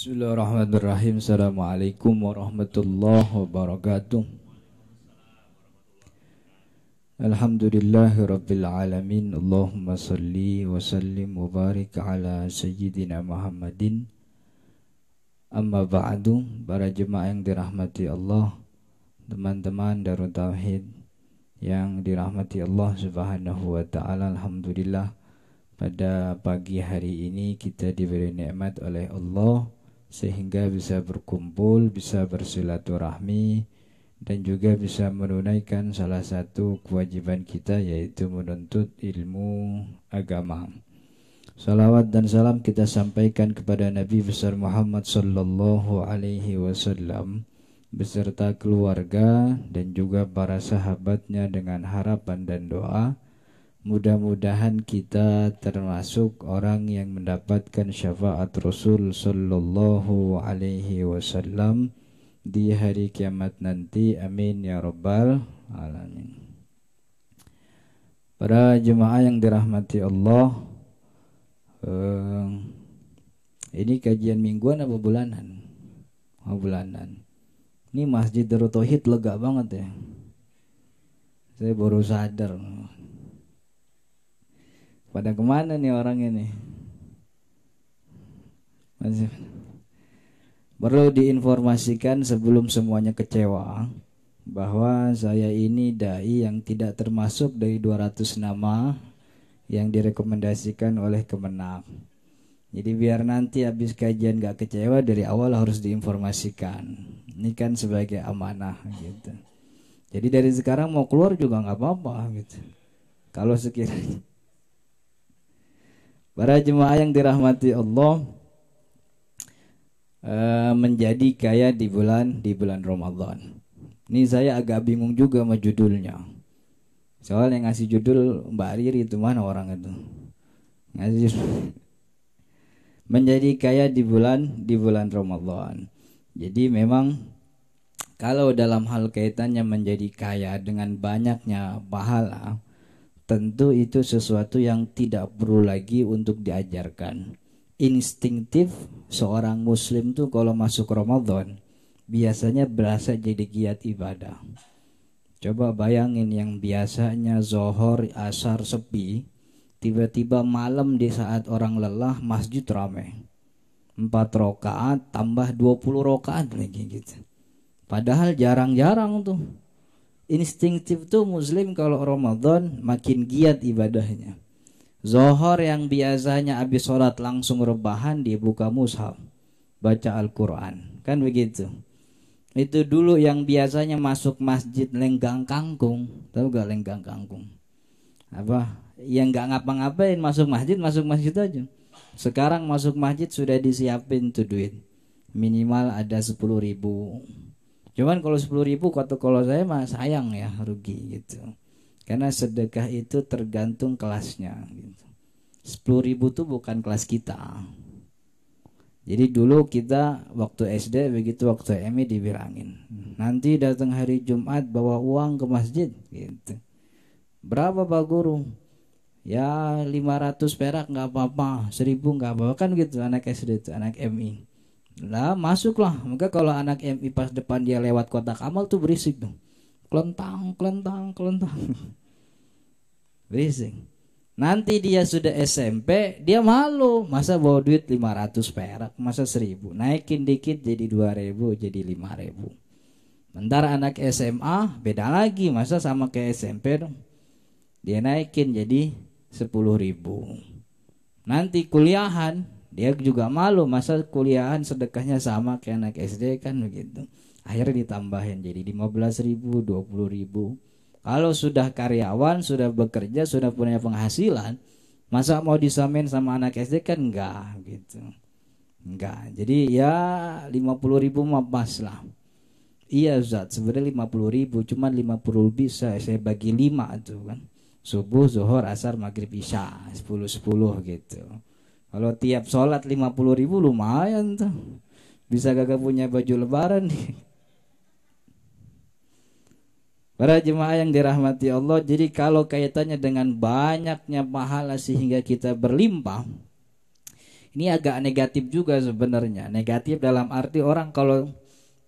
Bismillahirrahmanirrahim. Assalamualaikum warahmatullahi wabarakatuh. Alhamdulillahi rabbil alamin. Allahumma salli wa sallim wa barik ala sayyidina Muhammadin. Amma ba'du, para jemaah yang dirahmati Allah, teman-teman Darut Tauhid yang dirahmati Allah Subhanahu wa taala. Alhamdulillah pada pagi hari ini kita diberi nikmat oleh Allah sehingga bisa berkumpul, bisa bersilaturahmi dan juga bisa menunaikan salah satu kewajiban kita yaitu menuntut ilmu agama. Salawat dan salam kita sampaikan kepada Nabi besar Muhammad sallallahu alaihi wasallam beserta keluarga dan juga para sahabatnya dengan harapan dan doa Mudah-mudahan kita termasuk orang yang mendapatkan syafaat Rasul sallallahu alaihi wasallam di hari kiamat nanti. Amin ya rabbal alamin. Para jemaah yang dirahmati Allah, eh, ini kajian mingguan apa bulanan? Oh, bulanan. Ini Masjid Darut Tauhid lega banget ya. Saya baru sadar pada kemana nih orang ini masih perlu diinformasikan sebelum semuanya kecewa bahwa saya ini dai yang tidak termasuk dari 200 nama yang direkomendasikan oleh kemenang Jadi biar nanti habis kajian gak kecewa dari awal harus diinformasikan. Ini kan sebagai amanah gitu. Jadi dari sekarang mau keluar juga nggak apa-apa gitu. Kalau sekiranya Para jemaah yang dirahmati Allah eh, menjadi kaya di bulan di bulan Ramadan. Ini saya agak bingung juga sama judulnya. Soal yang ngasih judul Mbak Riri itu mana orang itu? Ngasih menjadi kaya di bulan di bulan Ramadan. Jadi memang kalau dalam hal kaitannya menjadi kaya dengan banyaknya pahala, tentu itu sesuatu yang tidak perlu lagi untuk diajarkan. Instinktif seorang muslim tuh kalau masuk Ramadan biasanya berasa jadi giat ibadah. Coba bayangin yang biasanya zohor asar sepi, tiba-tiba malam di saat orang lelah masjid ramai. Empat rokaat tambah dua puluh rokaat lagi gitu. Padahal jarang-jarang tuh Instingtif tuh muslim kalau Ramadan makin giat ibadahnya. Zohor yang biasanya habis sholat langsung rebahan dia buka mushaf. Baca Al-Quran. Kan begitu. Itu dulu yang biasanya masuk masjid lenggang kangkung. Tahu gak lenggang kangkung? Apa? Yang gak ngapa-ngapain masuk masjid, masuk masjid aja. Sekarang masuk masjid sudah disiapin tuh duit. Minimal ada sepuluh ribu Cuman kalau sepuluh ribu kata kalau saya mah sayang ya rugi gitu. Karena sedekah itu tergantung kelasnya gitu. Sepuluh ribu tuh bukan kelas kita. Jadi dulu kita waktu SD begitu waktu MI dibilangin nanti datang hari Jumat bawa uang ke masjid gitu. Berapa Pak Guru? Ya 500 perak nggak apa-apa, seribu nggak apa-apa kan gitu anak SD itu anak MI. Lah masuklah. Maka kalau anak MI pas depan dia lewat kotak amal tuh berisik tuh. Kelentang, kelentang, kelentang. berisik. Nanti dia sudah SMP, dia malu. Masa bawa duit 500 perak, masa 1000. Naikin dikit jadi 2000, jadi 5000. Bentar anak SMA beda lagi, masa sama ke SMP dong. Dia naikin jadi 10.000. Nanti kuliahan dia juga malu masa kuliahan sedekahnya sama kayak anak SD kan begitu akhirnya ditambahin jadi lima belas ribu 20 ribu kalau sudah karyawan sudah bekerja sudah punya penghasilan masa mau disamain sama anak SD kan enggak gitu enggak jadi ya lima puluh ribu mah pas lah iya Ustaz sebenarnya puluh ribu cuman puluh bisa saya bagi lima tuh kan subuh zuhur asar maghrib isya sepuluh sepuluh gitu kalau tiap sholat 50 ribu lumayan tuh. Bisa gak punya baju lebaran nih. Para jemaah yang dirahmati Allah, jadi kalau kaitannya dengan banyaknya pahala sehingga kita berlimpah, ini agak negatif juga sebenarnya. Negatif dalam arti orang kalau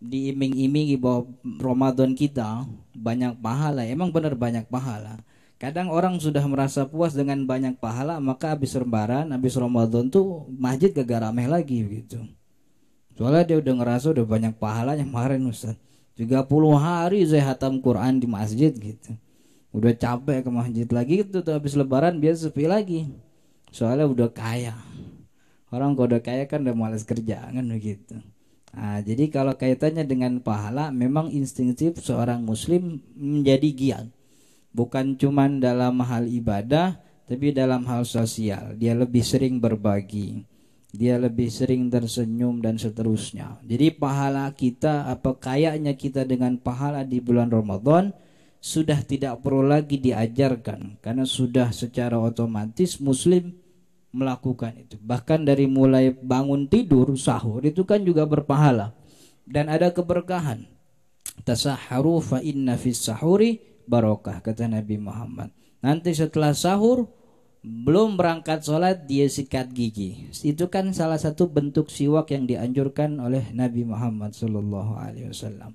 diiming-imingi bahwa Ramadan kita banyak pahala, emang benar banyak pahala. Kadang orang sudah merasa puas dengan banyak pahala, maka habis lebaran, habis Ramadan tuh masjid gak ramai lagi gitu. Soalnya dia udah ngerasa udah banyak pahalanya kemarin Ustaz. 30 hari saya hatam Quran di masjid gitu. Udah capek ke masjid lagi gitu tuh habis lebaran biasa sepi lagi. Soalnya udah kaya. Orang kalau udah kaya kan udah males kerja kan begitu. Nah, jadi kalau kaitannya dengan pahala memang instinktif seorang muslim menjadi giat bukan cuma dalam hal ibadah tapi dalam hal sosial dia lebih sering berbagi dia lebih sering tersenyum dan seterusnya jadi pahala kita apa kayaknya kita dengan pahala di bulan Ramadan sudah tidak perlu lagi diajarkan karena sudah secara otomatis muslim melakukan itu bahkan dari mulai bangun tidur sahur itu kan juga berpahala dan ada keberkahan tasaharu fa inna fis sahuri barokah kata Nabi Muhammad. Nanti setelah sahur belum berangkat sholat dia sikat gigi. Itu kan salah satu bentuk siwak yang dianjurkan oleh Nabi Muhammad Shallallahu Alaihi Wasallam.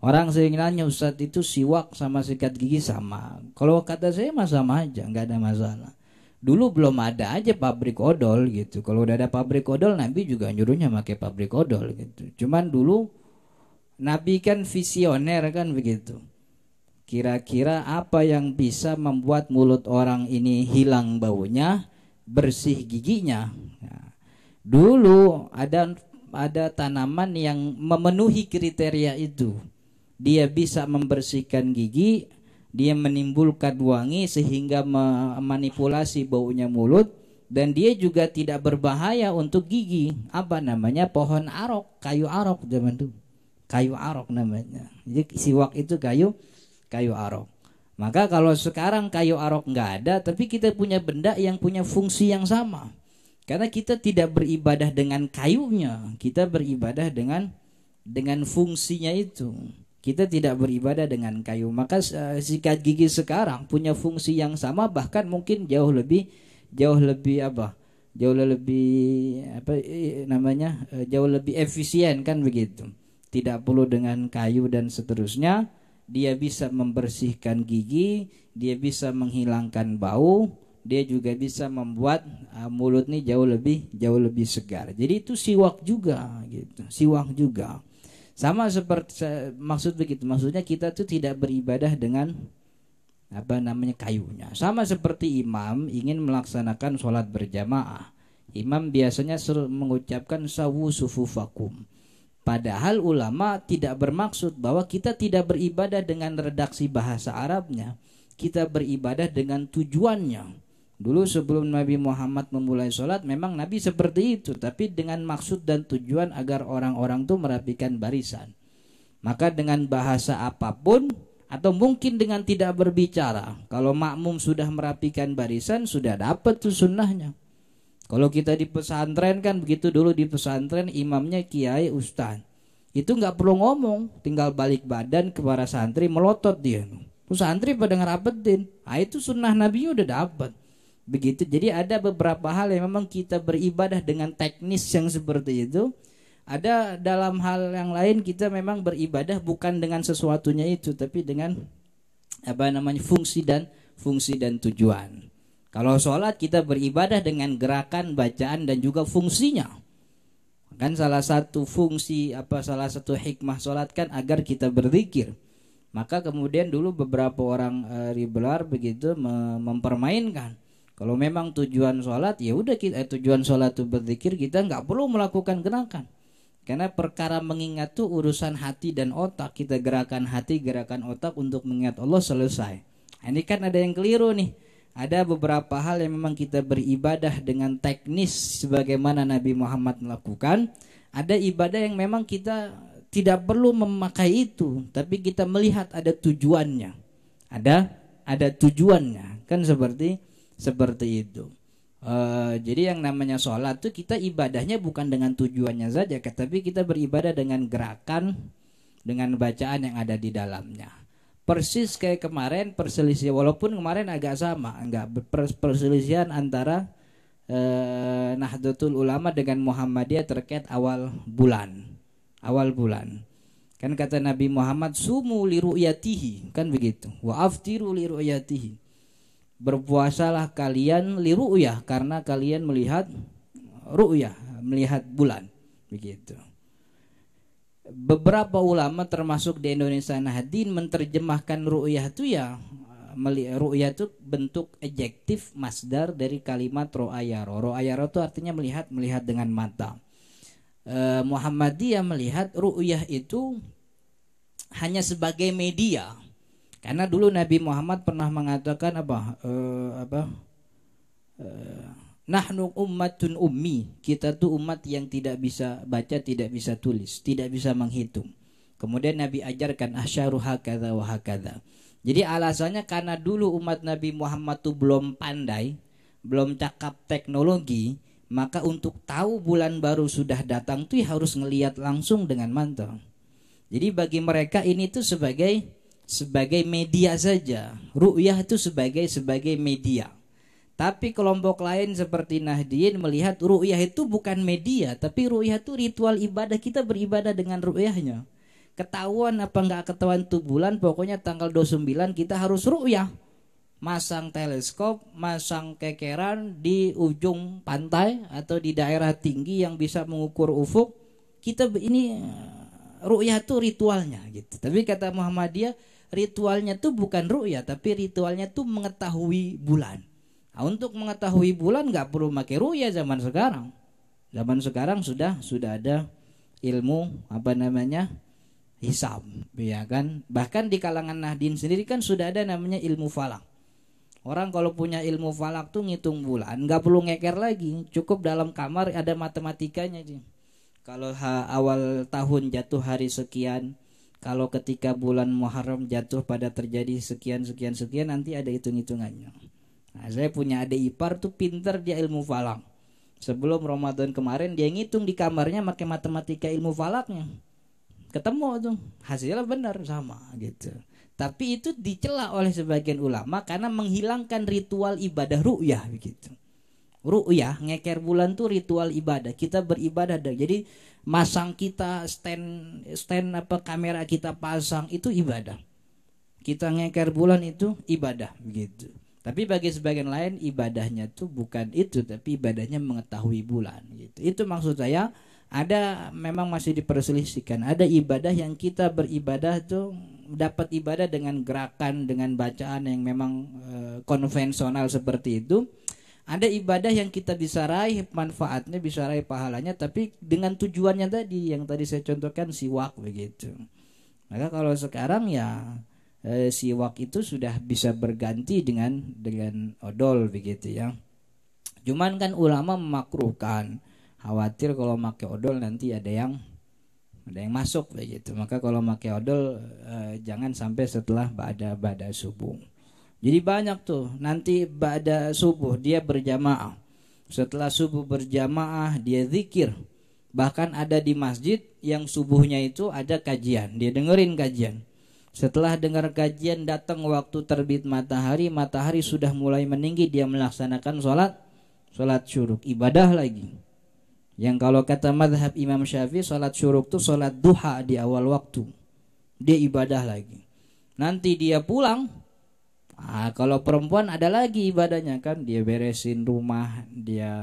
Orang sering nanya Ustaz itu siwak sama sikat gigi sama. Kalau kata saya mah sama aja, nggak ada masalah. Dulu belum ada aja pabrik odol gitu. Kalau udah ada pabrik odol Nabi juga nyuruhnya pakai pabrik odol gitu. Cuman dulu Nabi kan visioner kan begitu. Kira-kira apa yang bisa membuat mulut orang ini hilang baunya, bersih giginya? Ya. dulu ada ada tanaman yang memenuhi kriteria itu. Dia bisa membersihkan gigi, dia menimbulkan wangi sehingga memanipulasi baunya mulut dan dia juga tidak berbahaya untuk gigi. Apa namanya? Pohon arok, kayu arok zaman dulu. Kayu arok namanya. Jadi siwak itu kayu kayu arok. Maka kalau sekarang kayu arok nggak ada, tapi kita punya benda yang punya fungsi yang sama. Karena kita tidak beribadah dengan kayunya, kita beribadah dengan dengan fungsinya itu. Kita tidak beribadah dengan kayu. Maka eh, sikat gigi sekarang punya fungsi yang sama bahkan mungkin jauh lebih jauh lebih apa? jauh lebih apa eh, namanya? Eh, jauh lebih efisien kan begitu. Tidak perlu dengan kayu dan seterusnya dia bisa membersihkan gigi, dia bisa menghilangkan bau, dia juga bisa membuat uh, mulut nih jauh lebih jauh lebih segar. Jadi itu siwak juga gitu, siwak juga. Sama seperti maksud begitu, maksudnya kita tuh tidak beribadah dengan apa namanya kayunya. Sama seperti imam ingin melaksanakan sholat berjamaah. Imam biasanya mengucapkan sawu sufufakum. Padahal ulama tidak bermaksud bahwa kita tidak beribadah dengan redaksi bahasa Arabnya, kita beribadah dengan tujuannya. Dulu sebelum Nabi Muhammad memulai sholat memang Nabi seperti itu Tapi dengan maksud dan tujuan agar orang-orang itu merapikan barisan Maka dengan bahasa apapun atau mungkin dengan tidak berbicara Kalau makmum sudah merapikan barisan sudah dapat tuh sunnahnya kalau kita di pesantren kan begitu dulu di pesantren imamnya kiai ustaz. Itu nggak perlu ngomong, tinggal balik badan ke para santri melotot dia. Terus santri pada ngerapetin. Ah itu sunnah Nabi udah dapat. Begitu. Jadi ada beberapa hal yang memang kita beribadah dengan teknis yang seperti itu. Ada dalam hal yang lain kita memang beribadah bukan dengan sesuatunya itu tapi dengan apa namanya fungsi dan fungsi dan tujuan. Kalau sholat kita beribadah dengan gerakan, bacaan dan juga fungsinya. Kan salah satu fungsi apa salah satu hikmah sholat kan agar kita berzikir. Maka kemudian dulu beberapa orang e, eh, ribelar begitu mempermainkan. Kalau memang tujuan sholat ya udah kita eh, tujuan sholat itu berzikir kita nggak perlu melakukan gerakan. Karena perkara mengingat tuh urusan hati dan otak kita gerakan hati gerakan otak untuk mengingat Allah selesai. Ini kan ada yang keliru nih ada beberapa hal yang memang kita beribadah dengan teknis sebagaimana Nabi Muhammad melakukan. Ada ibadah yang memang kita tidak perlu memakai itu, tapi kita melihat ada tujuannya. Ada ada tujuannya, kan seperti seperti itu. Uh, jadi yang namanya sholat tuh kita ibadahnya bukan dengan tujuannya saja, tapi kita beribadah dengan gerakan, dengan bacaan yang ada di dalamnya persis kayak kemarin perselisihan walaupun kemarin agak sama enggak perselisihan antara eh, Nahdlatul Ulama dengan Muhammadiyah terkait awal bulan awal bulan kan kata Nabi Muhammad sumu li ru'yatihi kan begitu wa aftiru li ru'yatihi berpuasalah kalian li ru'yah karena kalian melihat ru'yah melihat bulan begitu beberapa ulama termasuk di Indonesia Nahdin menerjemahkan ru'yah itu ya ru'yah itu bentuk ejektif masdar dari kalimat ro'ayaro ro'ayaro itu artinya melihat melihat dengan mata e, Muhammadiyah melihat ru'yah itu hanya sebagai media karena dulu Nabi Muhammad pernah mengatakan apa e, apa e, Nahnu ummatun ummi. Kita tuh umat yang tidak bisa baca, tidak bisa tulis, tidak bisa menghitung. Kemudian Nabi ajarkan asyaru hakadha wa hakadha. Jadi alasannya karena dulu umat Nabi Muhammad tuh belum pandai, belum cakap teknologi, maka untuk tahu bulan baru sudah datang tuh ya harus ngelihat langsung dengan mantel. Jadi bagi mereka ini tuh sebagai sebagai media saja. Ru'yah itu sebagai sebagai media. Tapi kelompok lain seperti Nahdien melihat ru'yah itu bukan media, tapi ru'yah itu ritual ibadah kita beribadah dengan ru'yahnya. Ketahuan apa enggak ketahuan tuh bulan, pokoknya tanggal 29 kita harus ru'yah. Masang teleskop, masang kekeran di ujung pantai atau di daerah tinggi yang bisa mengukur ufuk. Kita ini eh, ru'yah itu ritualnya gitu. Tapi kata Muhammadiyah ritualnya tuh bukan ru'yah, tapi ritualnya tuh mengetahui bulan Nah, untuk mengetahui bulan nggak perlu pakai ruya zaman sekarang. Zaman sekarang sudah sudah ada ilmu apa namanya hisab, ya kan? Bahkan di kalangan nahdin sendiri kan sudah ada namanya ilmu falak. Orang kalau punya ilmu falak tuh ngitung bulan, nggak perlu ngeker lagi, cukup dalam kamar ada matematikanya sih. Kalau awal tahun jatuh hari sekian, kalau ketika bulan Muharram jatuh pada terjadi sekian sekian sekian nanti ada hitung-hitungannya. Nah, saya punya adik ipar tuh pinter dia ilmu falak. Sebelum Ramadan kemarin dia ngitung di kamarnya pakai matematika ilmu falaknya. Ketemu tuh, hasilnya benar sama gitu. Tapi itu dicela oleh sebagian ulama karena menghilangkan ritual ibadah ru'yah begitu. Ru'yah, ngeker bulan tuh ritual ibadah. Kita beribadah jadi masang kita stand stand apa kamera kita pasang itu ibadah. Kita ngeker bulan itu ibadah begitu. Tapi bagi sebagian lain ibadahnya tuh bukan itu tapi ibadahnya mengetahui bulan gitu. Itu maksud saya ada memang masih diperselisihkan. Ada ibadah yang kita beribadah tuh dapat ibadah dengan gerakan dengan bacaan yang memang e, konvensional seperti itu. Ada ibadah yang kita bisa raih manfaatnya, bisa raih pahalanya tapi dengan tujuannya tadi yang tadi saya contohkan siwak begitu. Maka kalau sekarang ya e, eh, siwak itu sudah bisa berganti dengan dengan odol begitu ya. Cuman kan ulama memakruhkan khawatir kalau pakai odol nanti ada yang ada yang masuk begitu. Maka kalau pakai odol e, jangan sampai setelah ada bada subuh. Jadi banyak tuh nanti bada subuh dia berjamaah. Setelah subuh berjamaah dia zikir. Bahkan ada di masjid yang subuhnya itu ada kajian, dia dengerin kajian. Setelah dengar kajian datang waktu terbit matahari, matahari sudah mulai meninggi, dia melaksanakan sholat, sholat syuruk, ibadah lagi. Yang kalau kata madhab Imam Syafi'i, sholat syuruk itu sholat duha di awal waktu. Dia ibadah lagi. Nanti dia pulang, nah, kalau perempuan ada lagi ibadahnya kan, dia beresin rumah, dia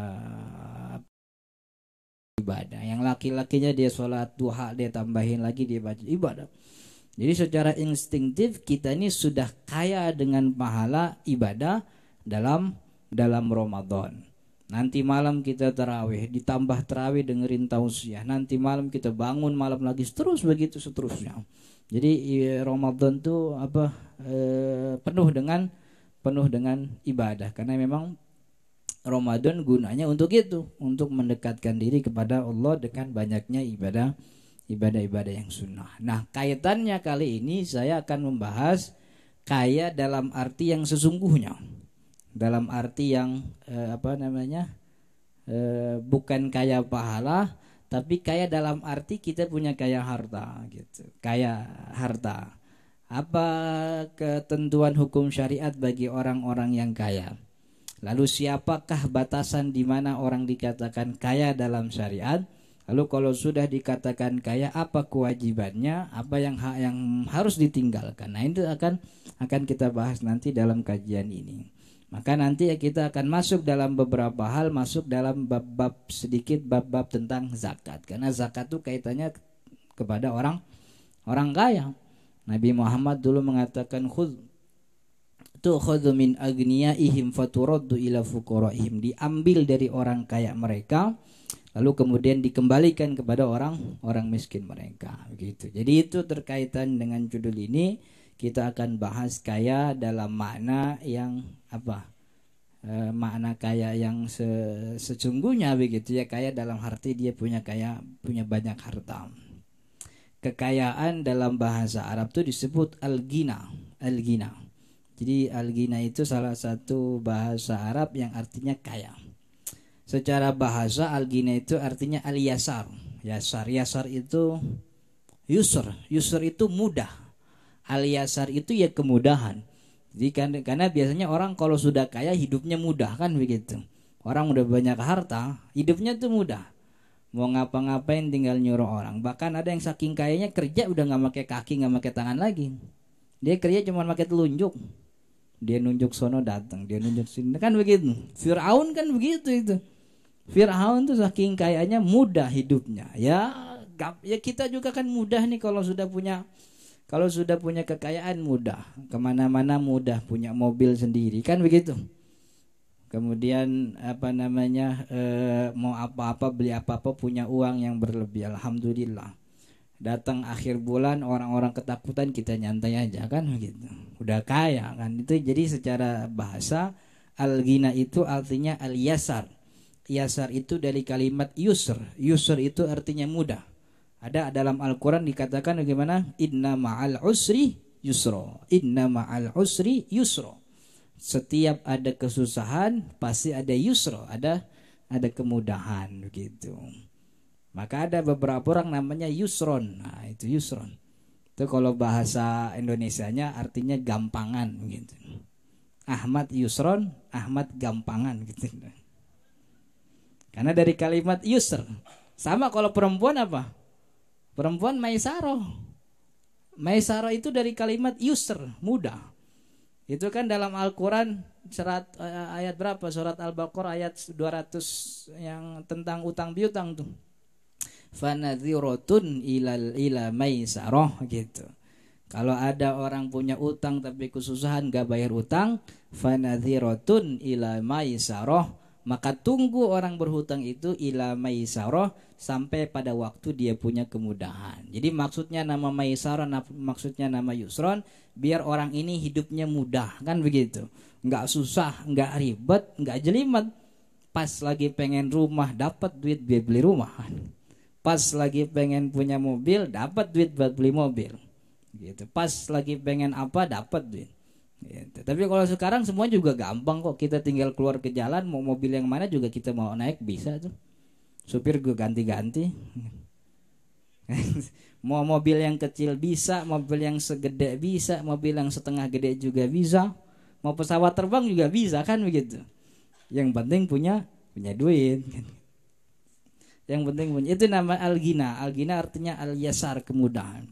ibadah. Yang laki-lakinya dia sholat duha, dia tambahin lagi, dia ibadah jadi secara instingtif kita ini sudah kaya dengan pahala ibadah dalam dalam Ramadan. Nanti malam kita terawih, ditambah terawih dengerin tausiah. Nanti malam kita bangun malam lagi terus begitu seterusnya. Jadi iya, Ramadan itu apa e, penuh dengan penuh dengan ibadah karena memang Ramadan gunanya untuk itu, untuk mendekatkan diri kepada Allah dengan banyaknya ibadah ibadah-ibadah yang sunnah. Nah, kaitannya kali ini saya akan membahas kaya dalam arti yang sesungguhnya, dalam arti yang eh, apa namanya eh, bukan kaya pahala, tapi kaya dalam arti kita punya kaya harta, gitu, kaya harta. Apa ketentuan hukum syariat bagi orang-orang yang kaya? Lalu siapakah batasan di mana orang dikatakan kaya dalam syariat? Lalu kalau sudah dikatakan kaya apa kewajibannya, apa yang hak yang harus ditinggalkan. Nah, itu akan akan kita bahas nanti dalam kajian ini. Maka nanti kita akan masuk dalam beberapa hal, masuk dalam bab-bab sedikit bab-bab tentang zakat. Karena zakat itu kaitannya kepada orang orang kaya. Nabi Muhammad dulu mengatakan itu tu'khadhu min agniyaihim faturaddu ila fuqaraihim diambil dari orang kaya mereka lalu kemudian dikembalikan kepada orang orang miskin mereka begitu jadi itu terkaitan dengan judul ini kita akan bahas kaya dalam makna yang apa e, makna kaya yang se, sesungguhnya begitu ya kaya dalam arti dia punya kaya punya banyak harta kekayaan dalam bahasa Arab itu disebut al-gina al-gina jadi al-gina itu salah satu bahasa Arab yang artinya kaya Secara bahasa al-ghina itu artinya al-yasar. Yasar, yasar itu yusr. Yusr itu mudah. Al-yasar itu ya kemudahan. Jadi kan, karena, biasanya orang kalau sudah kaya hidupnya mudah kan begitu. Orang udah banyak harta, hidupnya tuh mudah. Mau ngapa-ngapain tinggal nyuruh orang. Bahkan ada yang saking kayanya kerja udah nggak pakai kaki, nggak pakai tangan lagi. Dia kerja cuma pakai telunjuk. Dia nunjuk sono datang, dia nunjuk sini. Kan begitu. Firaun kan begitu itu. Fir'aun tuh saking kayaknya mudah hidupnya ya ya kita juga kan mudah nih kalau sudah punya kalau sudah punya kekayaan mudah kemana-mana mudah punya mobil sendiri kan begitu kemudian apa namanya e, mau apa-apa beli apa-apa punya uang yang berlebih alhamdulillah datang akhir bulan orang-orang ketakutan kita nyantai aja kan begitu udah kaya kan itu jadi secara bahasa al-ghina itu artinya al-yasar Yasar itu dari kalimat yusr. Yusr itu artinya mudah. Ada dalam Al-Quran dikatakan bagaimana? Inna ma'al usri yusro. Inna ma'al usri yusro. Setiap ada kesusahan pasti ada yusro. Ada ada kemudahan begitu. Maka ada beberapa orang namanya yusron. Nah, itu yusron. Itu kalau bahasa Indonesia-nya artinya gampangan gitu. Ahmad Yusron, Ahmad Gampangan gitu. Karena dari kalimat user. Sama kalau perempuan apa? Perempuan maisaro. Maisaro itu dari kalimat user, muda. Itu kan dalam Al-Qur'an surat eh, ayat berapa? Surat Al-Baqarah ayat 200 yang tentang utang piutang tuh. Fanadhiratun ilal ila Maisaro gitu. Kalau ada orang punya utang tapi kesusahan gak bayar utang, fanadhiratun ila Maisaro maka tunggu orang berhutang itu ila maisaroh sampai pada waktu dia punya kemudahan. Jadi maksudnya nama maisaroh, maksudnya nama yusron, biar orang ini hidupnya mudah kan begitu, Enggak susah, enggak ribet, enggak jelimet. Pas lagi pengen rumah dapat duit biar beli rumah, pas lagi pengen punya mobil dapat duit buat beli mobil, gitu. Pas lagi pengen apa dapat duit. Gitu. Tapi kalau sekarang semua juga gampang kok kita tinggal keluar ke jalan mau mobil yang mana juga kita mau naik bisa tuh. Supir gue ganti-ganti. mau mobil yang kecil bisa, mobil yang segede bisa, mobil yang setengah gede juga bisa, mau pesawat terbang juga bisa kan begitu. Yang penting punya punya duit. Yang penting punya itu nama algina. Algina artinya al yasar kemudahan.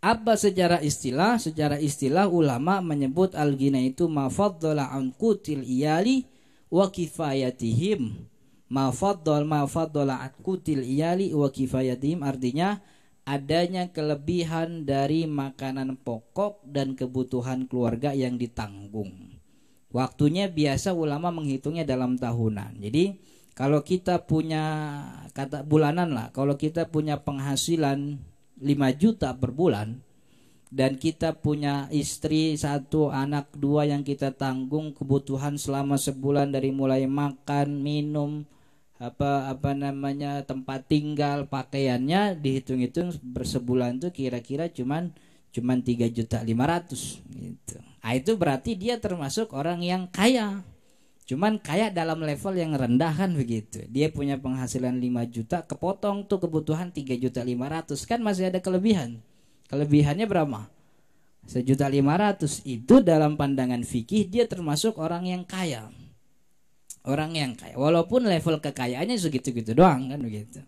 Apa secara istilah? Secara istilah ulama menyebut al-ghina itu mafaddola an kutil iyali wa kifayatihim. Mafaddol mafaddola an kutil iyali wa kifayatihim artinya adanya kelebihan dari makanan pokok dan kebutuhan keluarga yang ditanggung. Waktunya biasa ulama menghitungnya dalam tahunan. Jadi kalau kita punya kata bulanan lah, kalau kita punya penghasilan 5 juta per bulan dan kita punya istri satu anak dua yang kita tanggung kebutuhan selama sebulan dari mulai makan minum apa apa namanya tempat tinggal pakaiannya dihitung-hitung bersebulan itu kira-kira cuman cuman tiga juta lima ratus gitu. Nah, itu berarti dia termasuk orang yang kaya Cuman kayak dalam level yang rendah kan begitu. Dia punya penghasilan 5 juta, kepotong tuh kebutuhan 3 juta 500 kan masih ada kelebihan. Kelebihannya berapa? Sejuta 500 itu dalam pandangan fikih dia termasuk orang yang kaya. Orang yang kaya. Walaupun level kekayaannya segitu-gitu doang kan begitu.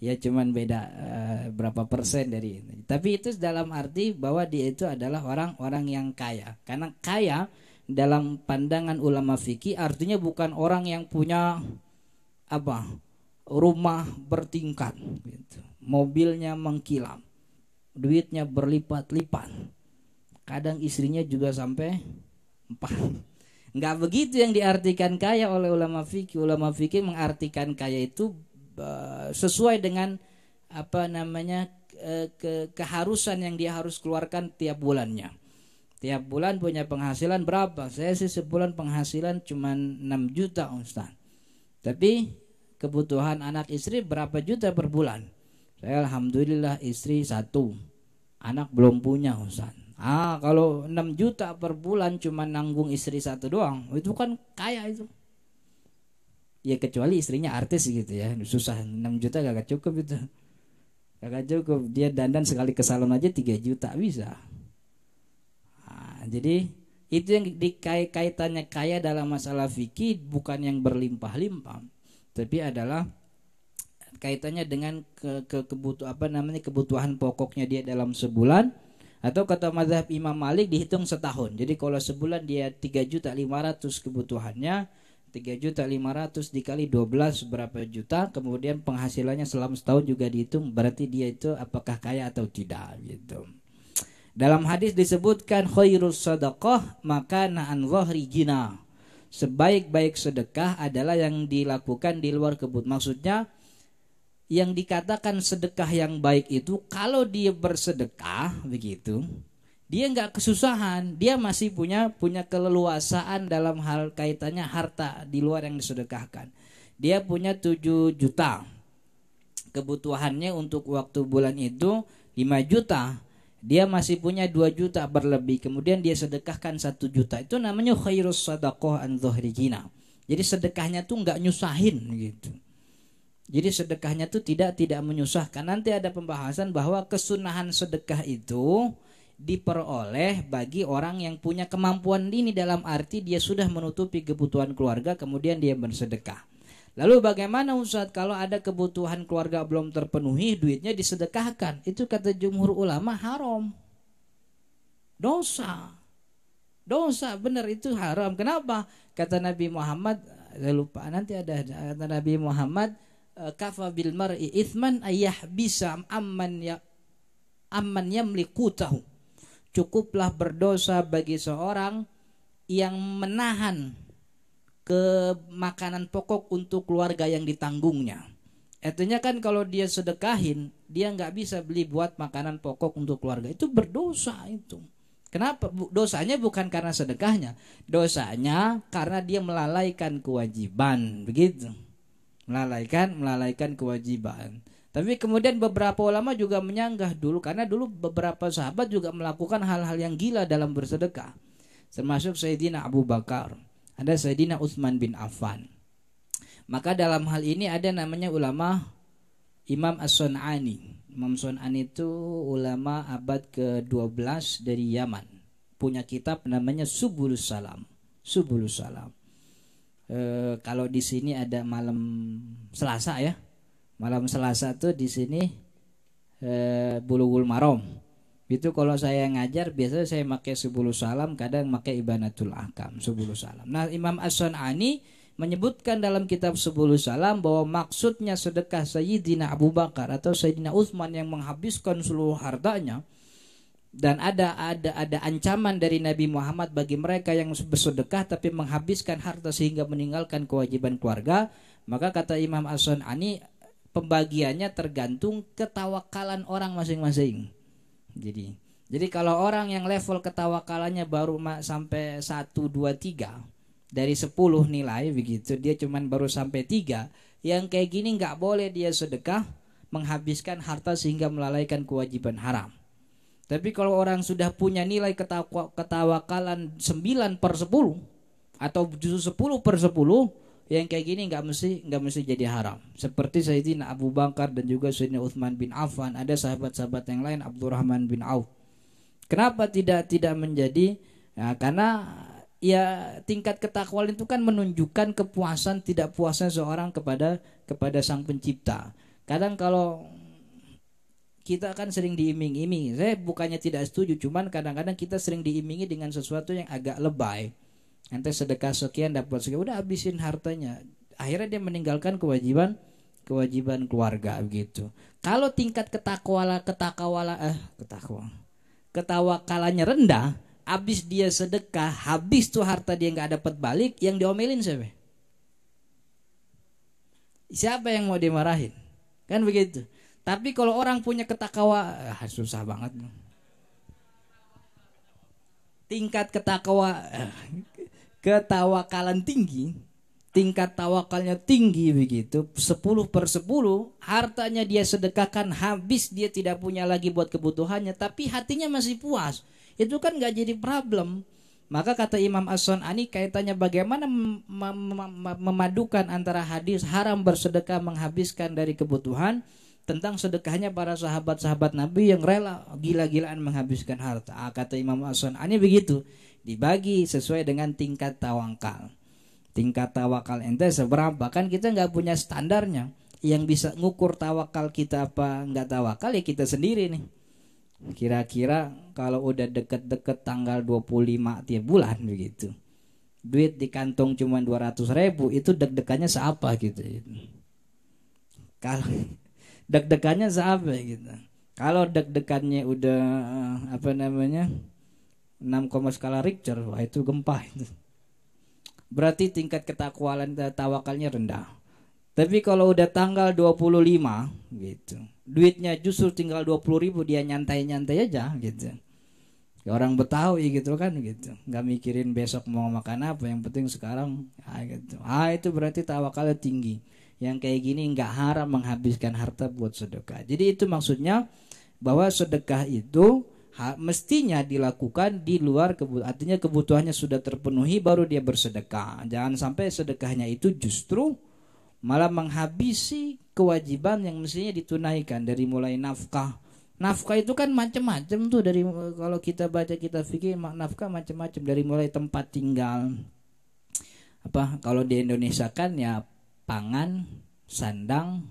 Ya cuman beda uh, berapa persen dari itu. Tapi itu dalam arti bahwa dia itu adalah orang-orang yang kaya. Karena kaya dalam pandangan ulama fikih artinya bukan orang yang punya apa rumah bertingkat gitu. mobilnya mengkilap duitnya berlipat-lipat kadang istrinya juga sampai empat nggak begitu yang diartikan kaya oleh ulama fikih ulama fikih mengartikan kaya itu e, sesuai dengan apa namanya e, ke, keharusan yang dia harus keluarkan tiap bulannya tiap bulan punya penghasilan berapa? Saya sih sebulan penghasilan cuma 6 juta Ustaz. Tapi kebutuhan anak istri berapa juta per bulan? Saya alhamdulillah istri satu. Anak belum punya Ustaz. Ah, kalau 6 juta per bulan cuma nanggung istri satu doang, itu kan kaya itu. Ya kecuali istrinya artis gitu ya, susah 6 juta gak cukup itu. Gak cukup, dia dandan sekali ke salon aja 3 juta bisa jadi itu yang dikait kaitannya kaya dalam masalah fikih bukan yang berlimpah-limpah, tapi adalah kaitannya dengan ke, ke kebutuh apa namanya kebutuhan pokoknya dia dalam sebulan atau kata mazhab Imam Malik dihitung setahun. Jadi kalau sebulan dia 3 juta 500 kebutuhannya, 3 juta 500 dikali 12 berapa juta kemudian penghasilannya selama setahun juga dihitung berarti dia itu apakah kaya atau tidak gitu. Dalam hadis disebutkan khairus sadaqah maka na'an zahri jina. Sebaik-baik sedekah adalah yang dilakukan di luar kebut. Maksudnya yang dikatakan sedekah yang baik itu kalau dia bersedekah begitu dia nggak kesusahan dia masih punya punya keleluasaan dalam hal kaitannya harta di luar yang disedekahkan dia punya 7 juta kebutuhannya untuk waktu bulan itu 5 juta dia masih punya 2 juta berlebih kemudian dia sedekahkan satu juta itu namanya khairus sadaqah an gina jadi sedekahnya tuh nggak nyusahin gitu jadi sedekahnya tuh tidak tidak menyusahkan nanti ada pembahasan bahwa kesunahan sedekah itu diperoleh bagi orang yang punya kemampuan ini dalam arti dia sudah menutupi kebutuhan keluarga kemudian dia bersedekah Lalu bagaimana Ustadz kalau ada kebutuhan keluarga belum terpenuhi, duitnya disedekahkan? Itu kata jumhur ulama haram. Dosa. Dosa benar itu haram. Kenapa? Kata Nabi Muhammad, saya lupa nanti ada kata Nabi Muhammad e, kafa bil mar'i ithman ayah bisa amman ya amman tahu Cukuplah berdosa bagi seorang yang menahan ke makanan pokok untuk keluarga yang ditanggungnya. Artinya kan kalau dia sedekahin, dia nggak bisa beli buat makanan pokok untuk keluarga. Itu berdosa itu. Kenapa? Dosanya bukan karena sedekahnya. Dosanya karena dia melalaikan kewajiban. Begitu. Melalaikan, melalaikan kewajiban. Tapi kemudian beberapa ulama juga menyanggah dulu karena dulu beberapa sahabat juga melakukan hal-hal yang gila dalam bersedekah. Termasuk Sayyidina Abu Bakar ada Sayyidina Utsman bin Affan. Maka dalam hal ini ada namanya ulama Imam As-Sun'ani. Imam Sun'ani itu ulama abad ke-12 dari Yaman. Punya kitab namanya Subulus Salam. Subulus Salam. E, kalau di sini ada malam Selasa ya. Malam Selasa tuh di sini e, Bulughul Maram itu kalau saya ngajar biasanya saya pakai sebulu salam, kadang pakai ibanatul akam sebulu salam. Nah, Imam As-Sun'ani menyebutkan dalam kitab sebulu salam bahwa maksudnya sedekah Sayyidina Abu Bakar atau Sayyidina Utsman yang menghabiskan seluruh hartanya dan ada ada ada ancaman dari Nabi Muhammad bagi mereka yang bersedekah tapi menghabiskan harta sehingga meninggalkan kewajiban keluarga, maka kata Imam As-Sun'ani pembagiannya tergantung ketawakalan orang masing-masing jadi jadi kalau orang yang level ketawakalannya baru sampai 1 2 3 dari 10 nilai begitu dia cuman baru sampai 3 yang kayak gini nggak boleh dia sedekah menghabiskan harta sehingga melalaikan kewajiban haram. Tapi kalau orang sudah punya nilai ketawakalan 9 per 10 atau justru 10 per 10 yang kayak gini nggak mesti nggak mesti jadi haram seperti Sayyidina Abu Bakar dan juga Sayyidina Uthman bin Affan ada sahabat-sahabat yang lain Abdurrahman bin Auf kenapa tidak tidak menjadi ya, karena ya tingkat ketakwaan itu kan menunjukkan kepuasan tidak puasnya seorang kepada kepada sang pencipta. Kadang kalau kita akan sering diiming-imingi. Saya bukannya tidak setuju, cuman kadang-kadang kita sering diimingi dengan sesuatu yang agak lebay ente sedekah sekian dapat sekian udah habisin hartanya akhirnya dia meninggalkan kewajiban kewajiban keluarga begitu kalau tingkat ketakwala ketakwala eh ketakwa ketawa kalanya rendah habis dia sedekah habis tuh harta dia nggak dapat balik yang diomelin siapa siapa yang mau dimarahin kan begitu tapi kalau orang punya ketakwa eh, susah banget tingkat ketakwa eh, ketawakalan tinggi, tingkat tawakalnya tinggi begitu, 10 per 10, hartanya dia sedekahkan habis, dia tidak punya lagi buat kebutuhannya, tapi hatinya masih puas. Itu kan nggak jadi problem. Maka kata Imam as ani kaitannya bagaimana memadukan antara hadis haram bersedekah menghabiskan dari kebutuhan tentang sedekahnya para sahabat-sahabat Nabi yang rela gila-gilaan menghabiskan harta. Ah, kata Imam as ani begitu dibagi sesuai dengan tingkat tawakal. Tingkat tawakal ente seberapa? Kan kita nggak punya standarnya. Yang bisa ngukur tawakal kita apa nggak tawakal ya kita sendiri nih. Kira-kira kalau udah deket-deket tanggal 25 tiap bulan begitu. Duit di kantong cuma 200 ribu itu deg-degannya siapa gitu. Kalau deg-degannya siapa gitu. Kalau deg-degannya udah eh, apa namanya? 6, skala Richter, wah itu gempa itu. Berarti tingkat ketakwaan eh, tawakalnya rendah. Tapi kalau udah tanggal 25 gitu, duitnya justru tinggal 20 ribu dia nyantai-nyantai aja gitu. Ya, orang Betawi gitu kan gitu, nggak mikirin besok mau makan apa, yang penting sekarang ah gitu. Ah itu berarti tawakalnya tinggi. Yang kayak gini nggak haram menghabiskan harta buat sedekah. Jadi itu maksudnya bahwa sedekah itu ha, mestinya dilakukan di luar kebutuhan artinya kebutuhannya sudah terpenuhi baru dia bersedekah jangan sampai sedekahnya itu justru malah menghabisi kewajiban yang mestinya ditunaikan dari mulai nafkah nafkah itu kan macam-macam tuh dari kalau kita baca kita fikir nafkah macam-macam dari mulai tempat tinggal apa kalau di Indonesia kan ya pangan sandang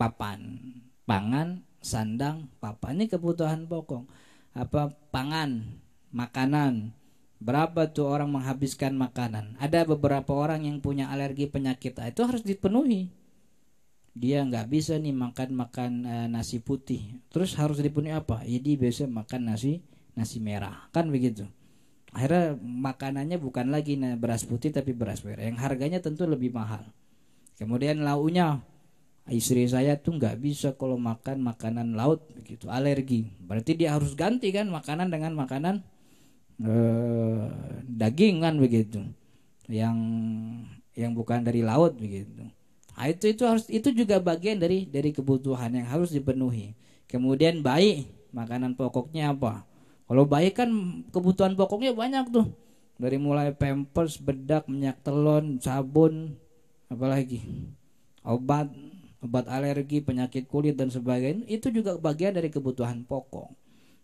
papan pangan sandang papan ini kebutuhan pokok apa pangan, makanan. Berapa tuh orang menghabiskan makanan? Ada beberapa orang yang punya alergi penyakit, ah, itu harus dipenuhi. Dia nggak bisa nih makan makan e, nasi putih. Terus harus dipenuhi apa? Jadi biasa makan nasi nasi merah, kan begitu. Akhirnya makanannya bukan lagi nah, beras putih tapi beras merah yang harganya tentu lebih mahal. Kemudian launya istri saya tuh nggak bisa kalau makan makanan laut begitu alergi berarti dia harus ganti kan makanan dengan makanan eh, daging kan begitu yang yang bukan dari laut begitu nah, itu itu harus itu juga bagian dari dari kebutuhan yang harus dipenuhi kemudian bayi makanan pokoknya apa kalau bayi kan kebutuhan pokoknya banyak tuh dari mulai pampers bedak minyak telon sabun apalagi obat obat alergi, penyakit kulit dan sebagainya, itu juga bagian dari kebutuhan pokok.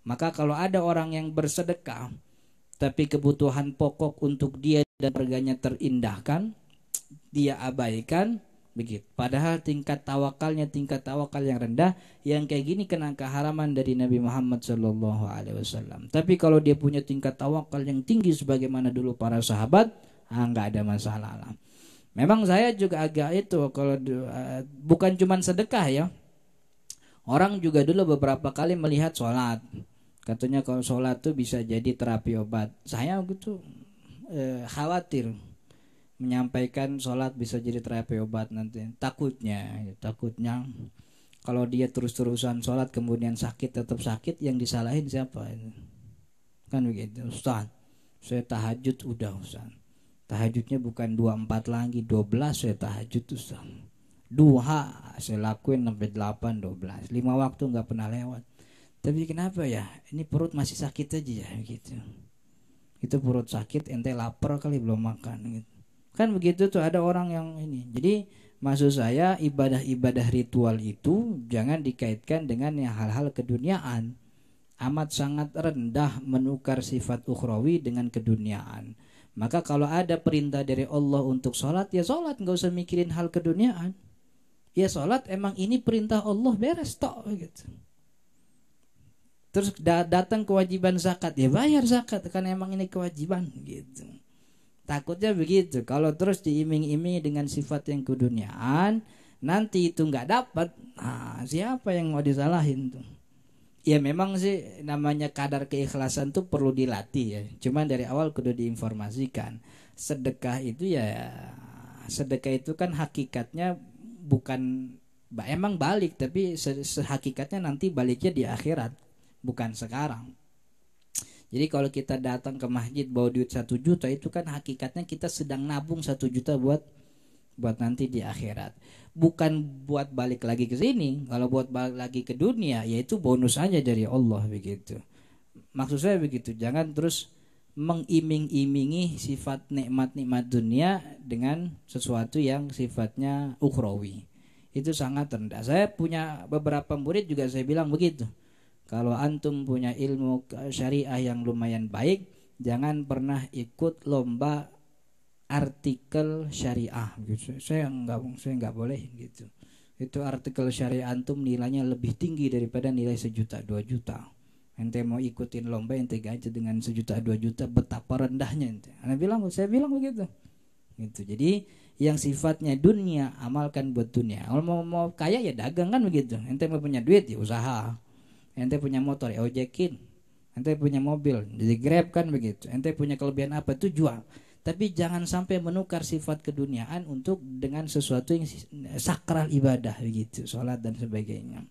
Maka kalau ada orang yang bersedekah tapi kebutuhan pokok untuk dia dan keluarganya terindahkan, dia abaikan, begitu. Padahal tingkat tawakalnya tingkat tawakal yang rendah, yang kayak gini kena keharaman dari Nabi Muhammad Shallallahu Alaihi Wasallam. Tapi kalau dia punya tingkat tawakal yang tinggi sebagaimana dulu para sahabat, ah, nggak ada masalah lah. Memang saya juga agak itu kalau uh, bukan cuman sedekah ya. Orang juga dulu beberapa kali melihat sholat. Katanya kalau sholat tuh bisa jadi terapi obat. Saya gitu eh, khawatir menyampaikan sholat bisa jadi terapi obat nanti. Takutnya, takutnya kalau dia terus-terusan sholat kemudian sakit tetap sakit yang disalahin siapa? Kan begitu, Ustaz. Saya tahajud udah Ustaz tahajudnya bukan dua empat lagi dua belas. saya tahajud tuh duha saya lakuin sampai delapan dua belas. lima waktu nggak pernah lewat tapi kenapa ya ini perut masih sakit aja ya gitu itu perut sakit ente lapar kali belum makan gitu kan begitu tuh ada orang yang ini jadi maksud saya ibadah-ibadah ritual itu jangan dikaitkan dengan hal-hal keduniaan amat sangat rendah menukar sifat ukhrawi dengan keduniaan maka kalau ada perintah dari Allah untuk sholat, ya sholat. Nggak usah mikirin hal keduniaan. Ya sholat emang ini perintah Allah beres tok gitu. Terus datang kewajiban zakat, ya bayar zakat karena emang ini kewajiban gitu. Takutnya begitu. Kalau terus diiming-imingi dengan sifat yang keduniaan, nanti itu nggak dapat. Nah, siapa yang mau disalahin tuh? ya memang sih namanya kadar keikhlasan tuh perlu dilatih ya cuman dari awal kudu diinformasikan sedekah itu ya sedekah itu kan hakikatnya bukan emang balik tapi se hakikatnya nanti baliknya di akhirat bukan sekarang jadi kalau kita datang ke masjid bawa duit satu juta itu kan hakikatnya kita sedang nabung satu juta buat buat nanti di akhirat bukan buat balik lagi ke sini kalau buat balik lagi ke dunia yaitu bonus aja dari Allah begitu maksud saya begitu jangan terus mengiming-imingi sifat nikmat-nikmat dunia dengan sesuatu yang sifatnya ukrawi itu sangat rendah saya punya beberapa murid juga saya bilang begitu kalau antum punya ilmu syariah yang lumayan baik jangan pernah ikut lomba artikel syariah gitu. Saya nggak saya nggak boleh gitu. Itu artikel syariah antum nilainya lebih tinggi daripada nilai sejuta dua juta. Ente mau ikutin lomba ente gaji dengan sejuta dua juta betapa rendahnya ente. Anda bilang saya bilang begitu. Gitu. Jadi yang sifatnya dunia amalkan buat dunia. Kalau mau mau kaya ya dagang kan begitu. Ente mau punya duit ya usaha. Ente punya motor ya ojekin. Ente punya mobil jadi grab kan begitu. Ente punya kelebihan apa itu jual tapi jangan sampai menukar sifat keduniaan untuk dengan sesuatu yang sakral ibadah begitu sholat dan sebagainya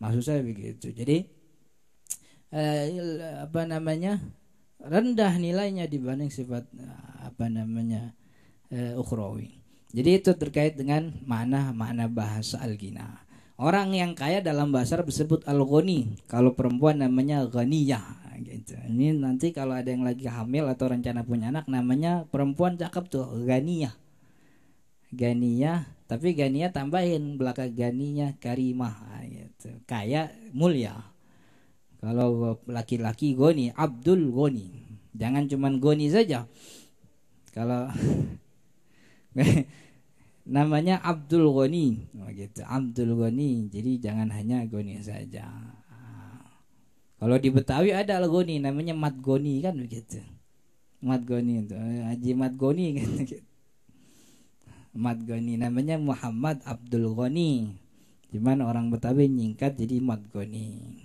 maksud saya begitu jadi eh, apa namanya rendah nilainya dibanding sifat eh, apa namanya eh, ukhrawi jadi itu terkait dengan mana mana bahasa al orang yang kaya dalam bahasa disebut al-ghani kalau perempuan namanya ghaniyah gitu ini nanti kalau ada yang lagi hamil atau rencana punya anak namanya perempuan cakep tuh Gania, Gania. tapi Gania tambahin belakang Gania karimah ah, gitu kaya mulia kalau laki-laki goni abdul goni jangan cuman goni saja kalau namanya Abdul Goni, oh, gitu Abdul Goni. jadi jangan hanya Goni saja kalau di Betawi ada algoni namanya matgoni kan begitu. Matgoni itu eh, Haji Matgoni kan gitu. Matgoni namanya Muhammad Abdul Goni, Cuman orang Betawi nyingkat jadi Matgoni.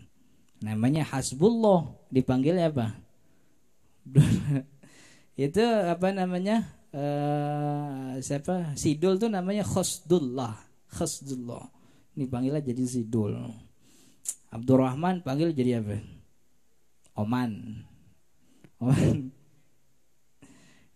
Namanya Hasbullah dipanggil apa? itu apa namanya? Uh, siapa? Sidul tuh namanya Khosdullah. Khosdullah. Dipanggilnya jadi Sidul. Abdurrahman panggil jadi apa? Oman. Oman.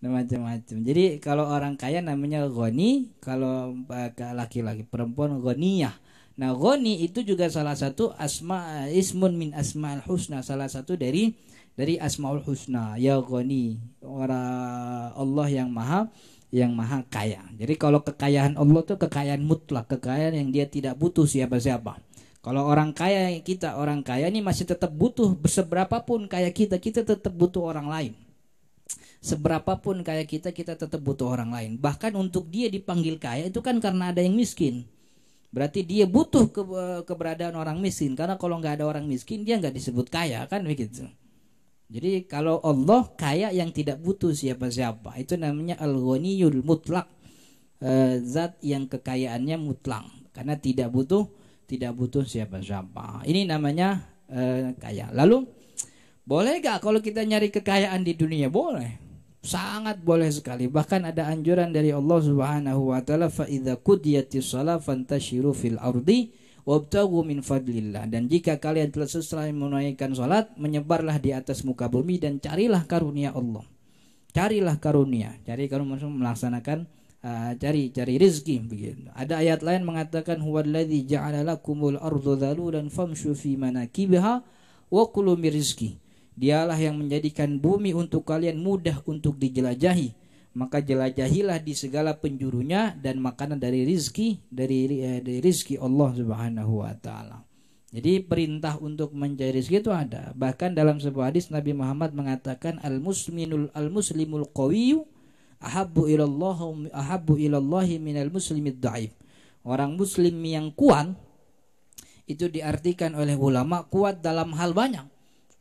Nah, macam-macam. Jadi kalau orang kaya namanya goni, kalau eh, laki-laki perempuan goniyah. Nah, goni itu juga salah satu asma ismun min asmaul husna, salah satu dari dari asmaul husna. Ya goni, orang Allah yang maha yang maha kaya. Jadi kalau kekayaan Allah itu kekayaan mutlak, kekayaan yang dia tidak butuh siapa-siapa kalau orang kaya kita, orang kaya ini masih tetap butuh pun kaya kita, kita tetap butuh orang lain. Seberapa pun kaya kita, kita tetap butuh orang lain. Bahkan untuk dia dipanggil kaya itu kan karena ada yang miskin. Berarti dia butuh ke, keberadaan orang miskin. Karena kalau nggak ada orang miskin, dia nggak disebut kaya kan begitu. Jadi kalau Allah kaya yang tidak butuh siapa-siapa, itu namanya al-ghaniyul mutlak. Eh, zat yang kekayaannya mutlak karena tidak butuh tidak butuh siapa-siapa. Ini namanya uh, kaya. Lalu boleh gak kalau kita nyari kekayaan di dunia? Boleh. Sangat boleh sekali. Bahkan ada anjuran dari Allah Subhanahu wa taala fa idza qudiyatish shalah fantashiru fil ardi wabtagu min fadlillah dan jika kalian telah selesai menunaikan salat menyebarlah di atas muka bumi dan carilah karunia Allah. Carilah karunia. Cari karunia melaksanakan Uh, cari cari rezeki begitu. Ada ayat lain mengatakan huwallazi ja'ala lakumul ardu dzalulan famshu fi manakibha wa kulu rizqi. Dialah yang menjadikan bumi untuk kalian mudah untuk dijelajahi. Maka jelajahilah di segala penjurunya dan makanan dari rizki dari eh, dari rizki Allah Subhanahu wa taala. Jadi perintah untuk mencari rezeki itu ada. Bahkan dalam sebuah hadis Nabi Muhammad mengatakan al-musminul al-muslimul qawiyyu ahabbu ilallah, ahabbu ilallahi minal muslimid dhaif. Orang muslim yang kuat itu diartikan oleh ulama kuat dalam hal banyak.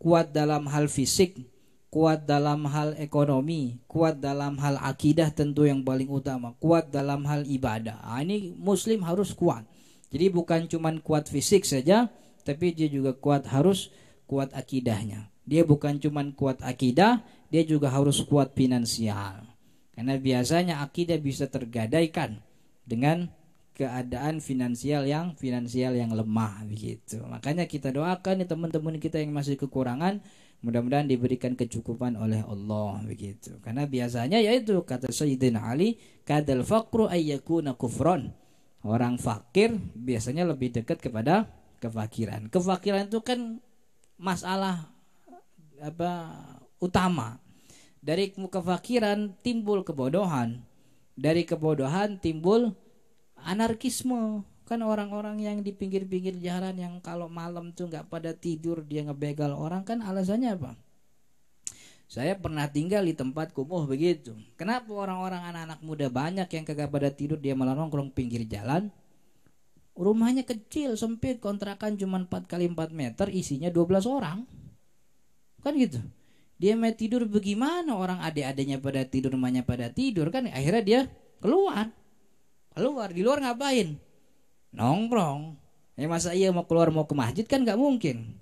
Kuat dalam hal fisik, kuat dalam hal ekonomi, kuat dalam hal akidah tentu yang paling utama, kuat dalam hal ibadah. Nah, ini muslim harus kuat. Jadi bukan cuma kuat fisik saja, tapi dia juga kuat harus kuat akidahnya. Dia bukan cuma kuat akidah, dia juga harus kuat finansial. Karena biasanya akidah bisa tergadaikan dengan keadaan finansial yang finansial yang lemah begitu. Makanya kita doakan nih teman-teman kita yang masih kekurangan mudah-mudahan diberikan kecukupan oleh Allah begitu. Karena biasanya yaitu kata Sayyidina Ali, kadal faqru ayyakuna kufron. Orang fakir biasanya lebih dekat kepada kefakiran. Kefakiran itu kan masalah apa utama dari kefakiran timbul kebodohan. Dari kebodohan timbul anarkisme. Kan orang-orang yang di pinggir-pinggir jalan yang kalau malam tuh nggak pada tidur dia ngebegal orang kan alasannya apa? Saya pernah tinggal di tempat kumuh begitu. Kenapa orang-orang anak-anak muda banyak yang kagak pada tidur dia malah nongkrong pinggir jalan? Rumahnya kecil, sempit, kontrakan cuma 4 kali 4 meter, isinya 12 orang. Kan gitu dia mau tidur bagaimana orang adik-adiknya pada tidur rumahnya pada tidur kan akhirnya dia keluar keluar di luar ngapain nongkrong ya masa iya mau keluar mau ke masjid kan nggak mungkin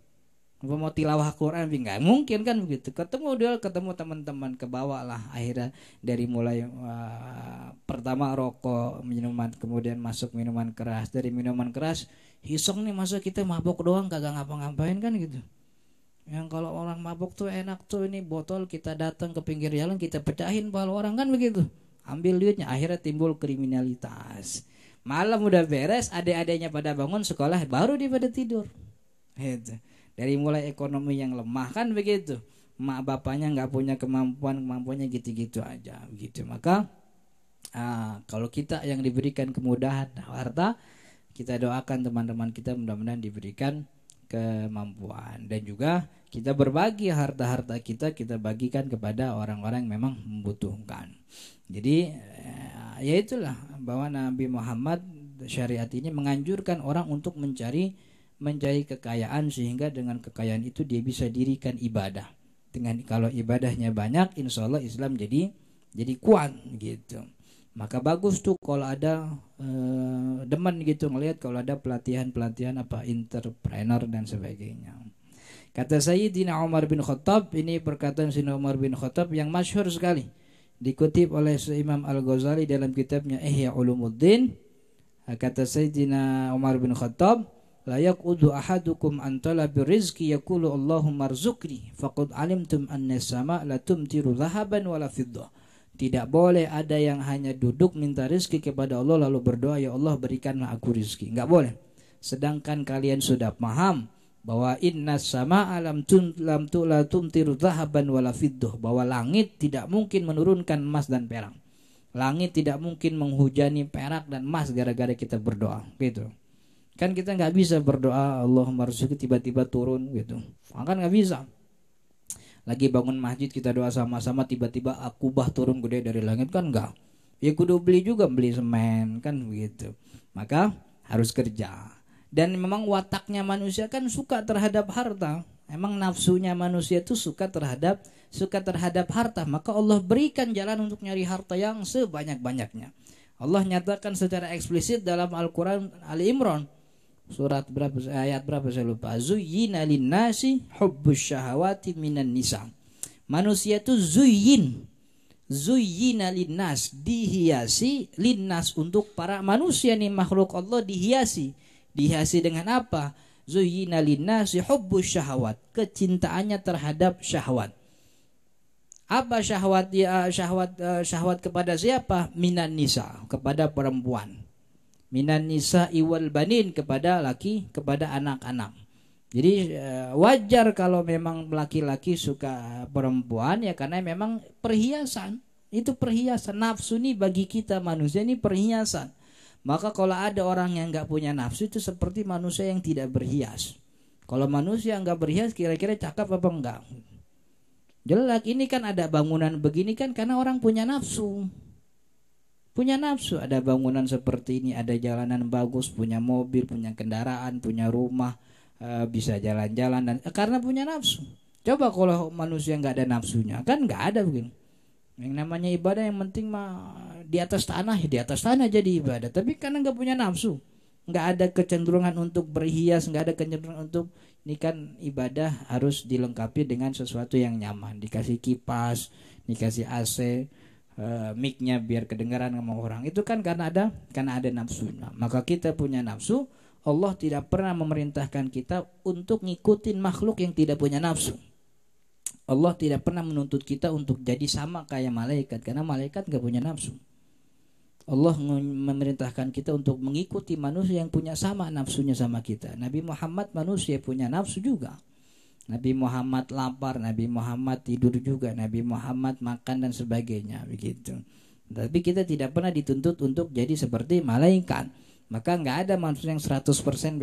mau tilawah Quran nggak mungkin kan begitu ketemu dia ketemu teman-teman ke bawah lah akhirnya dari mulai uh, pertama rokok minuman kemudian masuk minuman keras dari minuman keras hisong nih masa kita mabok doang kagak ngapa-ngapain kan gitu yang kalau orang mabuk tuh enak tuh ini botol kita datang ke pinggir jalan kita pecahin palu orang kan begitu ambil duitnya akhirnya timbul kriminalitas malam udah beres adik-adiknya pada bangun sekolah baru dia pada tidur itu dari mulai ekonomi yang lemah kan begitu mak bapaknya nggak punya kemampuan kemampuannya gitu-gitu aja begitu maka ah, kalau kita yang diberikan kemudahan nah, harta kita doakan teman-teman kita mudah-mudahan diberikan kemampuan dan juga kita berbagi harta-harta kita kita bagikan kepada orang-orang yang memang membutuhkan. Jadi eh, ya itulah bahwa Nabi Muhammad syariat ini menganjurkan orang untuk mencari mencari kekayaan sehingga dengan kekayaan itu dia bisa dirikan ibadah. Dengan kalau ibadahnya banyak, insya Allah Islam jadi jadi kuat gitu maka bagus tuh kalau ada uh, demen gitu ngelihat kalau ada pelatihan-pelatihan apa entrepreneur dan sebagainya. Kata Sayyidina Umar bin Khattab, ini perkataan Sayyidina Umar bin Khattab yang masyhur sekali. Dikutip oleh Imam Al-Ghazali dalam kitabnya Ihya Ulumuddin. Kata Sayyidina Umar bin Khattab, La yakudu ahadukum an talabi rizki yakulu Allahumma rizukni. Faqud alimtum anna sama la tumtiru zahaban wala fiddah. Tidak boleh ada yang hanya duduk minta rizki kepada Allah lalu berdoa, Ya Allah berikanlah aku rizki. Enggak boleh. Sedangkan kalian sudah paham bahwa inna sama alam tun lam tula tumtiru zahaban wala Bahwa langit tidak mungkin menurunkan emas dan perak. Langit tidak mungkin menghujani perak dan emas gara-gara kita berdoa. Gitu. Kan kita nggak bisa berdoa Allah marzuki tiba-tiba turun gitu. Kan nggak bisa lagi bangun masjid kita doa sama-sama tiba-tiba akubah turun gede dari langit kan enggak ya kudu beli juga beli semen kan begitu maka harus kerja dan memang wataknya manusia kan suka terhadap harta emang nafsunya manusia itu suka terhadap suka terhadap harta maka Allah berikan jalan untuk nyari harta yang sebanyak-banyaknya Allah nyatakan secara eksplisit dalam Al-Quran Ali Imran surat berapa ayat berapa saya lupa zuyyina linnasi hubbus syahawati minan nisa manusia itu zuyin zuyyina linnas dihiasi linnas untuk para manusia nih makhluk Allah dihiasi dihiasi dengan apa zuyyina linnas hubbus syahawat kecintaannya terhadap syahwat apa syahwat ya, syahwat eh, syahwat kepada siapa minan nisa kepada perempuan minan nisa iwal banin kepada laki kepada anak-anak. Jadi eh, wajar kalau memang laki-laki suka perempuan ya karena memang perhiasan itu perhiasan nafsu nih bagi kita manusia ini perhiasan. Maka kalau ada orang yang nggak punya nafsu itu seperti manusia yang tidak berhias. Kalau manusia nggak berhias kira-kira cakap apa enggak? Jelek ini kan ada bangunan begini kan karena orang punya nafsu punya nafsu ada bangunan seperti ini ada jalanan bagus punya mobil punya kendaraan punya rumah e, bisa jalan-jalan dan e, karena punya nafsu coba kalau manusia nggak ada nafsunya kan nggak ada mungkin yang namanya ibadah yang penting mah di atas tanah ya di atas tanah jadi ibadah tapi karena nggak punya nafsu nggak ada kecenderungan untuk berhias nggak ada kecenderungan untuk ini kan ibadah harus dilengkapi dengan sesuatu yang nyaman dikasih kipas dikasih AC uh, micnya biar kedengaran sama orang itu kan karena ada karena ada nafsunya maka kita punya nafsu Allah tidak pernah memerintahkan kita untuk ngikutin makhluk yang tidak punya nafsu Allah tidak pernah menuntut kita untuk jadi sama kayak malaikat karena malaikat nggak punya nafsu Allah memerintahkan kita untuk mengikuti manusia yang punya sama nafsunya sama kita Nabi Muhammad manusia punya nafsu juga Nabi Muhammad lapar, Nabi Muhammad tidur juga, Nabi Muhammad makan dan sebagainya begitu. Tapi kita tidak pernah dituntut untuk jadi seperti malaikat. Maka nggak ada manusia yang 100%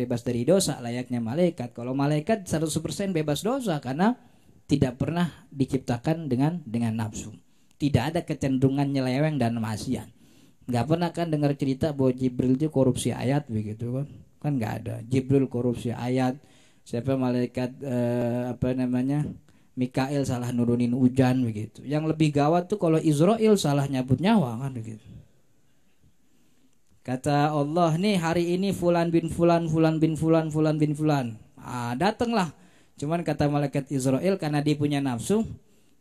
bebas dari dosa layaknya malaikat. Kalau malaikat 100% bebas dosa karena tidak pernah diciptakan dengan dengan nafsu. Tidak ada kecenderungan nyeleweng dan maksiat. Nggak pernah kan dengar cerita bahwa Jibril itu korupsi ayat begitu kan? Kan nggak ada. Jibril korupsi ayat, siapa malaikat eh, apa namanya Mikail salah nurunin hujan begitu. Yang lebih gawat tuh kalau Israel salah nyabut nyawa kan begitu. Kata Allah nih hari ini fulan bin fulan fulan bin fulan fulan bin fulan. Ah datanglah. Cuman kata malaikat Israel karena dia punya nafsu,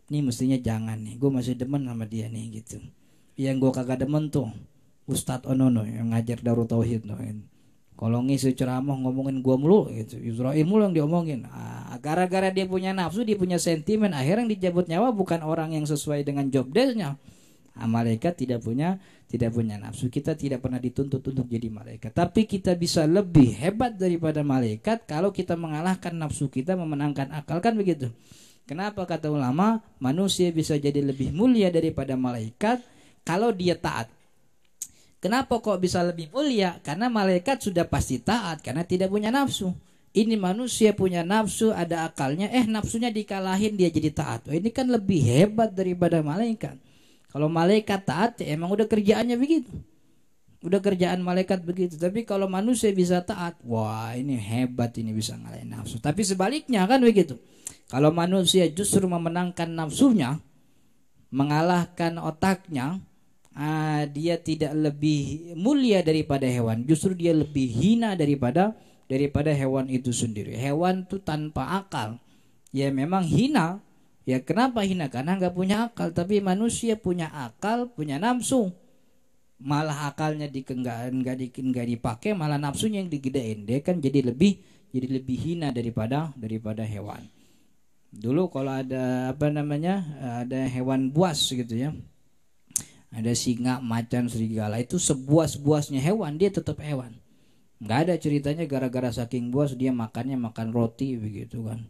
nih mestinya jangan nih. Gue masih demen sama dia nih gitu. Yang gue kagak demen tuh Ustadz Onono yang ngajar Darut Tauhid tuh. Gitu kalau ngisi ceramah ngomongin gua mulu gitu Israel mulu yang diomongin ah, gara-gara dia punya nafsu dia punya sentimen akhirnya yang dijabut nyawa bukan orang yang sesuai dengan job desknya nah, malaikat tidak punya tidak punya nafsu kita tidak pernah dituntut untuk jadi malaikat tapi kita bisa lebih hebat daripada malaikat kalau kita mengalahkan nafsu kita memenangkan akal kan begitu kenapa kata ulama manusia bisa jadi lebih mulia daripada malaikat kalau dia taat Kenapa kok bisa lebih mulia? Karena malaikat sudah pasti taat karena tidak punya nafsu. Ini manusia punya nafsu, ada akalnya, eh nafsunya dikalahin dia jadi taat. Oh, ini kan lebih hebat daripada malaikat. Kalau malaikat taat ya emang udah kerjaannya begitu. Udah kerjaan malaikat begitu. Tapi kalau manusia bisa taat, wah ini hebat ini bisa ngalahin nafsu. Tapi sebaliknya kan begitu. Kalau manusia justru memenangkan nafsunya, mengalahkan otaknya, uh, dia tidak lebih mulia daripada hewan, justru dia lebih hina daripada daripada hewan itu sendiri. Hewan itu tanpa akal, ya memang hina. Ya kenapa hina? Karena nggak punya akal. Tapi manusia punya akal, punya nafsu. Malah akalnya nggak nggak di, nggak dipakai, malah nafsunya yang digedein. Dia kan jadi lebih jadi lebih hina daripada daripada hewan. Dulu kalau ada apa namanya ada hewan buas gitu ya, ada singa, macan, serigala itu sebuas-buasnya hewan dia tetap hewan. Nggak ada ceritanya gara-gara saking buas dia makannya makan roti begitu kan.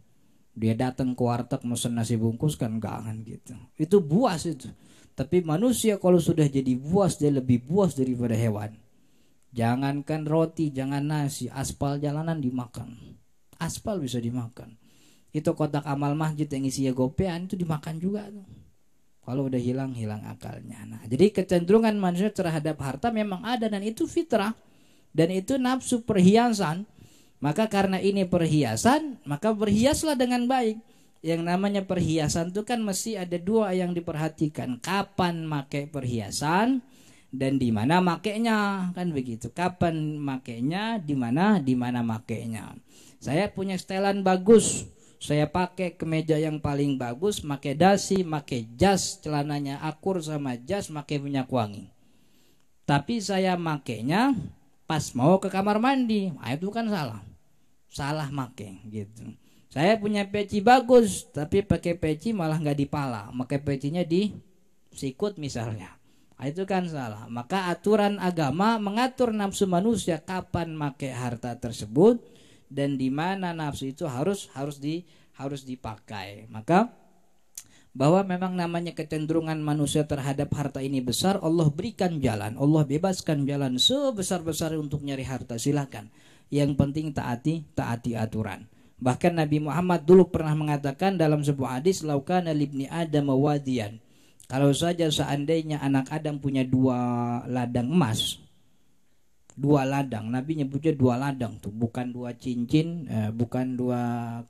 Dia datang ke warteg mesen nasi bungkus kan gangan gitu. Itu buas itu. Tapi manusia kalau sudah jadi buas dia lebih buas daripada hewan. Jangankan roti, jangan nasi, aspal jalanan dimakan. Aspal bisa dimakan. Itu kotak amal masjid yang isinya gopean itu dimakan juga tuh kalau udah hilang, hilang akalnya. Nah, jadi kecenderungan manusia terhadap harta memang ada dan itu fitrah dan itu nafsu perhiasan. Maka karena ini perhiasan, maka berhiaslah dengan baik. Yang namanya perhiasan itu kan mesti ada dua yang diperhatikan. Kapan pakai perhiasan dan di mana makainya kan begitu. Kapan makainya, di mana, di mana makainya. Saya punya setelan bagus, saya pakai kemeja yang paling bagus, pakai dasi, pakai jas, celananya akur sama jas, pakai minyak wangi. Tapi saya makainya pas mau ke kamar mandi, nah, itu kan salah. Salah make gitu. Saya punya peci bagus, tapi pakai peci malah nggak dipala, makai pakai pecinya di sikut misalnya. Nah, itu kan salah. Maka aturan agama mengatur nafsu manusia kapan pakai harta tersebut, dan di mana nafsu itu harus harus di harus dipakai. Maka bahwa memang namanya kecenderungan manusia terhadap harta ini besar, Allah berikan jalan, Allah bebaskan jalan sebesar-besar untuk nyari harta, silahkan. Yang penting taati, taati aturan. Bahkan Nabi Muhammad dulu pernah mengatakan dalam sebuah hadis, laukana libni Adam wadian. Kalau saja seandainya anak Adam punya dua ladang emas, dua ladang. Nabi nyebutnya dua ladang tuh, bukan dua cincin, eh, bukan dua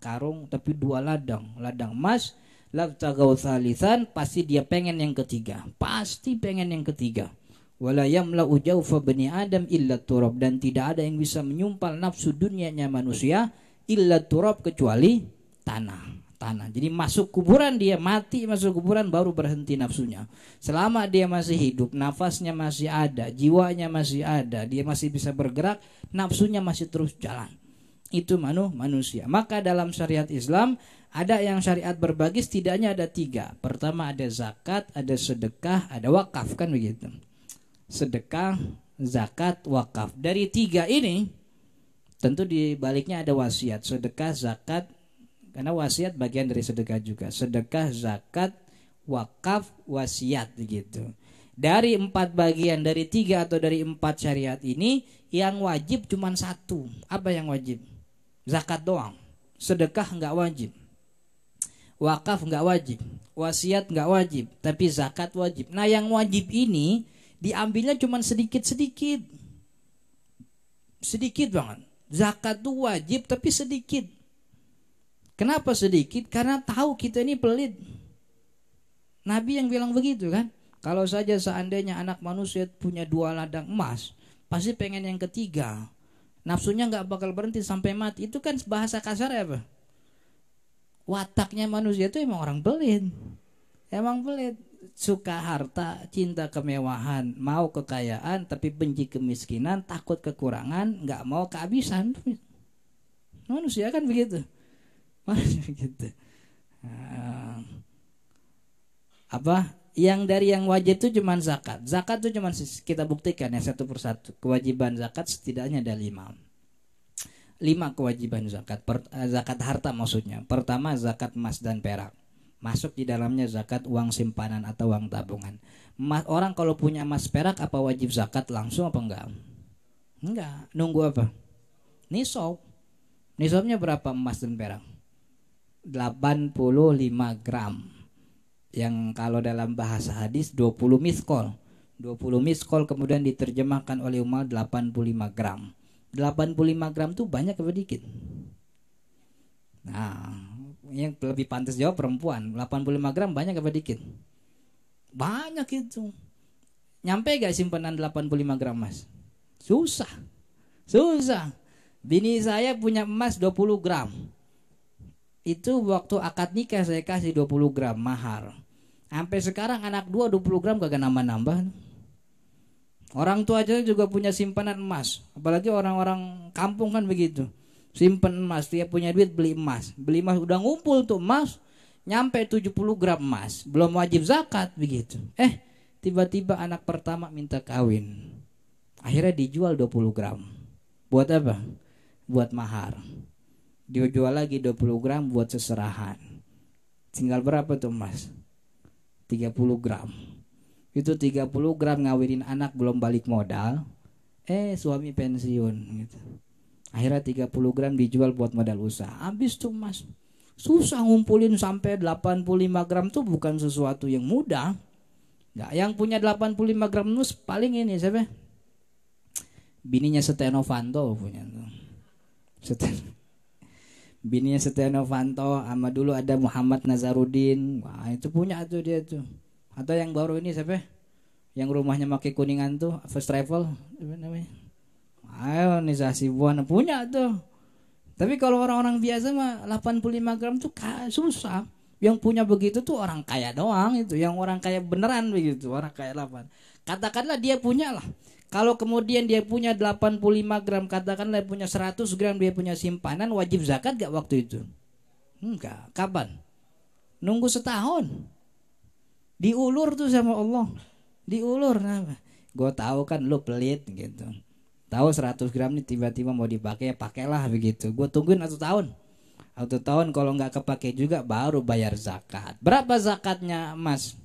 karung, tapi dua ladang. Ladang emas, labtagau salisan, pasti dia pengen yang ketiga. Pasti pengen yang ketiga. Wala la ujaufa bani Adam illa turab. Dan tidak ada yang bisa menyumpal nafsu dunianya manusia illa turab kecuali tanah tanah. Jadi masuk kuburan dia mati masuk kuburan baru berhenti nafsunya. Selama dia masih hidup, nafasnya masih ada, jiwanya masih ada, dia masih bisa bergerak, nafsunya masih terus jalan. Itu manu manusia. Maka dalam syariat Islam ada yang syariat berbagi setidaknya ada tiga. Pertama ada zakat, ada sedekah, ada wakaf kan begitu. Sedekah, zakat, wakaf. Dari tiga ini tentu di baliknya ada wasiat, sedekah, zakat, karena wasiat bagian dari sedekah juga. Sedekah, zakat, wakaf, wasiat gitu Dari empat bagian, dari tiga atau dari empat syariat ini, yang wajib cuma satu. Apa yang wajib? Zakat doang. Sedekah nggak wajib. Wakaf nggak wajib. Wasiat nggak wajib. Tapi zakat wajib. Nah yang wajib ini diambilnya cuma sedikit-sedikit. Sedikit banget. Zakat tuh wajib tapi sedikit Kenapa sedikit? Karena tahu kita ini pelit. Nabi yang bilang begitu kan. Kalau saja seandainya anak manusia punya dua ladang emas, pasti pengen yang ketiga. Nafsunya nggak bakal berhenti sampai mati. Itu kan bahasa kasar ya, Pak. Wataknya manusia itu emang orang pelit. Emang pelit suka harta, cinta kemewahan, mau kekayaan, tapi benci kemiskinan, takut kekurangan, nggak mau kehabisan. Manusia kan begitu. Mana gitu. Uh, apa yang dari yang wajib itu cuma zakat. Zakat itu cuma kita buktikan ya satu persatu. Kewajiban zakat setidaknya ada lima. Lima kewajiban zakat. Per, eh, zakat harta maksudnya. Pertama zakat emas dan perak. Masuk di dalamnya zakat uang simpanan atau uang tabungan. Mas, orang kalau punya emas perak apa wajib zakat langsung apa enggak? Enggak. Nunggu apa? Nisab. Nisabnya berapa emas dan perak? 85 gram yang kalau dalam bahasa hadis 20 miskol 20 miskol kemudian diterjemahkan oleh Umar 85 gram 85 gram tuh banyak apa dikit nah yang lebih pantas jawab perempuan 85 gram banyak apa dikit banyak itu nyampe gak simpanan 85 gram mas susah susah bini saya punya emas 20 gram itu waktu akad nikah saya kasih 20 gram mahar. Sampai sekarang anak dua 20 gram kagak nambah-nambah. Orang tua aja juga punya simpanan emas, apalagi orang-orang kampung kan begitu. simpanan emas, dia punya duit beli emas. Beli emas udah ngumpul tuh emas, nyampe 70 gram emas, belum wajib zakat begitu. Eh, tiba-tiba anak pertama minta kawin. Akhirnya dijual 20 gram. Buat apa? Buat mahar dijual lagi 20 gram buat seserahan tinggal berapa tuh mas 30 gram itu 30 gram ngawirin anak belum balik modal eh suami pensiun gitu akhirnya 30 gram dijual buat modal usaha habis tuh mas susah ngumpulin sampai 85 gram tuh bukan sesuatu yang mudah nggak yang punya 85 gram nus paling ini siapa? Bininya Setenovanto punya tuh. Seten bininya Setia Novanto sama dulu ada Muhammad Nazarudin wah itu punya tuh dia tuh atau yang baru ini siapa yang rumahnya pakai kuningan tuh first travel apa namanya ayo Nisa Sibuan punya tuh tapi kalau orang-orang biasa mah 85 gram tuh susah yang punya begitu tuh orang kaya doang itu yang orang kaya beneran begitu orang kaya 8 Katakanlah dia punya lah. Kalau kemudian dia punya 85 gram, katakanlah dia punya 100 gram, dia punya simpanan, wajib zakat gak waktu itu? Enggak. Kapan? Nunggu setahun. Diulur tuh sama Allah. Diulur. Nah, gue tahu kan lo pelit gitu. Tahu 100 gram nih tiba-tiba mau dipakai, ya pakailah begitu. Gue tungguin satu tahun. Satu tahun kalau nggak kepake juga baru bayar zakat. Berapa zakatnya mas?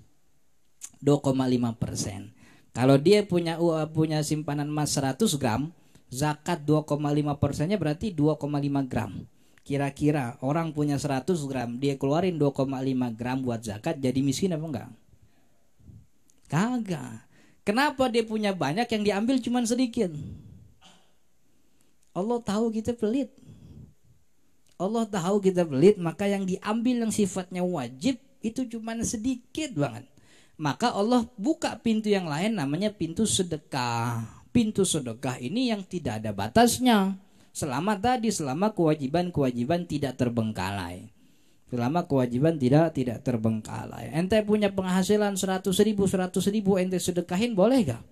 2,5 persen kalau dia punya eh, punya simpanan emas 100 gram, zakat 2,5 persennya berarti 2,5 gram. Kira-kira orang punya 100 gram, dia keluarin 2,5 gram buat zakat, jadi miskin apa enggak? Kagak. Kenapa dia punya banyak yang diambil cuma sedikit? Allah tahu kita pelit. Allah tahu kita pelit, maka yang diambil yang sifatnya wajib itu cuma sedikit banget maka Allah buka pintu yang lain namanya pintu sedekah. Pintu sedekah ini yang tidak ada batasnya. Selama tadi selama kewajiban-kewajiban tidak terbengkalai. Selama kewajiban tidak tidak terbengkalai. Ente punya penghasilan 100 ribu, 100 ribu ente sedekahin boleh gak?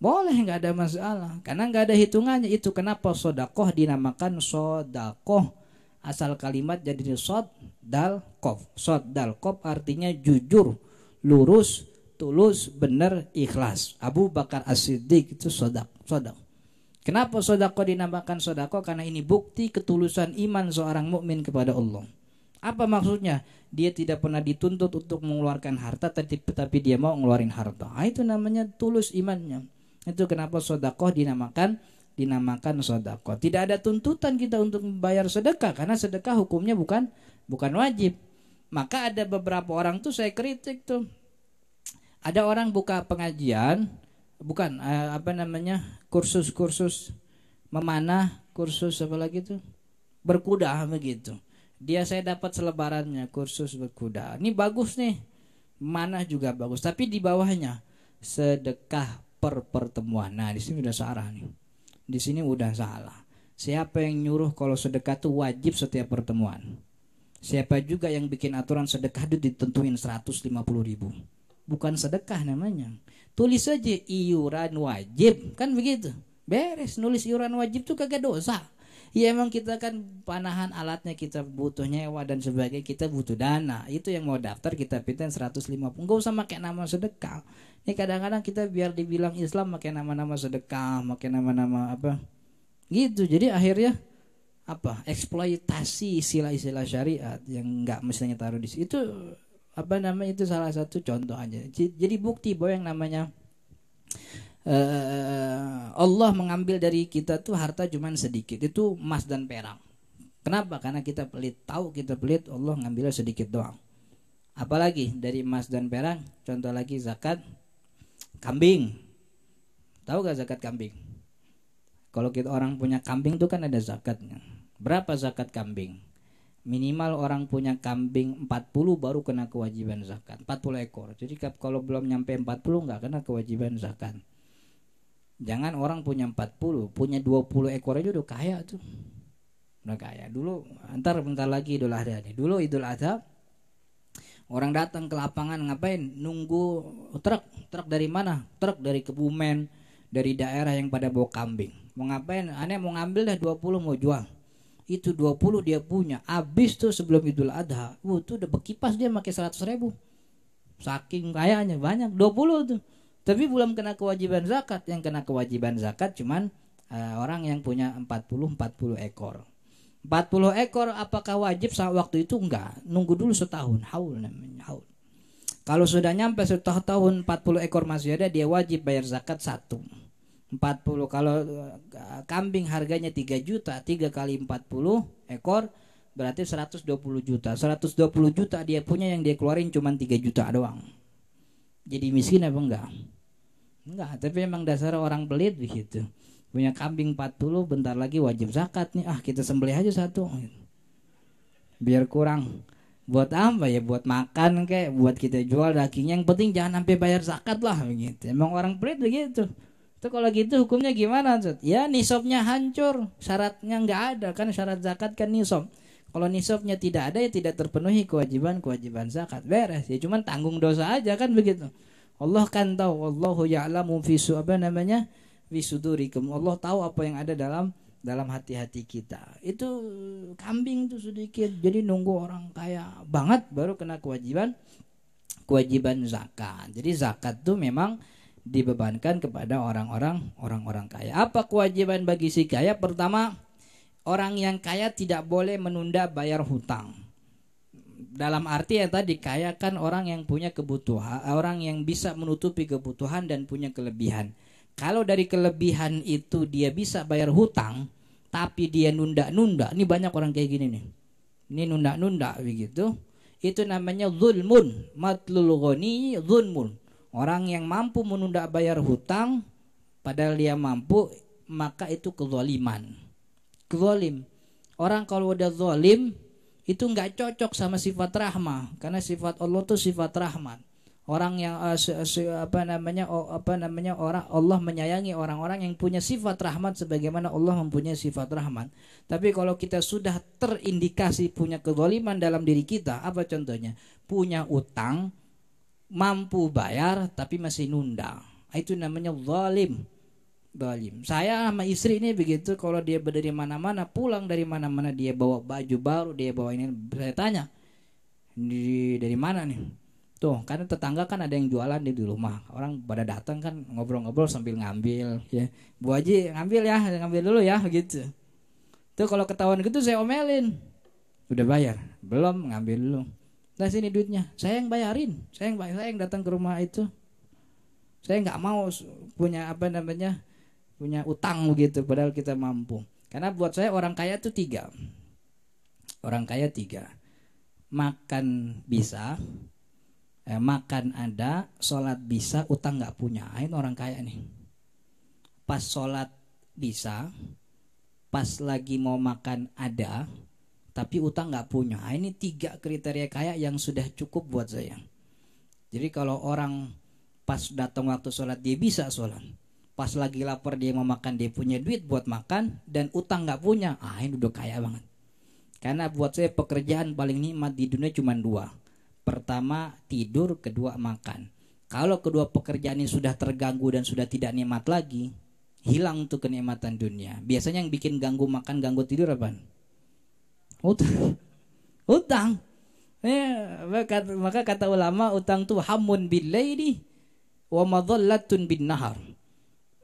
Boleh nggak ada masalah Karena nggak ada hitungannya Itu kenapa sodakoh dinamakan sodakoh Asal kalimat jadi sod dal kof Sod dal kof artinya jujur lurus, tulus, benar, ikhlas. Abu Bakar As-Siddiq itu sodak, sodak. Kenapa sodako dinamakan sodako? Karena ini bukti ketulusan iman seorang mukmin kepada Allah. Apa maksudnya? Dia tidak pernah dituntut untuk mengeluarkan harta, tetapi dia mau ngeluarin harta. Nah, itu namanya tulus imannya. Itu kenapa sodako dinamakan dinamakan sodako. Tidak ada tuntutan kita untuk membayar sedekah karena sedekah hukumnya bukan bukan wajib. Maka ada beberapa orang tuh saya kritik tuh. Ada orang buka pengajian, bukan eh, apa namanya? kursus-kursus memanah, kursus apa lagi tuh? Berkuda begitu. Dia saya dapat selebarannya kursus berkuda. Ini bagus nih. mana juga bagus, tapi di bawahnya sedekah per pertemuan. Nah, di sini udah salah nih. Di sini udah salah. Siapa yang nyuruh kalau sedekah tuh wajib setiap pertemuan? Siapa juga yang bikin aturan sedekah itu ditentuin 150 ribu. Bukan sedekah namanya. Tulis saja iuran wajib. Kan begitu. Beres. Nulis iuran wajib tuh kagak dosa. Ya emang kita kan panahan alatnya kita butuh nyewa dan sebagainya kita butuh dana itu yang mau daftar kita pinta 150 Gak usah pakai nama sedekah ini kadang-kadang kita biar dibilang Islam pakai nama-nama sedekah pakai nama-nama apa gitu jadi akhirnya apa eksploitasi istilah-istilah syariat yang nggak mestinya taruh di situ itu apa namanya itu salah satu contoh aja jadi bukti bahwa yang namanya uh, Allah mengambil dari kita tuh harta cuman sedikit itu emas dan perak kenapa karena kita pelit tahu kita pelit Allah ngambilnya sedikit doang apalagi dari emas dan perak contoh lagi zakat kambing tahu gak zakat kambing kalau kita orang punya kambing tuh kan ada zakatnya Berapa zakat kambing? Minimal orang punya kambing 40 baru kena kewajiban zakat. 40 ekor. Jadi kalau belum nyampe 40 nggak kena kewajiban zakat. Jangan orang punya 40, punya 20 ekor aja udah kaya tuh. Udah kaya. Dulu antar bentar lagi Idul Adha nih. Dulu Idul Adha orang datang ke lapangan ngapain? Nunggu oh, truk. Truk dari mana? Truk dari Kebumen, dari daerah yang pada bawa kambing. Mau ngapain? Aneh mau ngambil dah 20 mau jual itu 20 dia punya habis tuh sebelum Idul Adha wuh tuh udah berkipas dia pakai 100 ribu saking kayanya banyak 20 tuh tapi belum kena kewajiban zakat yang kena kewajiban zakat cuman uh, orang yang punya 40 40 ekor 40 ekor apakah wajib saat waktu itu enggak nunggu dulu setahun haul namanya haul kalau sudah nyampe setahun 40 ekor masih ada dia wajib bayar zakat satu 40 kalau eh, kambing harganya 3 juta 3 kali 40 ekor berarti 120 juta 120 juta dia punya yang dia keluarin cuma 3 juta doang jadi miskin apa enggak enggak tapi emang dasar orang pelit begitu punya kambing 40 bentar lagi wajib zakat nih ah kita sembelih aja satu biar kurang buat apa ya buat makan kayak buat kita jual dagingnya yang penting jangan sampai bayar zakat lah begitu emang orang pelit begitu itu kalau gitu hukumnya gimana, Zat? Ya nisobnya hancur, syaratnya nggak ada kan syarat zakat kan nisob Kalau nisobnya tidak ada ya tidak terpenuhi kewajiban-kewajiban zakat. Beres ya, cuman tanggung dosa aja kan begitu. Allah kan tahu, Allahu ya'lamu fisu apa namanya? fisudurikum Allah tahu apa yang ada dalam dalam hati-hati kita. Itu eh, kambing tuh sedikit. Jadi nunggu orang kaya banget baru kena kewajiban kewajiban zakat. Jadi zakat tuh memang dibebankan kepada orang-orang orang-orang kaya. Apa kewajiban bagi si kaya? Pertama, orang yang kaya tidak boleh menunda bayar hutang. Dalam arti yang tadi kaya kan orang yang punya kebutuhan, eh, orang yang bisa menutupi kebutuhan dan punya kelebihan. Kalau dari kelebihan itu dia bisa bayar hutang, tapi dia nunda-nunda. Ini banyak orang kayak gini nih. Ini nunda-nunda begitu. Itu namanya zulmun, matlul ghani zulmun Orang yang mampu menunda bayar hutang padahal dia mampu maka itu kezaliman. Kezalim. Orang kalau udah zalim itu nggak cocok sama sifat rahmah karena sifat Allah itu sifat rahmat orang yang uh, eh, su, su, apa namanya oh, apa namanya orang Allah menyayangi orang-orang yang punya sifat rahmat sebagaimana Allah mempunyai sifat rahmat. Tapi kalau kita sudah terindikasi punya kezaliman dalam diri kita, apa contohnya? Punya utang mampu bayar tapi masih nunda. Itu namanya zalim. Zalim. Saya sama istri ini begitu kalau dia dari mana-mana pulang dari mana-mana dia bawa baju baru, dia bawa ini saya tanya. Di, dari mana nih? Tuh, karena tetangga kan ada yang jualan di rumah. Orang pada datang kan ngobrol-ngobrol sambil ngambil ya. Bu Haji ngambil ya, ngambil dulu ya gitu. Tuh kalau ketahuan gitu saya omelin. Udah bayar? Belum, ngambil dulu Nah sini duitnya, saya yang bayarin, saya yang bayar, saya yang datang ke rumah itu. Saya nggak mau punya apa namanya punya utang begitu, padahal kita mampu. Karena buat saya orang kaya itu tiga, orang kaya tiga, makan bisa, eh, makan ada, sholat bisa, utang nggak punya. Ah, ini orang kaya nih. Pas sholat bisa, pas lagi mau makan ada, tapi utang nggak punya. Nah, ini tiga kriteria kaya yang sudah cukup buat saya. Jadi kalau orang pas datang waktu sholat dia bisa sholat, pas lagi lapar dia mau makan dia punya duit buat makan dan utang nggak punya, ah ini udah kaya banget. Karena buat saya pekerjaan paling nikmat di dunia cuma dua. Pertama tidur, kedua makan. Kalau kedua pekerjaan ini sudah terganggu dan sudah tidak nikmat lagi, hilang tuh kenikmatan dunia. Biasanya yang bikin ganggu makan, ganggu tidur apa? utang utang ya, maka kata ulama utang itu hamun billaili wa madhallatun bin nahar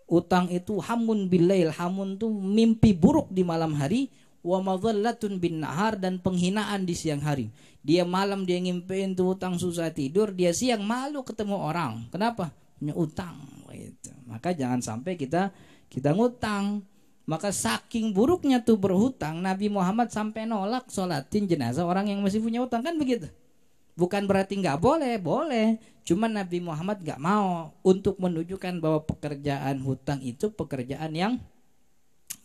utang itu hamun billail hamun tuh mimpi buruk di malam hari wa madhallatun bin nahar dan penghinaan di siang hari dia malam dia ngimpiin tuh utang susah tidur dia siang malu ketemu orang kenapa punya utang gitu. maka jangan sampai kita kita ngutang maka saking buruknya tuh berhutang, Nabi Muhammad sampai nolak sholatin jenazah orang yang masih punya hutang kan begitu. Bukan berarti nggak boleh, boleh. Cuman Nabi Muhammad nggak mau untuk menunjukkan bahwa pekerjaan hutang itu pekerjaan yang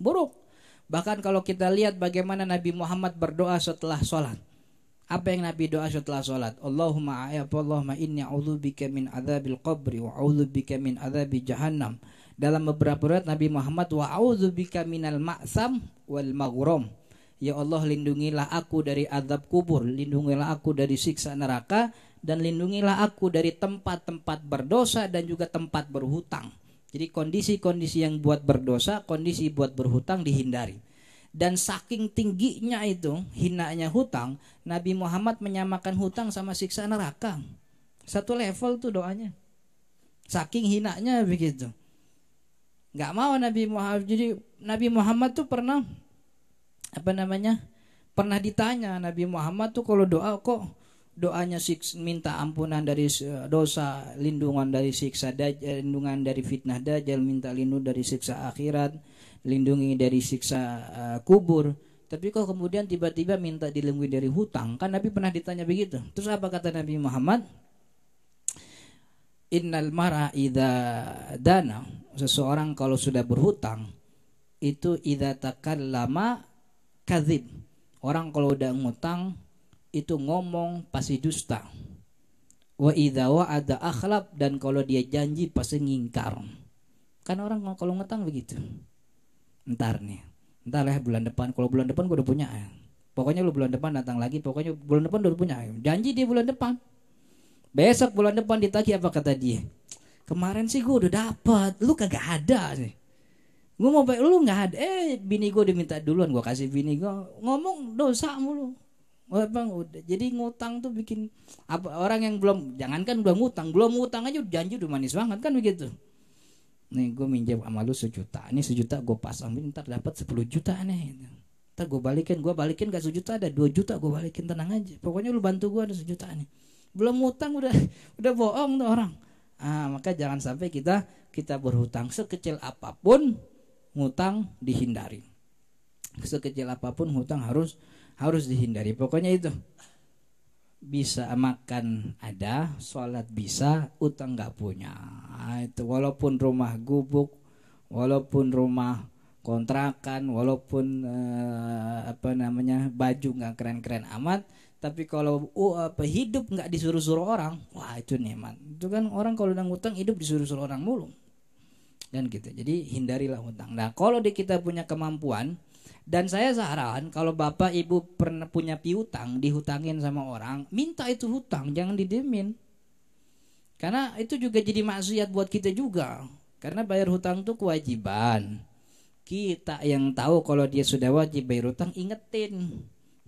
buruk. Bahkan kalau kita lihat bagaimana Nabi Muhammad berdoa setelah sholat. Apa yang Nabi doa setelah sholat? Allahumma ayyab Allahumma inni bika min adzabil qabri wa bika min azabil jahannam. Dalam beberapa riwayat Nabi Muhammad wa auzubika minal ma'sam wal maghram. Ya Allah lindungilah aku dari azab kubur, lindungilah aku dari siksa neraka dan lindungilah aku dari tempat-tempat berdosa dan juga tempat berhutang. Jadi kondisi-kondisi yang buat berdosa, kondisi buat berhutang dihindari. Dan saking tingginya itu, hinanya hutang, Nabi Muhammad menyamakan hutang sama siksa neraka. Satu level tuh doanya. Saking hinanya begitu nggak mau Nabi Muhammad jadi Nabi Muhammad tuh pernah apa namanya pernah ditanya Nabi Muhammad tuh kalau doa kok doanya siks, minta ampunan dari dosa lindungan dari siksa dajjal eh, lindungan dari fitnah dajjal minta lindung dari siksa akhirat lindungi dari siksa uh, kubur tapi kok kemudian tiba-tiba minta dilindungi dari hutang kan Nabi pernah ditanya begitu terus apa kata Nabi Muhammad innal mar'a idza dana seseorang kalau sudah berhutang itu ida idza lama kadzib orang kalau udah ngutang itu ngomong pasti dusta wa idza ada akhlab dan kalau dia janji pasti ngingkar kan orang kalau ngutang begitu ntar nih ntar lah bulan depan kalau bulan depan gue udah punya pokoknya lu bulan depan datang lagi pokoknya bulan depan udah punya janji dia bulan depan Besok bulan depan ditagih apa kata dia? Kemarin sih gue udah dapat, lu kagak ada sih. Gue mau bayar lu nggak ada. Eh bini gue diminta duluan, gue kasih bini gue ngomong dosa mulu. Oh, bang, udah. Jadi ngutang tuh bikin apa orang yang belum jangankan belum ngutang, belum ngutang aja janji udah manis banget kan begitu. Nih gue minjam sama lu sejuta, ini sejuta gue pasang, ntar dapat sepuluh juta nih. Ntar gue balikin, gue balikin gak sejuta ada dua juta gue balikin tenang aja. Pokoknya lu bantu gue ada sejuta nih belum utang udah udah bohong tuh orang ah maka jangan sampai kita kita berhutang sekecil apapun ngutang dihindari sekecil apapun hutang harus harus dihindari pokoknya itu bisa makan ada sholat bisa utang nggak punya nah, itu walaupun rumah gubuk walaupun rumah kontrakan walaupun eh, apa namanya baju nggak keren-keren amat tapi kalau uh, apa hidup nggak disuruh-suruh orang wah itu nikmat itu kan orang kalau udah ngutang hidup disuruh-suruh orang mulu dan gitu jadi hindarilah hutang nah kalau di kita punya kemampuan dan saya saran kalau bapak ibu pernah punya piutang dihutangin sama orang minta itu hutang jangan didemin karena itu juga jadi maksiat buat kita juga karena bayar hutang itu kewajiban kita yang tahu kalau dia sudah wajib bayar hutang ingetin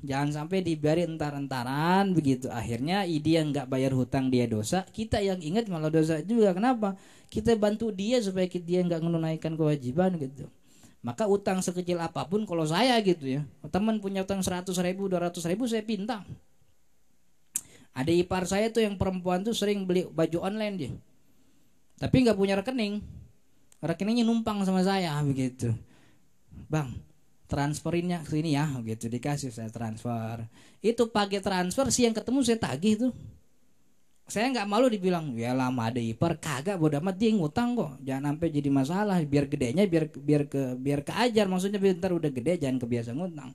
Jangan sampai dibiarin entar-entaran begitu. Akhirnya ide yang nggak bayar hutang dia dosa. Kita yang ingat malah dosa juga. Kenapa? Kita bantu dia supaya dia nggak menunaikan kewajiban gitu. Maka utang sekecil apapun kalau saya gitu ya. Teman punya utang 100 ribu, 200 ribu saya pinta. Ada ipar saya tuh yang perempuan tuh sering beli baju online dia. Tapi nggak punya rekening. Rekeningnya numpang sama saya begitu. Bang, transferinnya ke sini ya gitu dikasih saya transfer itu pakai transfer sih yang ketemu saya tagih tuh saya nggak malu dibilang ya lama ada iper kagak bodoh amat dia ngutang kok jangan sampai jadi masalah biar gedenya biar biar ke biar keajar maksudnya bentar udah gede jangan kebiasa ngutang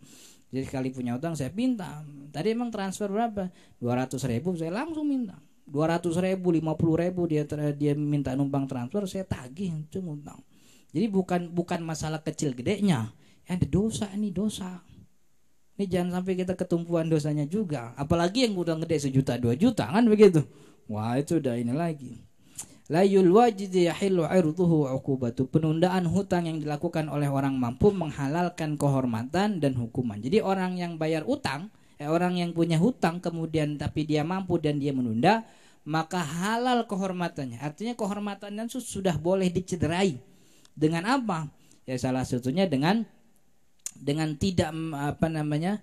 jadi sekali punya utang saya minta tadi emang transfer berapa 200 ribu saya langsung minta 200 ribu 50 ribu dia dia minta numpang transfer saya tagih itu ngutang jadi bukan bukan masalah kecil gedenya ada eh, dosa ini dosa ini jangan sampai kita ketumpuan dosanya juga apalagi yang udah gede sejuta dua juta kan begitu wah itu udah ini lagi Layul wajdi yahillu irduhu uqubatu. Penundaan hutang yang dilakukan oleh orang mampu menghalalkan kehormatan dan hukuman. Jadi orang yang bayar utang, eh, orang yang punya hutang kemudian tapi dia mampu dan dia menunda, maka halal kehormatannya. Artinya kehormatannya sudah boleh dicederai. Dengan apa? Ya salah satunya dengan dengan tidak mm, apa namanya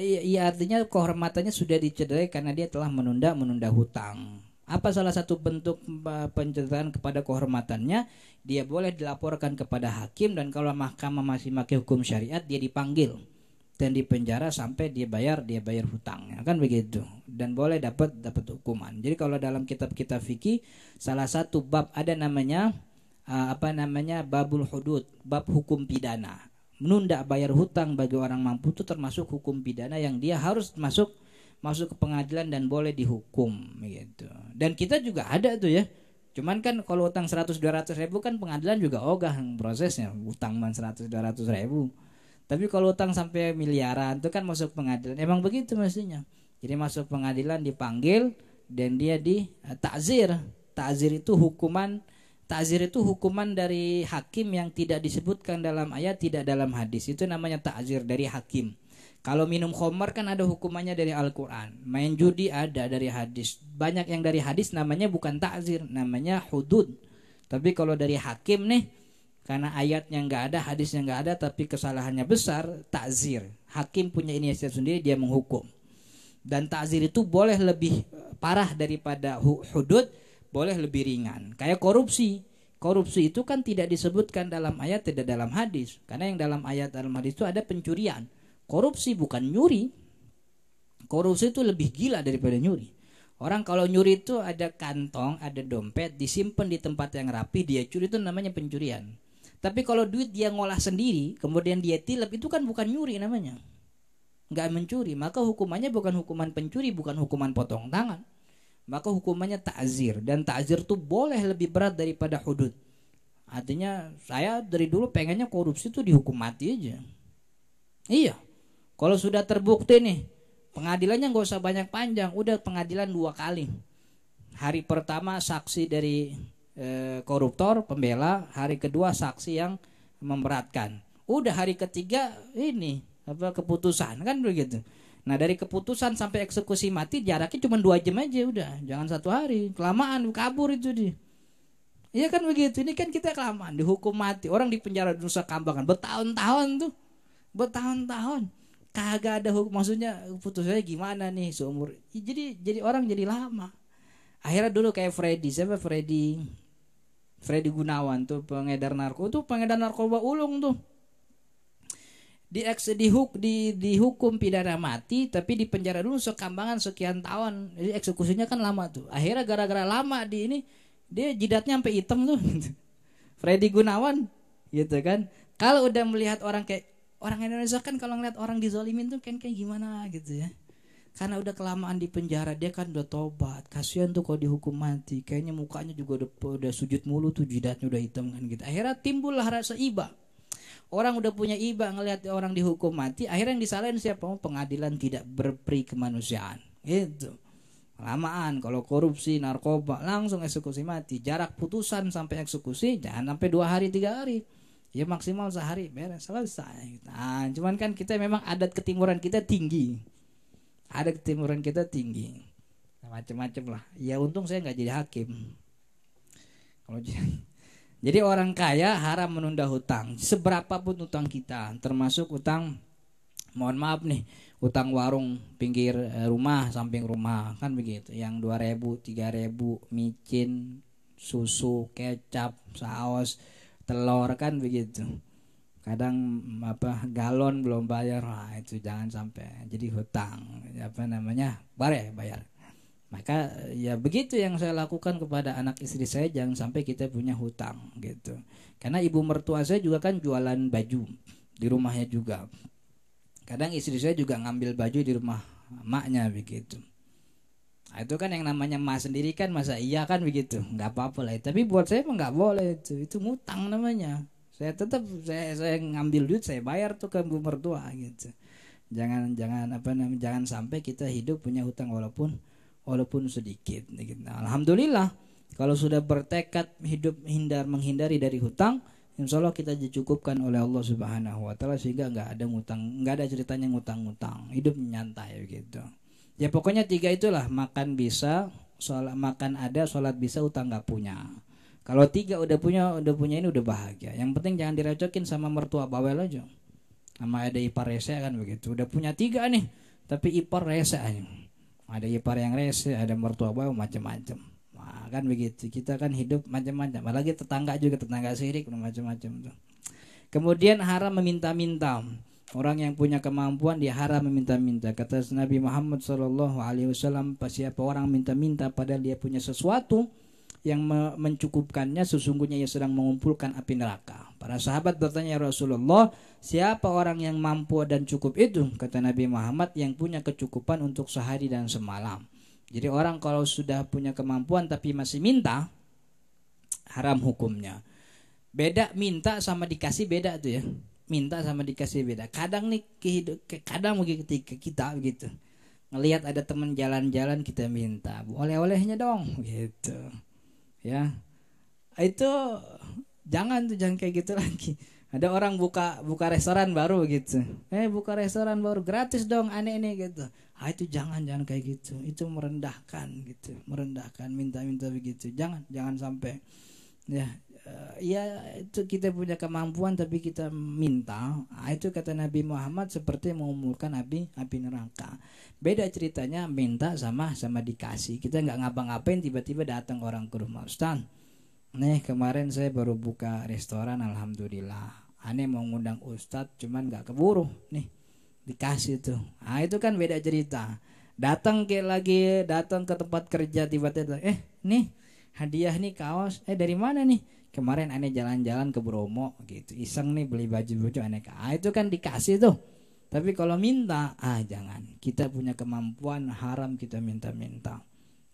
ya artinya kehormatannya sudah dicederai karena dia telah menunda menunda hutang. Apa salah satu bentuk mm, eh, pencederaan kepada kehormatannya? Dia boleh dilaporkan kepada hakim dan kalau mahkamah masih pakai hukum syariat dia dipanggil dan dipenjara sampai dia bayar dia bayar hutangnya kan begitu dan boleh dapat dapat hukuman. Jadi kalau dalam kitab-kitab fikih salah satu bab ada namanya eh, apa namanya babul hudud, bab hukum pidana menunda bayar hutang bagi orang mampu itu termasuk hukum pidana yang dia harus masuk masuk ke pengadilan dan boleh dihukum gitu. Dan kita juga ada tuh ya. Cuman kan kalau utang 100 200 ribu kan pengadilan juga ogah prosesnya utang man 100 200 ribu. Tapi kalau utang sampai miliaran itu kan masuk pengadilan. Emang begitu mestinya. Jadi masuk pengadilan dipanggil dan dia di eh, takzir. Takzir itu hukuman Ta'zir itu hukuman dari hakim yang tidak disebutkan dalam ayat, tidak dalam hadis. Itu namanya ta'zir dari hakim. Kalau minum khomar kan ada hukumannya dari Al-Qur'an. Main judi ada dari hadis. Banyak yang dari hadis namanya bukan ta'zir, namanya hudud. Tapi kalau dari hakim nih karena ayatnya nggak ada, hadisnya nggak ada, tapi kesalahannya besar, takzir. Hakim punya inisiatif sendiri, dia menghukum. Dan takzir itu boleh lebih eh, parah daripada hudud, boleh lebih ringan. Kayak korupsi. Korupsi itu kan tidak disebutkan dalam ayat, tidak dalam hadis. Karena yang dalam ayat, dalam hadis itu ada pencurian. Korupsi bukan nyuri. Korupsi itu lebih gila daripada nyuri. Orang kalau nyuri itu ada kantong, ada dompet, disimpan di tempat yang rapi, dia curi itu namanya pencurian. Tapi kalau duit dia ngolah sendiri, kemudian dia tilap itu kan bukan nyuri namanya. Nggak mencuri, maka hukumannya bukan hukuman pencuri, bukan hukuman potong tangan maka hukumannya takzir dan takzir tuh boleh lebih berat daripada hudud artinya saya dari dulu pengennya korupsi itu dihukum mati aja iya kalau sudah terbukti nih pengadilannya nggak usah banyak panjang udah pengadilan dua kali hari pertama saksi dari e, koruptor pembela hari kedua saksi yang memberatkan udah hari ketiga ini apa keputusan kan begitu Nah dari keputusan sampai eksekusi mati jaraknya cuma dua jam aja udah, jangan satu hari. Kelamaan kabur itu dia. Iya kan begitu. Ini kan kita kelamaan dihukum mati. Orang di penjara di Nusa Kambangan bertahun-tahun tuh, bertahun-tahun. Kagak ada hukum. Maksudnya putusannya gimana nih seumur. Jadi jadi orang jadi lama. Akhirnya dulu kayak Freddy, siapa Freddy? Freddy Gunawan tuh pengedar narkoba tuh pengedar narkoba ulung tuh di dihuk di dihukum pidana mati tapi di penjara dulu sekambangan sekian tahun jadi eksekusinya kan lama tuh akhirnya gara-gara lama di ini dia jidatnya sampai hitam tuh Freddy Gunawan gitu kan kalau udah melihat orang kayak orang Indonesia kan kalau ngeliat orang dizolimin tuh kan kayak gimana gitu ya karena udah kelamaan di penjara dia kan udah tobat kasihan tuh kalau dihukum mati kayaknya mukanya juga udah, udah sujud mulu tuh jidatnya udah hitam kan gitu akhirnya timbullah rasa iba Orang udah punya iba ngelihat orang dihukum mati, akhirnya yang disalahin siapa? Oh, pengadilan tidak berperi kemanusiaan. Gitu. Lamaan kalau korupsi, narkoba, langsung eksekusi mati. Jarak putusan sampai eksekusi jangan sampai dua hari tiga hari. Ya maksimal sehari beres selesai. Nah, cuman kan kita memang adat ketimuran kita tinggi. Adat ketimuran kita tinggi. macam macem-macem lah. Ya untung saya nggak jadi hakim. Kalau jadi jadi orang kaya haram menunda hutang. seberapa pun hutang kita, termasuk hutang mohon maaf nih, hutang warung pinggir eh, rumah, samping rumah, kan begitu. Yang dua ribu tiga ribu micin, susu, kecap, saus, telur kan begitu. Kadang mm, apa galon belum bayar, nah, itu jangan sampai jadi hutang. Apa namanya? Bare bayar maka ya begitu yang saya lakukan kepada anak istri saya jangan sampai kita punya hutang gitu karena ibu mertua saya juga kan jualan baju di rumahnya juga kadang istri saya juga ngambil baju di rumah maknya begitu Nah, itu kan yang namanya mas sendiri kan masa iya kan begitu nggak apa-apa lah tapi buat saya nggak boleh itu itu ngutang namanya saya tetap saya saya ngambil duit saya bayar tuh ke ibu mertua gitu jangan jangan apa namanya jangan sampai kita hidup punya hutang walaupun walaupun sedikit. Nah, alhamdulillah kalau sudah bertekad hidup hindar menghindari dari hutang, insya Allah kita dicukupkan oleh Allah Subhanahu Wa Taala sehingga nggak ada ngutang, nggak ada ceritanya ngutang-ngutang, hidup nyantai gitu. Ya pokoknya tiga itulah makan bisa, sholat makan ada, sholat bisa, utang nggak punya. Kalau tiga udah punya, udah punya ini udah bahagia. Yang penting jangan direcokin sama mertua bawel aja. Sama ada ipar rese kan begitu. Udah punya tiga nih, tapi ipar rese aja ada ipar yang rese ada mertua bau macam-macam nah, kan begitu kita kan hidup macam-macam apalagi tetangga juga tetangga sirik macam-macam tuh kemudian haram meminta-minta orang yang punya kemampuan dia haram meminta-minta kata Nabi Muhammad SAW siapa orang minta-minta padahal dia punya sesuatu yang mencukupkannya sesungguhnya ia sedang mengumpulkan api neraka. Para sahabat bertanya ya Rasulullah, siapa orang yang mampu dan cukup itu? Kata Nabi Muhammad yang punya kecukupan untuk sehari dan semalam. Jadi orang kalau sudah punya kemampuan tapi masih minta, haram hukumnya. Beda minta sama dikasih beda tuh ya. Minta sama dikasih beda. Kadang nih kehidup, kadang mungkin ketika kita gitu ngelihat ada teman jalan-jalan kita minta oleh-olehnya dong gitu ya itu jangan tuh jangan kayak gitu lagi ada orang buka buka restoran baru gitu eh buka restoran baru gratis dong aneh ini gitu ah itu jangan jangan kayak gitu itu merendahkan gitu merendahkan minta-minta begitu jangan jangan sampai ya Eh, ya itu kita punya kemampuan tapi kita minta nah, itu kata Nabi Muhammad seperti mengumurkan api api neraka beda ceritanya minta sama sama dikasih kita nggak ngapa-ngapain tiba-tiba datang orang ke rumah Ustaz nih kemarin saya baru buka restoran alhamdulillah aneh mau ngundang Ustadz cuman nggak keburu nih dikasih tuh nah itu kan beda cerita datang ke lagi datang ke tempat kerja tiba-tiba eh nih hadiah nih kaos eh dari mana nih kemarin aneh jalan-jalan ke Bromo gitu iseng nih beli baju-baju aneh ah, itu kan dikasih tuh tapi kalau minta ah jangan kita punya kemampuan haram kita minta-minta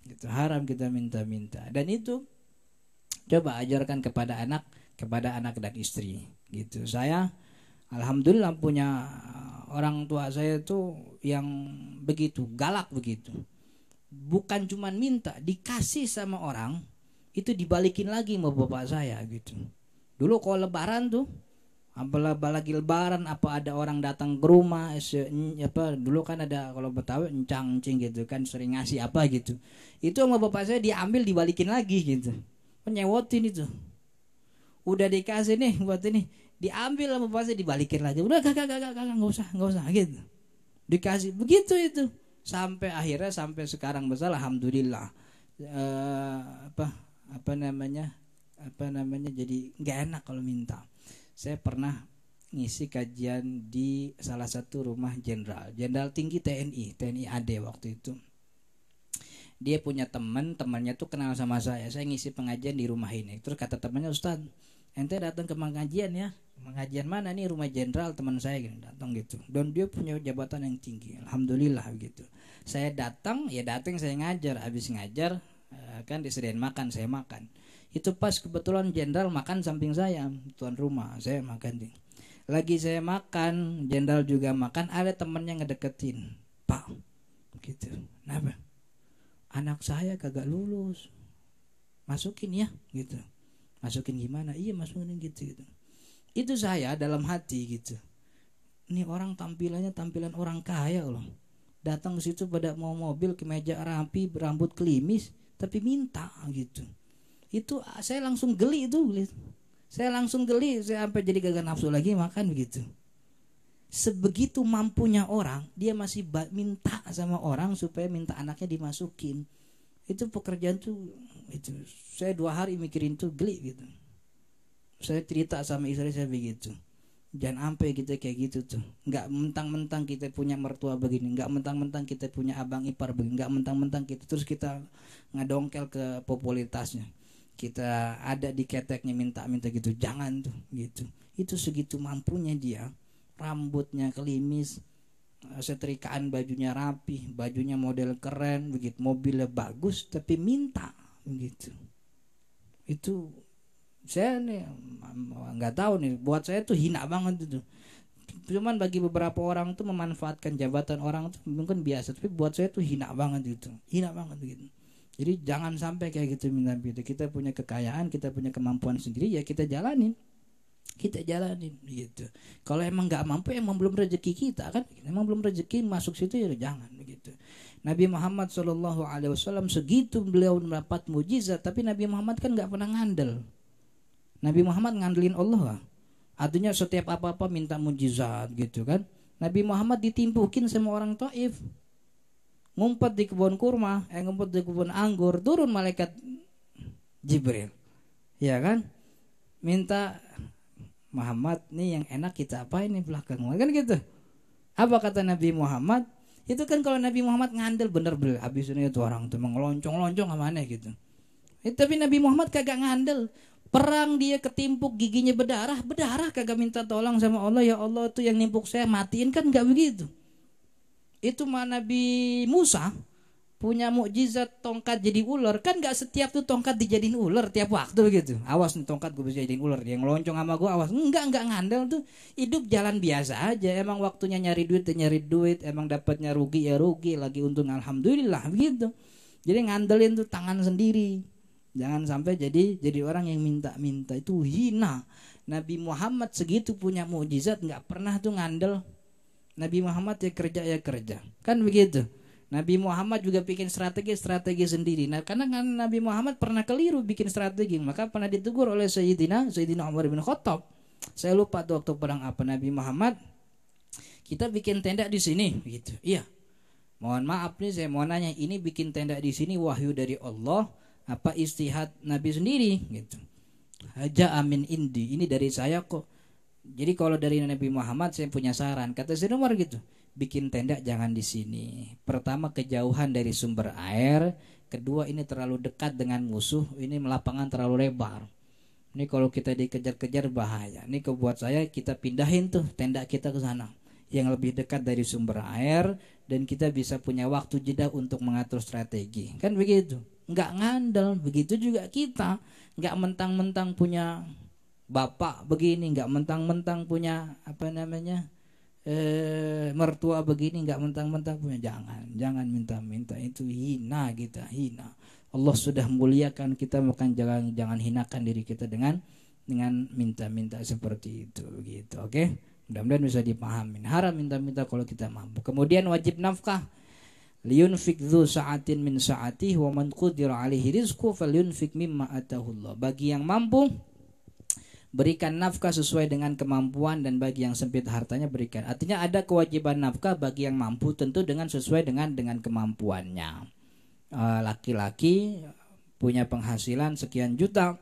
gitu haram kita minta-minta dan itu coba ajarkan kepada anak kepada anak dan istri gitu saya alhamdulillah punya uh, orang tua saya tuh yang begitu galak begitu bukan cuma minta dikasih sama orang itu dibalikin lagi sama bapak saya gitu dulu kalau lebaran tuh apa lagi lebaran apa ada orang datang ke rumah se, apa dulu kan ada kalau betawi encang encing gitu kan sering ngasih apa gitu itu sama bapak saya diambil dibalikin lagi gitu penyewotin itu udah dikasih nih buat ini diambil sama bapak saya dibalikin lagi udah gak gak gak gak nggak usah nggak usah gitu dikasih begitu itu sampai akhirnya sampai sekarang besar alhamdulillah eh, apa apa namanya apa namanya jadi nggak enak kalau minta saya pernah ngisi kajian di salah satu rumah jenderal jenderal tinggi TNI TNI AD waktu itu dia punya teman temannya tuh kenal sama saya saya ngisi pengajian di rumah ini terus kata temannya Ustadz ente datang ke pengajian ya pengajian mana nih rumah jenderal teman saya gitu datang gitu dan dia punya jabatan yang tinggi alhamdulillah gitu saya datang ya datang saya ngajar habis ngajar Eh, kan disediain makan saya makan itu pas kebetulan jenderal makan samping saya tuan rumah saya makan nih lagi saya makan jenderal juga makan ada temennya ngedeketin pak gitu kenapa anak saya kagak lulus masukin ya gitu masukin gimana iya masukin gitu gitu itu saya dalam hati gitu ini orang tampilannya tampilan orang kaya loh datang ke situ pada mau mobil kemeja rapi berambut kelimis tapi minta gitu itu ah, saya langsung geli itu gitu. saya langsung geli saya sampai jadi gagal nafsu lagi makan begitu sebegitu mampunya orang dia masih minta sama orang supaya minta anaknya dimasukin itu pekerjaan tuh itu saya dua hari mikirin tuh geli gitu saya cerita sama istri saya begitu jangan sampai kita kayak gitu tuh nggak mentang-mentang kita punya mertua begini nggak mentang-mentang kita punya abang ipar begini nggak mentang-mentang kita terus kita ngadongkel ke popularitasnya kita ada di keteknya minta-minta gitu jangan tuh gitu itu segitu mampunya dia rambutnya kelimis eh, setrikaan bajunya rapi bajunya model keren begitu mobilnya bagus tapi minta begitu itu saya nih nggak tahu nih buat saya tuh hina banget itu cuman bagi beberapa orang tuh memanfaatkan jabatan orang tuh mungkin biasa tapi buat saya tuh hina banget gitu hina banget gitu jadi jangan sampai kayak gitu minta gitu kita punya kekayaan kita punya kemampuan sendiri ya kita jalanin kita jalanin gitu kalau emang nggak mampu emang belum rezeki kita kan emang belum rezeki masuk situ ya jangan gitu Nabi Muhammad Shallallahu Alaihi Wasallam segitu beliau mendapat mujizat tapi Nabi Muhammad kan nggak pernah ngandel Nabi Muhammad ngandelin Allah. Artinya setiap apa-apa minta mujizat gitu kan. Nabi Muhammad ditimpukin semua orang Taif. Ngumpet di kebun kurma, eh ngumpet di kebun anggur, turun malaikat Jibril. Ya kan? Minta Muhammad nih yang enak kita apa ini belakang kan gitu. Apa kata Nabi Muhammad? Itu kan kalau Nabi Muhammad ngandel bener bener habis ini itu orang tuh mengeloncong-loncong sama aneh gitu. Eh, tapi Nabi Muhammad kagak ngandel. Perang dia ketimpuk giginya berdarah, berdarah kagak minta tolong sama Allah, ya Allah tuh yang nimpuk saya matiin kan nggak begitu. Itu mah Nabi Musa punya mukjizat tongkat jadi ular kan nggak setiap tuh tongkat dijadiin ular tiap waktu begitu awas nih tongkat gue bisa jadiin ular yang loncong sama gue awas nggak nggak ngandel tuh hidup jalan biasa aja emang waktunya nyari duit ya nyari duit emang dapatnya rugi ya rugi lagi untung alhamdulillah begitu jadi ngandelin tuh tangan sendiri Jangan sampai jadi jadi orang yang minta-minta itu hina. Nabi Muhammad segitu punya mujizat nggak pernah tuh ngandel. Nabi Muhammad ya kerja ya kerja. Kan begitu. Nabi Muhammad juga bikin strategi-strategi sendiri. Nah, karena kan Nabi Muhammad pernah keliru bikin strategi, maka pernah ditegur oleh Sayyidina Sayyidina Umar bin Khattab. Saya lupa tuh waktu perang apa Nabi Muhammad kita bikin tenda di sini gitu. Iya. Mohon maaf nih saya mau nanya, ini bikin tenda di sini wahyu dari Allah apa istihad Nabi sendiri gitu. Haja amin indi, ini dari saya kok. Jadi kalau dari Nabi Muhammad saya punya saran, kata Sayyidina nomor gitu. Bikin tenda jangan di sini. Pertama kejauhan dari sumber air, kedua ini terlalu dekat dengan musuh, ini lapangan terlalu lebar. Ini kalau kita dikejar-kejar bahaya. Ini kebuat saya kita pindahin tuh tenda kita ke sana yang lebih dekat dari sumber air dan kita bisa punya waktu jeda untuk mengatur strategi. Kan begitu nggak ngandel begitu juga kita nggak mentang-mentang punya bapak begini nggak mentang-mentang punya apa namanya eh, mertua begini nggak mentang-mentang punya jangan jangan minta-minta itu hina kita hina Allah sudah muliakan kita maka jangan jangan hinakan diri kita dengan dengan minta-minta seperti itu gitu oke okay? mudah-mudahan bisa dipahamin haram minta-minta kalau kita mampu kemudian wajib nafkah liyunfik dzu sa'atin min sa'atih wa man qudira alihi rizku falyunfik mimma atahullah bagi yang mampu berikan nafkah sesuai dengan kemampuan dan bagi yang sempit hartanya berikan artinya ada kewajiban nafkah bagi yang mampu tentu dengan sesuai dengan dengan kemampuannya eh, laki-laki punya penghasilan sekian juta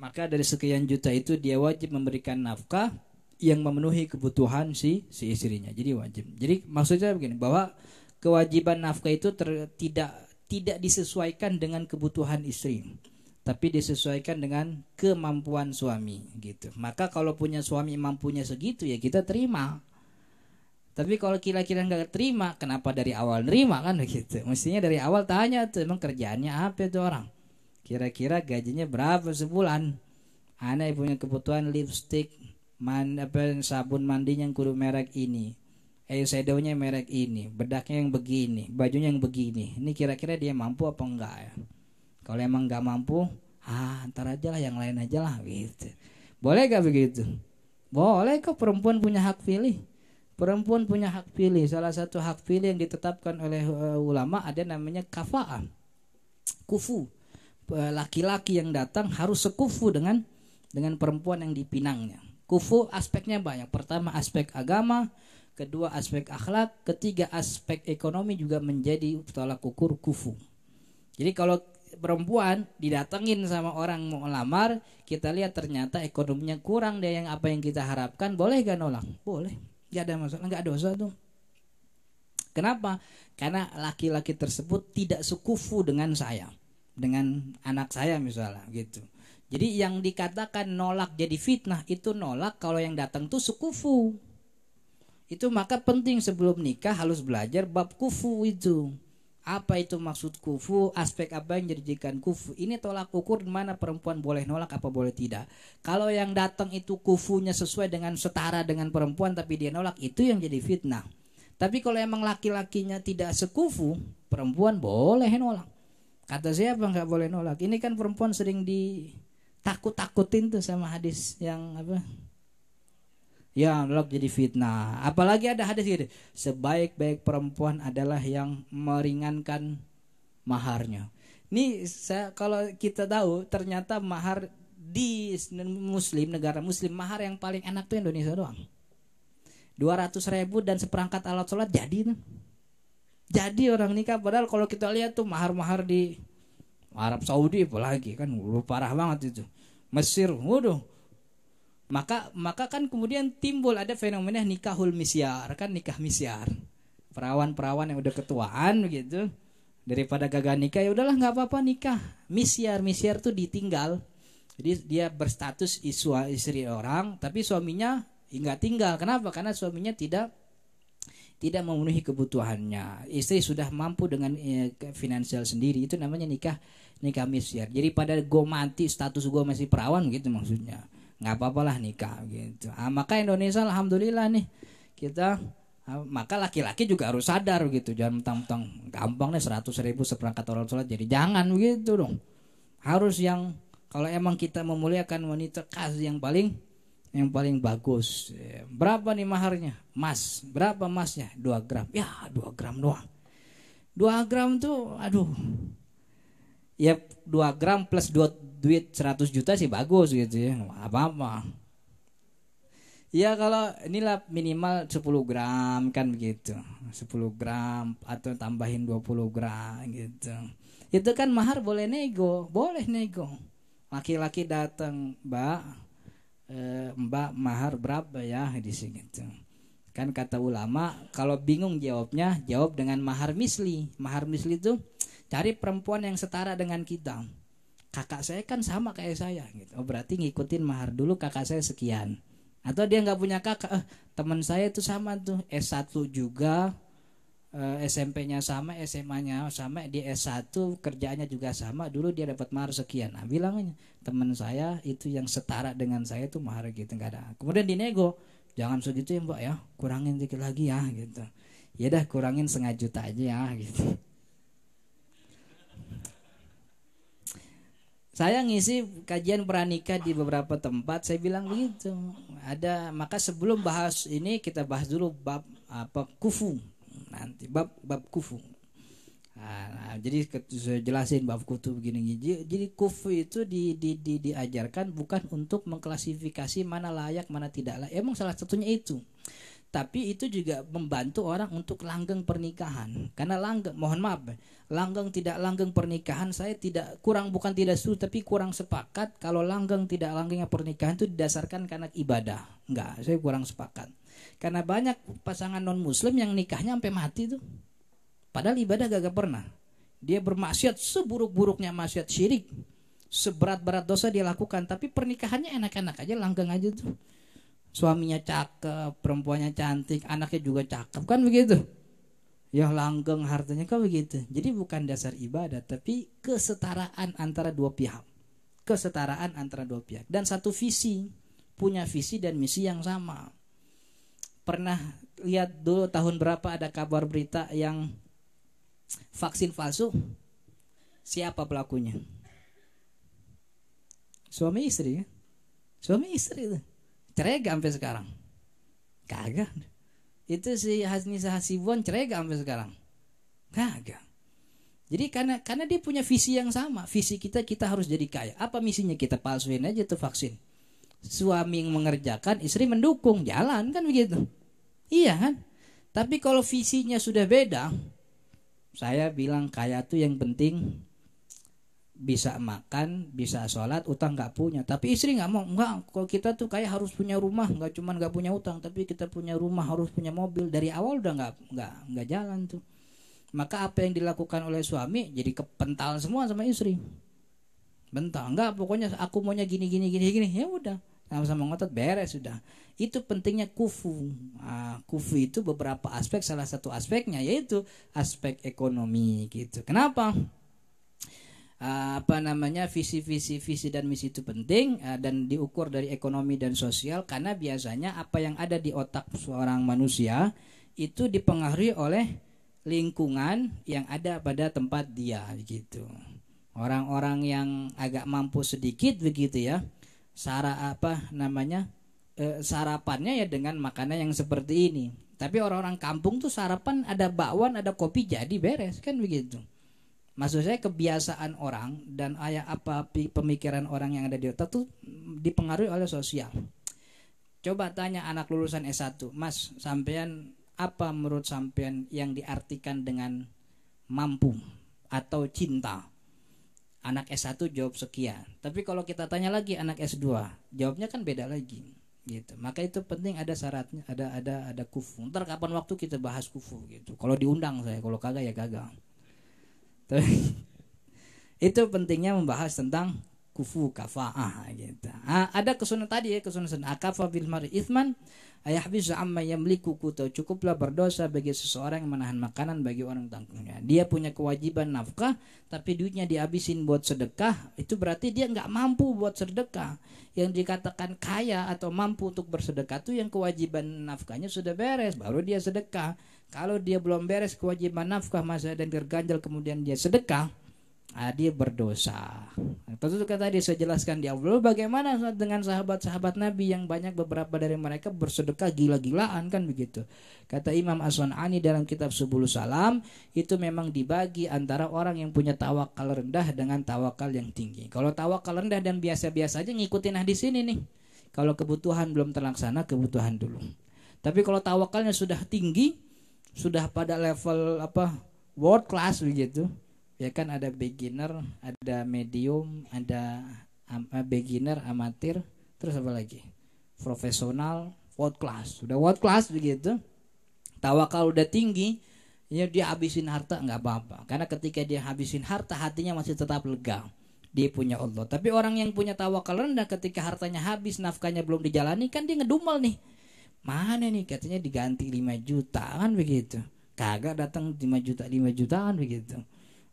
maka dari sekian juta itu dia wajib memberikan nafkah yang memenuhi kebutuhan si si istrinya jadi wajib jadi maksudnya begini bahwa kewajiban nafkah itu ter, tidak tidak disesuaikan dengan kebutuhan istri tapi disesuaikan dengan kemampuan suami gitu. Maka kalau punya suami mampunya segitu ya kita terima. Tapi kalau kira-kira nggak terima, kenapa dari awal nerima kan begitu? Mestinya dari awal tanya tuh emang kerjaannya apa itu orang? Kira-kira gajinya berapa sebulan? Anak punya kebutuhan lipstick, man, apa, sabun mandi yang kudu merek ini eyeshadownya merek ini, bedaknya yang begini, bajunya yang begini. Ini kira-kira dia mampu apa enggak ya? Kalau emang enggak mampu, ah ntar aja lah yang lain aja lah gitu. Boleh gak begitu? Boleh kok perempuan punya hak pilih. Perempuan punya hak pilih. Salah satu hak pilih yang ditetapkan oleh uh, ulama ada namanya kafa'ah. Kufu. Eh, laki-laki yang datang harus sekufu dengan dengan perempuan yang dipinangnya. Kufu aspeknya banyak. Pertama aspek agama, kedua aspek akhlak, ketiga aspek ekonomi juga menjadi tolak ukur kufu. Jadi kalau perempuan didatengin sama orang mau lamar, kita lihat ternyata ekonominya kurang deh yang apa yang kita harapkan, boleh gak nolak? Boleh, gak ada masalah, nggak dosa tuh. Kenapa? Karena laki-laki tersebut tidak sekufu dengan saya, dengan anak saya misalnya gitu. Jadi yang dikatakan nolak jadi fitnah itu nolak kalau yang datang tuh sekufu itu maka penting sebelum nikah harus belajar bab kufu itu. Apa itu maksud kufu? Aspek apa yang dijadikan kufu? Ini tolak ukur mana perempuan boleh nolak apa boleh tidak. Kalau yang datang itu kufunya sesuai dengan setara dengan perempuan tapi dia nolak, itu yang jadi fitnah. Tapi kalau emang laki-lakinya tidak sekufu, perempuan boleh nolak. Kata siapa nggak boleh nolak? Ini kan perempuan sering ditakut-takutin tuh sama hadis yang apa? yang lelap jadi fitnah. Apalagi ada hadis gitu. Sebaik-baik perempuan adalah yang meringankan maharnya. Ini saya, kalau kita tahu ternyata mahar di muslim negara muslim mahar yang paling enak tuh Indonesia doang. 200 ribu dan seperangkat alat sholat jadi tuh. Jadi orang nikah padahal kalau kita lihat tuh mahar-mahar di Arab Saudi apalagi kan parah banget itu. Mesir, waduh, maka maka kan kemudian timbul ada fenomena nikahul misyar, kan nikah misyar. Perawan-perawan yang udah ketuaan begitu. Daripada gagal nikah ya udahlah nggak apa-apa nikah. Misyar, misyar tuh ditinggal. Jadi dia berstatus istri orang, tapi suaminya nggak tinggal. Kenapa? Karena suaminya tidak tidak memenuhi kebutuhannya. Istri sudah mampu dengan eh, finansial sendiri. Itu namanya nikah nikah misyar. Jadi pada gue mati status gue masih perawan gitu maksudnya nggak apa-apalah nikah gitu ah, maka Indonesia alhamdulillah nih kita ah, maka laki-laki juga harus sadar gitu jangan mentang-mentang gampang deh seratus ribu seperangkat orang sholat jadi jangan gitu dong harus yang kalau emang kita memuliakan wanita kasih yang paling yang paling bagus ya. berapa nih maharnya mas berapa masnya dua gram ya dua gram doang dua gram tuh aduh ya 2 gram plus 2 duit 100 juta sih bagus gitu ya apa-apa ya kalau inilah minimal 10 gram kan begitu 10 gram atau tambahin 20 gram gitu itu kan mahar boleh nego boleh nego laki-laki datang mbak eh, mbak mahar berapa ya di sini gitu kan kata ulama kalau bingung jawabnya jawab dengan mahar misli mahar misli itu Cari perempuan yang setara dengan kita. Kakak saya kan sama kayak saya gitu. Oh, berarti ngikutin mahar dulu kakak saya sekian. Atau dia nggak punya kakak, eh, teman saya itu sama tuh S1 juga, eh, SMP-nya sama, SMA-nya sama, di S1 kerjaannya juga sama. Dulu dia dapat mahar sekian. Nah, bilangnya teman saya itu yang setara dengan saya itu mahar gitu nggak ada. Kemudian dinego, jangan segitu ya mbak ya, kurangin dikit lagi ya gitu. Ya dah kurangin setengah juta aja ya gitu. saya ngisi kajian pranikah di beberapa tempat saya bilang begitu ada maka sebelum bahas ini kita bahas dulu bab apa kufu nanti bab bab kufu nah, jadi saya jelasin bab kufu begini jadi, jadi kufu itu di, di, di, diajarkan bukan untuk mengklasifikasi mana layak mana tidak layak emang salah satunya itu tapi itu juga membantu orang untuk langgeng pernikahan karena langgeng mohon maaf langgeng tidak langgeng pernikahan saya tidak kurang bukan tidak suruh tapi kurang sepakat kalau langgeng tidak langgengnya pernikahan itu didasarkan karena ibadah enggak saya kurang sepakat karena banyak pasangan non muslim yang nikahnya sampai mati tuh padahal ibadah gak, gak pernah dia bermaksiat seburuk-buruknya maksiat syirik seberat-berat dosa dia lakukan tapi pernikahannya enak-enak aja langgeng aja tuh suaminya cakep, perempuannya cantik, anaknya juga cakep kan begitu. Ya langgeng hartanya kan begitu. Jadi bukan dasar ibadah tapi kesetaraan antara dua pihak. Kesetaraan antara dua pihak dan satu visi, punya visi dan misi yang sama. Pernah lihat dulu tahun berapa ada kabar berita yang vaksin palsu? Siapa pelakunya? Suami istri. Kan? Suami istri itu cerega sampai sekarang kagak itu si hasnisa Hasibuan cerega sampai sekarang kagak jadi karena karena dia punya visi yang sama visi kita kita harus jadi kaya apa misinya kita palsuin aja tuh vaksin suami yang mengerjakan istri mendukung jalan kan begitu iya kan tapi kalau visinya sudah beda saya bilang kaya tuh yang penting bisa makan, bisa sholat, utang nggak punya. Tapi istri nggak mau, nggak. Kalau kita tuh kayak harus punya rumah, nggak cuman nggak punya utang, tapi kita punya rumah harus punya mobil. Dari awal udah nggak nggak nggak jalan tuh. Maka apa yang dilakukan oleh suami jadi kepental semua sama istri. Bentar, nggak. Pokoknya aku maunya gini gini gini gini. Ya udah sama-sama ngotot beres sudah itu pentingnya kufu nah, kufu itu beberapa aspek salah satu aspeknya yaitu aspek ekonomi gitu kenapa Ah, apa namanya visi visi visi dan misi itu penting uh, dan diukur dari ekonomi dan sosial karena biasanya apa yang ada di otak seorang manusia itu dipengaruhi oleh lingkungan yang ada pada tempat dia gitu orang-orang yang agak mampu sedikit begitu ya sara apa namanya e, sarapannya ya dengan makanan yang seperti ini tapi orang-orang kampung tuh sarapan ada bakwan ada kopi jadi beres kan begitu Maksud saya kebiasaan orang dan ayah apa pemikiran orang yang ada di otak tuh dipengaruhi oleh sosial. Coba tanya anak lulusan S1, Mas, sampean apa menurut sampean yang diartikan dengan mampu atau cinta? Anak S1 jawab sekian. Tapi kalau kita tanya lagi anak S2, jawabnya kan beda lagi. Gitu. Maka itu penting ada syaratnya, ada ada ada kufu. Ntar kapan waktu kita bahas kufu gitu. Kalau diundang saya, kalau kagak ya gagal. itu pentingnya membahas tentang kufu kafaah gitu. Nah, ada kesunan tadi ya kesunan akafa bil mar ithman bisa amma yamliku kuto cukuplah berdosa bagi seseorang yang menahan makanan bagi orang tanggungnya Dia punya kewajiban nafkah tapi duitnya dihabisin buat sedekah itu berarti dia nggak mampu buat sedekah. Yang dikatakan kaya atau mampu untuk bersedekah itu yang kewajiban nafkahnya sudah beres baru dia sedekah. Kalau dia belum beres kewajiban nafkah masa dan terganjal kemudian dia sedekah, nah dia berdosa. Tentu kata dia saya jelaskan di awal bagaimana dengan sahabat-sahabat Nabi yang banyak beberapa dari mereka bersedekah gila-gilaan kan begitu. Kata Imam Aswanani dalam kitab Subul Salam itu memang dibagi antara orang yang punya tawakal rendah dengan tawakal yang tinggi. Kalau tawakal rendah dan biasa-biasa aja ngikutin di sini nih. Kalau kebutuhan belum terlaksana kebutuhan dulu. Tapi kalau tawakalnya sudah tinggi, sudah pada level apa world class begitu ya kan ada beginner ada medium ada am eh, beginner amatir terus apa lagi profesional world class sudah world class begitu tawakal udah tinggi ya dia habisin harta nggak apa-apa karena ketika dia habisin harta hatinya masih tetap lega dia punya Allah tapi orang yang punya tawakal rendah ketika hartanya habis nafkahnya belum dijalani kan dia ngedumel nih mana nih katanya diganti 5 juta kan begitu kagak datang 5 juta 5 jutaan begitu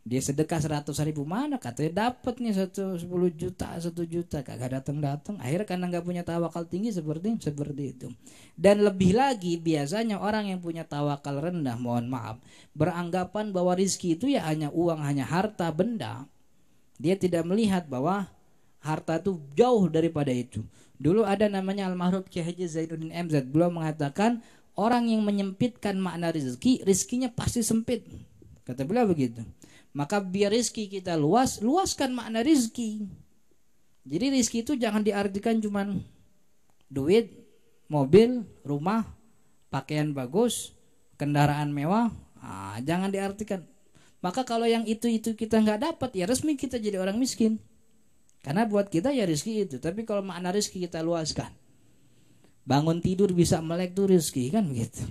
dia sedekah 100 ribu mana katanya dapat nih satu 10 juta satu juta kagak datang datang akhirnya karena nggak punya tawakal tinggi seperti seperti itu dan lebih lagi biasanya orang yang punya tawakal rendah mohon maaf beranggapan bahwa rizki itu ya hanya uang hanya harta benda dia tidak melihat bahwa harta itu jauh daripada itu Dulu ada namanya almarhum Kiai Haji Zainuddin MZ. Beliau mengatakan orang yang menyempitkan makna rezeki, rezekinya pasti sempit. Kata beliau begitu. Maka biar rezeki kita luas, luaskan makna rezeki. Jadi rezeki itu jangan diartikan cuma duit, mobil, rumah, pakaian bagus, kendaraan mewah. Nah, jangan diartikan. Maka kalau yang itu-itu kita nggak dapat, ya resmi kita jadi orang miskin. Karena buat kita ya rizki itu. Tapi kalau makna rizki kita luaskan. Bangun tidur bisa melek tuh rizki kan begitu.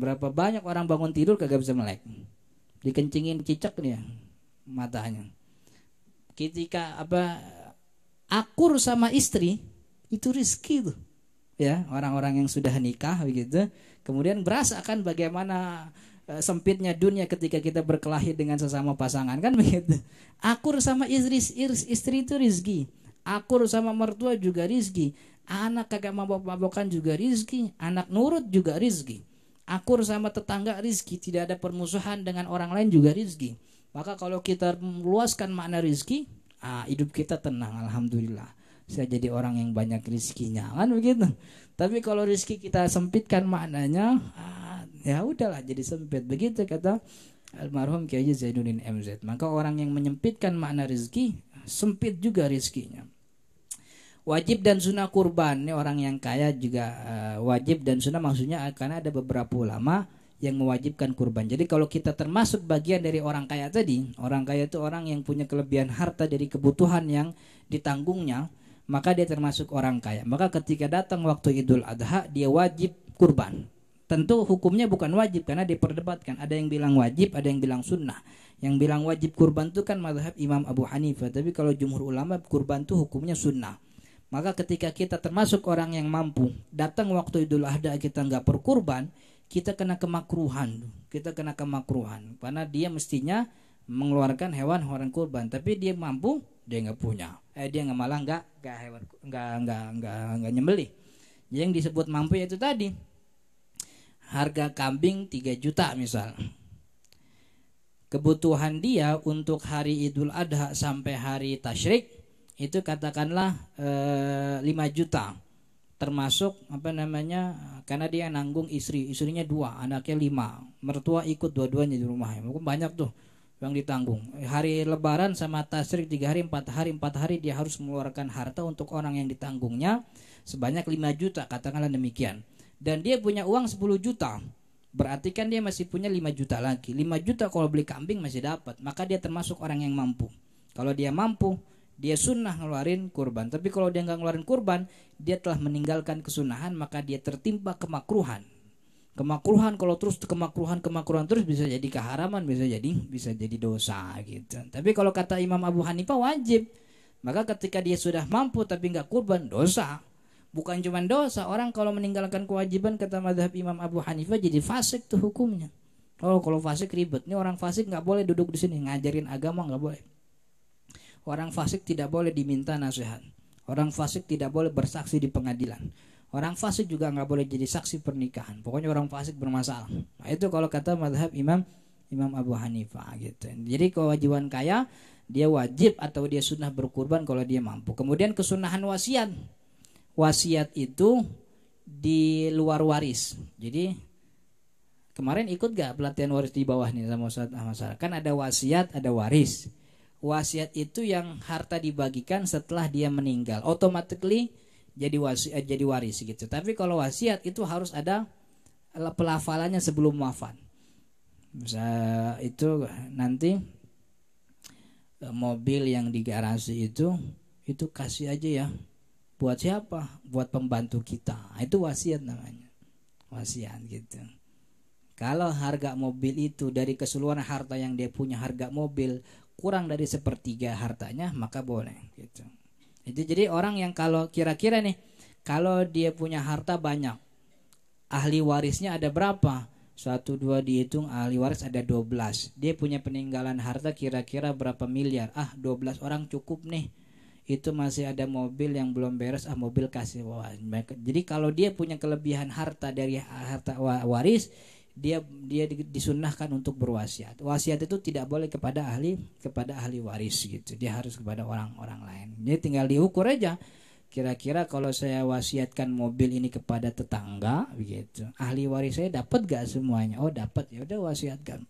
Berapa banyak orang bangun tidur kagak bisa melek. Dikencingin cicak ya, matanya. Ketika apa akur sama istri itu rizki tuh. Ya, orang-orang yang sudah nikah begitu. Kemudian berasakan bagaimana Eh, sempitnya dunia ketika kita berkelahi dengan sesama pasangan kan begitu akur sama istri istri itu rizki akur sama mertua juga rizki anak kagak mabok-mabokan juga rizki anak nurut juga rizki akur sama tetangga rizki tidak ada permusuhan dengan orang lain juga rizki maka kalau kita meluaskan makna rizki ah, hidup kita tenang alhamdulillah saya jadi orang yang banyak rizkinya kan begitu tapi kalau rizki kita sempitkan maknanya ah, ya udahlah jadi sempit begitu kata almarhum Kiai Zainuddin MZ maka orang yang menyempitkan makna rizki sempit juga rizkinya wajib dan sunnah kurban ini orang yang kaya juga eh, wajib dan sunnah maksudnya karena ada beberapa ulama yang mewajibkan kurban jadi kalau kita termasuk bagian dari orang kaya tadi orang kaya itu orang yang punya kelebihan harta dari kebutuhan yang ditanggungnya maka dia termasuk orang kaya. Maka ketika datang waktu Idul Adha, dia wajib kurban. Tentu hukumnya bukan wajib karena diperdebatkan. Ada yang bilang wajib, ada yang bilang sunnah. Yang bilang wajib kurban itu kan madhab Imam Abu Hanifah. Tapi kalau jumhur ulama kurban itu hukumnya sunnah. Maka ketika kita termasuk orang yang mampu, datang waktu Idul Adha kita nggak perkurban, kita kena kemakruhan. Kita kena kemakruhan karena dia mestinya mengeluarkan hewan orang kurban, tapi dia mampu dia nggak punya eh dia nggak malah nggak nggak hewan nggak nggak nggak nggak nyembeli yang disebut mampu itu tadi harga kambing 3 juta misal kebutuhan dia untuk hari Idul Adha sampai hari tasyrik itu katakanlah e, eh, 5 juta termasuk apa namanya karena dia nanggung istri istrinya dua anaknya lima mertua ikut dua-duanya di rumah mungkin banyak tuh yang ditanggung. Hari Lebaran sama Tasrik tiga hari empat hari empat hari dia harus mengeluarkan harta untuk orang yang ditanggungnya sebanyak 5 juta katakanlah demikian. Dan dia punya uang 10 juta. Berarti kan dia masih punya 5 juta lagi. 5 juta kalau beli kambing masih dapat. Maka dia termasuk orang yang mampu. Kalau dia mampu, dia sunnah ngeluarin kurban. Tapi kalau dia nggak ngeluarin kurban, dia telah meninggalkan kesunahan maka dia tertimpa kemakruhan kemakruhan kalau terus kemakruhan kemakruhan terus bisa jadi keharaman bisa jadi bisa jadi dosa gitu tapi kalau kata Imam Abu Hanifah wajib maka ketika dia sudah mampu tapi nggak kurban dosa bukan cuma dosa orang kalau meninggalkan kewajiban kata madhab Imam Abu Hanifah jadi fasik tuh hukumnya oh kalau fasik ribet ini orang fasik nggak boleh duduk di sini ngajarin agama nggak boleh orang fasik tidak boleh diminta nasihat orang fasik tidak boleh bersaksi di pengadilan Orang fasik juga nggak boleh jadi saksi pernikahan. Pokoknya orang fasik bermasalah. Nah, itu kalau kata madhab Imam Imam Abu Hanifah gitu. Jadi kewajiban kaya dia wajib atau dia sunnah berkurban kalau dia mampu. Kemudian kesunahan wasiat. Wasiat itu di luar waris. Jadi kemarin ikut gak pelatihan waris di bawah nih sama Ustaz Ahmad Kan ada wasiat, ada waris. Wasiat itu yang harta dibagikan setelah dia meninggal. Automatically jadi wasi, eh, jadi waris gitu. Tapi kalau wasiat itu harus ada eh, pelafalannya sebelum wafat. Bisa itu nanti eh, mobil yang di garasi itu itu kasih aja ya buat siapa? Buat pembantu kita. Nah, itu wasiat namanya. Wasiat gitu. Kalau harga mobil itu dari keseluruhan harta yang dia punya harga mobil kurang dari sepertiga hartanya maka boleh gitu. Itu jadi orang yang kalau kira-kira nih kalau dia punya harta banyak, ahli warisnya ada berapa? Satu dua dihitung ahli waris ada 12. Dia punya peninggalan harta kira-kira berapa miliar? Ah, 12 orang cukup nih. Itu masih ada mobil yang belum beres, ah mobil kasih. Wah, jadi kalau dia punya kelebihan harta dari harta waris, dia dia disunnahkan untuk berwasiat. Wasiat itu tidak boleh kepada ahli kepada ahli waris gitu. Dia harus kepada orang-orang lain. Jadi tinggal diukur aja. Kira-kira kalau saya wasiatkan mobil ini kepada tetangga begitu. Ahli waris saya dapat gak semuanya? Oh, dapat. Ya udah wasiatkan.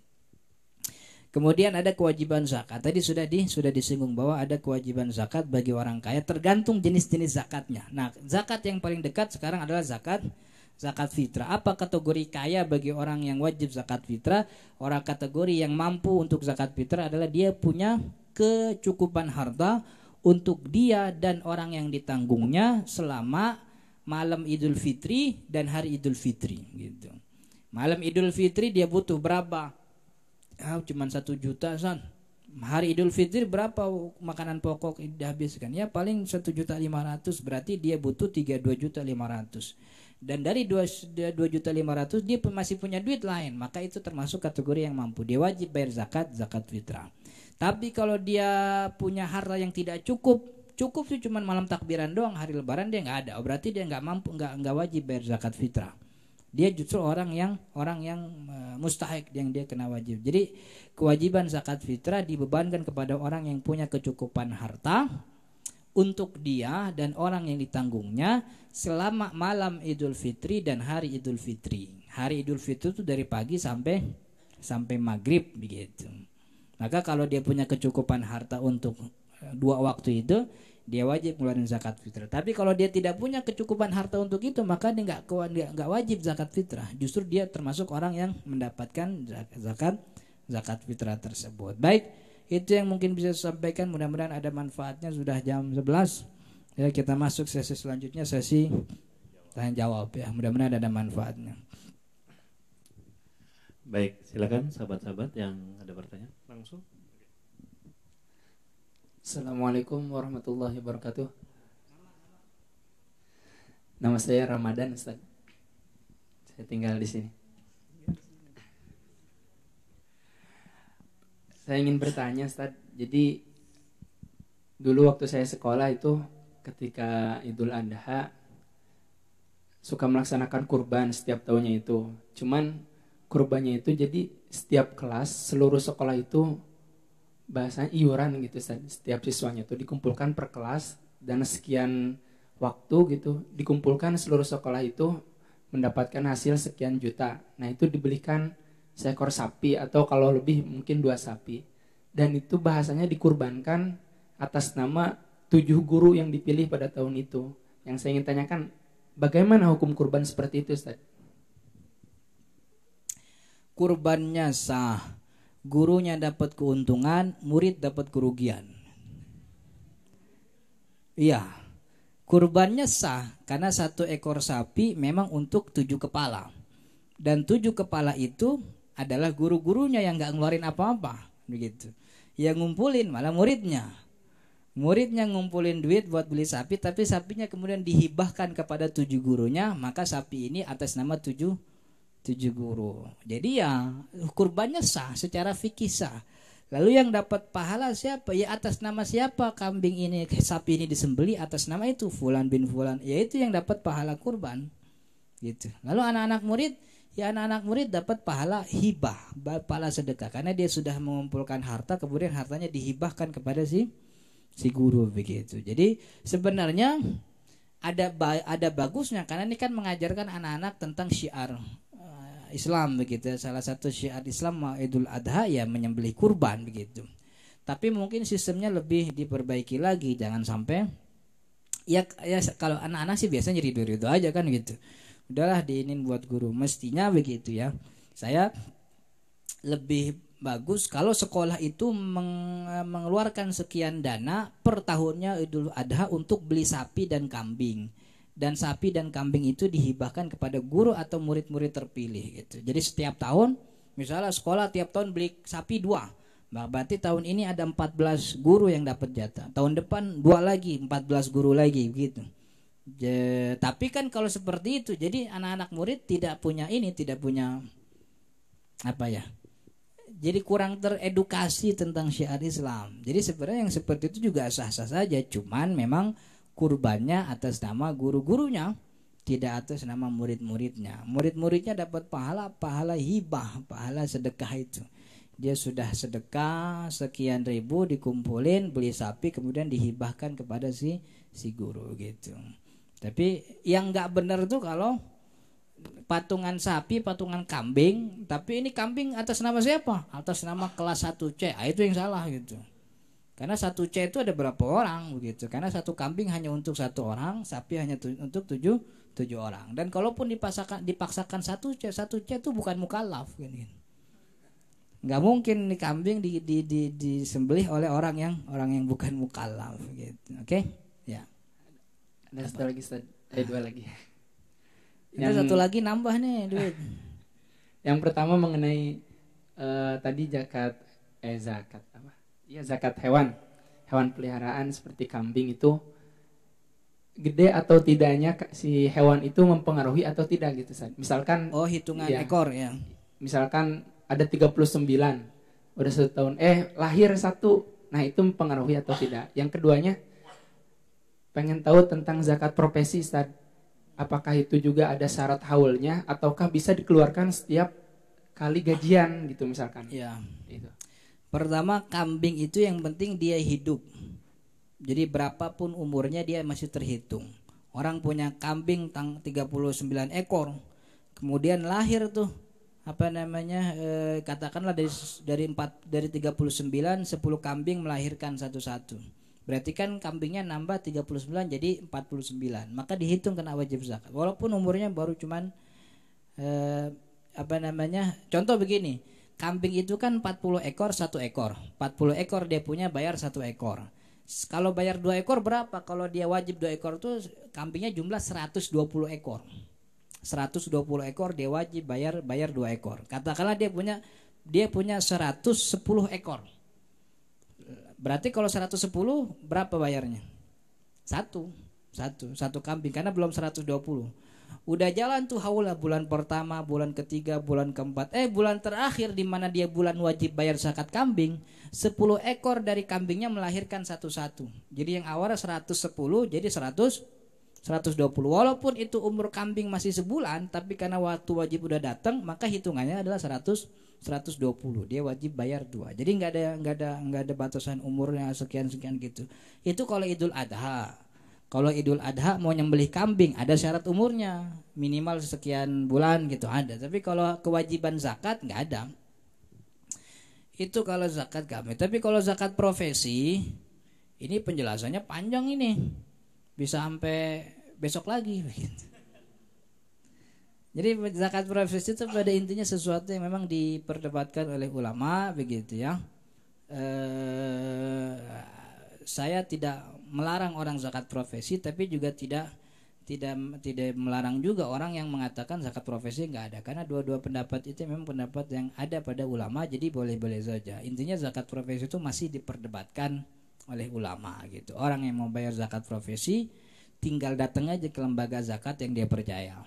Kemudian ada kewajiban zakat. Tadi sudah di sudah disinggung bahwa ada kewajiban zakat bagi orang kaya tergantung jenis-jenis zakatnya. Nah, zakat yang paling dekat sekarang adalah zakat zakat fitrah. Apa kategori kaya bagi orang yang wajib zakat fitrah? Orang kategori yang mampu untuk zakat fitrah adalah dia punya kecukupan harta untuk dia dan orang yang ditanggungnya selama malam Idul Fitri dan hari Idul Fitri gitu. Malam Idul Fitri dia butuh berapa? Ah, cuma satu juta san. Hari Idul Fitri berapa makanan pokok dihabiskan? Ya paling satu juta lima ratus berarti dia butuh tiga dua juta lima ratus dan dari lima ratus dia masih punya duit lain maka itu termasuk kategori yang mampu dia wajib bayar zakat zakat fitrah tapi kalau dia punya harta yang tidak cukup cukup sih cuman malam takbiran doang hari lebaran dia nggak ada oh, berarti dia nggak mampu nggak nggak wajib bayar zakat fitrah dia justru orang yang orang yang e, mustahik yang dia kena wajib jadi kewajiban zakat fitrah dibebankan kepada orang yang punya kecukupan harta untuk dia dan orang yang ditanggungnya selama malam Idul Fitri dan hari Idul Fitri. Hari Idul Fitri itu dari pagi sampai sampai maghrib begitu. Maka kalau dia punya kecukupan harta untuk eh, dua waktu itu, dia wajib ngeluarin zakat fitrah. Tapi kalau dia tidak punya kecukupan harta untuk itu, maka dia nggak nggak wajib zakat fitrah. Justru dia termasuk orang yang mendapatkan zakat zakat fitrah tersebut. Baik. Itu yang mungkin bisa saya sampaikan. Mudah-mudahan ada manfaatnya. Sudah jam 11. Ya, kita masuk sesi selanjutnya sesi tanya jawab ya. Mudah-mudahan ada manfaatnya. Baik, silakan sahabat-sahabat yang ada pertanyaan langsung. Assalamualaikum warahmatullahi wabarakatuh. Nama saya Ramadan Ustaz. Saya tinggal di sini. Saya ingin bertanya, Ustaz. Jadi dulu waktu saya sekolah itu ketika Idul Adha suka melaksanakan kurban setiap tahunnya itu. Cuman kurbannya itu jadi setiap kelas seluruh sekolah itu bahasa iuran gitu Ustaz. Setiap siswanya itu dikumpulkan per kelas dan sekian waktu gitu dikumpulkan seluruh sekolah itu mendapatkan hasil sekian juta. Nah, itu dibelikan seekor sapi atau kalau lebih mungkin dua sapi. Dan itu bahasanya dikurbankan atas nama tujuh guru yang dipilih pada tahun itu. Yang saya ingin tanyakan, bagaimana hukum kurban seperti itu Ustaz? Kurbannya sah, gurunya dapat keuntungan, murid dapat kerugian. Iya, kurbannya sah karena satu ekor sapi memang untuk tujuh kepala. Dan tujuh kepala itu adalah guru-gurunya yang nggak ngeluarin apa-apa begitu yang ngumpulin malah muridnya muridnya ngumpulin duit buat beli sapi tapi sapinya kemudian dihibahkan kepada tujuh gurunya maka sapi ini atas nama tujuh tujuh guru jadi ya kurbannya sah secara fikih sah lalu yang dapat pahala siapa ya atas nama siapa kambing ini sapi ini disembeli atas nama itu fulan bin fulan yaitu yang dapat pahala kurban gitu lalu anak-anak murid ya anak-anak murid dapat pahala hibah, pahala sedekah karena dia sudah mengumpulkan harta kemudian hartanya dihibahkan kepada si si guru begitu. Jadi sebenarnya ada ada bagusnya karena ini kan mengajarkan anak-anak tentang syiar eh, Islam begitu. Salah satu syiar Islam Idul Adha ya menyembelih kurban begitu. Tapi mungkin sistemnya lebih diperbaiki lagi jangan sampai ya, ya kalau anak-anak sih biasanya jadi ridho-ridho aja kan gitu udahlah diinin buat guru mestinya begitu ya saya lebih bagus kalau sekolah itu eh, mengeluarkan sekian dana per tahunnya Idul Adha untuk beli sapi dan kambing dan sapi dan kambing itu dihibahkan kepada guru atau murid-murid terpilih gitu. Jadi setiap tahun misalnya sekolah tiap tahun beli sapi dua nah, berarti tahun ini ada 14 guru yang dapat jatah tahun depan dua lagi 14 guru lagi gitu Je, tapi kan kalau seperti itu, jadi anak-anak murid tidak punya ini, tidak punya apa ya? Jadi kurang teredukasi tentang syiar Islam. Jadi sebenarnya yang seperti itu juga sah-sah saja, cuman memang kurbannya atas nama guru-gurunya, tidak atas nama murid-muridnya. Murid-muridnya dapat pahala, pahala hibah, pahala sedekah itu. Dia sudah sedekah sekian ribu dikumpulin beli sapi kemudian dihibahkan kepada si si guru gitu. Tapi yang nggak benar tuh kalau patungan sapi, patungan kambing, tapi ini kambing atas nama siapa? Atas nama kelas 1C. Ah, itu yang salah gitu. Karena satu C itu ada berapa orang begitu. Karena satu kambing hanya untuk satu orang, sapi hanya tu untuk tujuh tujuh orang. Dan kalaupun dipaksakan dipaksakan satu C, satu C itu bukan mukalaf gini. Gitu. gini. Nggak mungkin nih kambing di, di, di, disembelih oleh orang yang orang yang bukan mukalaf gitu. Oke? Okay? Ada satu lagi, eh dua lagi. Yang, satu lagi nambah nih duit. yang pertama mengenai uh, tadi zakat eh zakat apa? Iya zakat hewan. Hewan peliharaan seperti kambing itu gede atau tidaknya si hewan itu mempengaruhi atau tidak gitu San. Misalkan Oh, hitungan ya, ekor ya. Misalkan ada 39 udah satu tahun eh lahir satu. Nah, itu mempengaruhi atau tidak. Yang keduanya pengen tahu tentang zakat profesi Ustaz. Apakah itu juga ada syarat haulnya ataukah bisa dikeluarkan setiap kali gajian gitu misalkan? Ya. Itu. Pertama kambing itu yang penting dia hidup. Jadi berapapun umurnya dia masih terhitung. Orang punya kambing tang 39 ekor. Kemudian lahir tuh apa namanya e, katakanlah dari dari 4 dari 39 10 kambing melahirkan satu-satu Berarti kan kambingnya nambah 39 jadi 49. Maka dihitung kena wajib zakat. Walaupun umurnya baru cuman eh, apa namanya? Contoh begini, kambing itu kan 40 ekor satu ekor. 40 ekor dia punya bayar satu ekor. Kalau bayar dua ekor berapa? Kalau dia wajib dua ekor tuh kambingnya jumlah 120 ekor. 120 ekor dia wajib bayar bayar dua ekor. Katakanlah dia punya dia punya 110 ekor Berarti kalau 110 berapa bayarnya? Satu, satu, satu kambing karena belum 120. Udah jalan tuh haulah bulan pertama, bulan ketiga, bulan keempat. Eh bulan terakhir di mana dia bulan wajib bayar zakat kambing, 10 ekor dari kambingnya melahirkan satu-satu. Jadi yang awalnya 110 jadi 100 120. Walaupun itu umur kambing masih sebulan, tapi karena waktu wajib udah datang, maka hitungannya adalah 100 120 dia wajib bayar dua jadi nggak ada nggak ada nggak ada batasan umurnya sekian sekian gitu itu kalau Idul Adha kalau Idul Adha mau nyembelih kambing ada syarat umurnya minimal sekian bulan gitu ada tapi kalau kewajiban zakat nggak ada itu kalau zakat kami tapi kalau zakat profesi ini penjelasannya panjang ini bisa sampai besok lagi begitu Jadi zakat profesi itu pada intinya sesuatu yang memang diperdebatkan oleh ulama begitu ya. Eh, saya tidak melarang orang zakat profesi tapi juga tidak tidak tidak melarang juga orang yang mengatakan zakat profesi nggak ada karena dua-dua pendapat itu memang pendapat yang ada pada ulama jadi boleh-boleh saja intinya zakat profesi itu masih diperdebatkan oleh ulama gitu orang yang mau bayar zakat profesi tinggal datang aja ke lembaga zakat yang dia percaya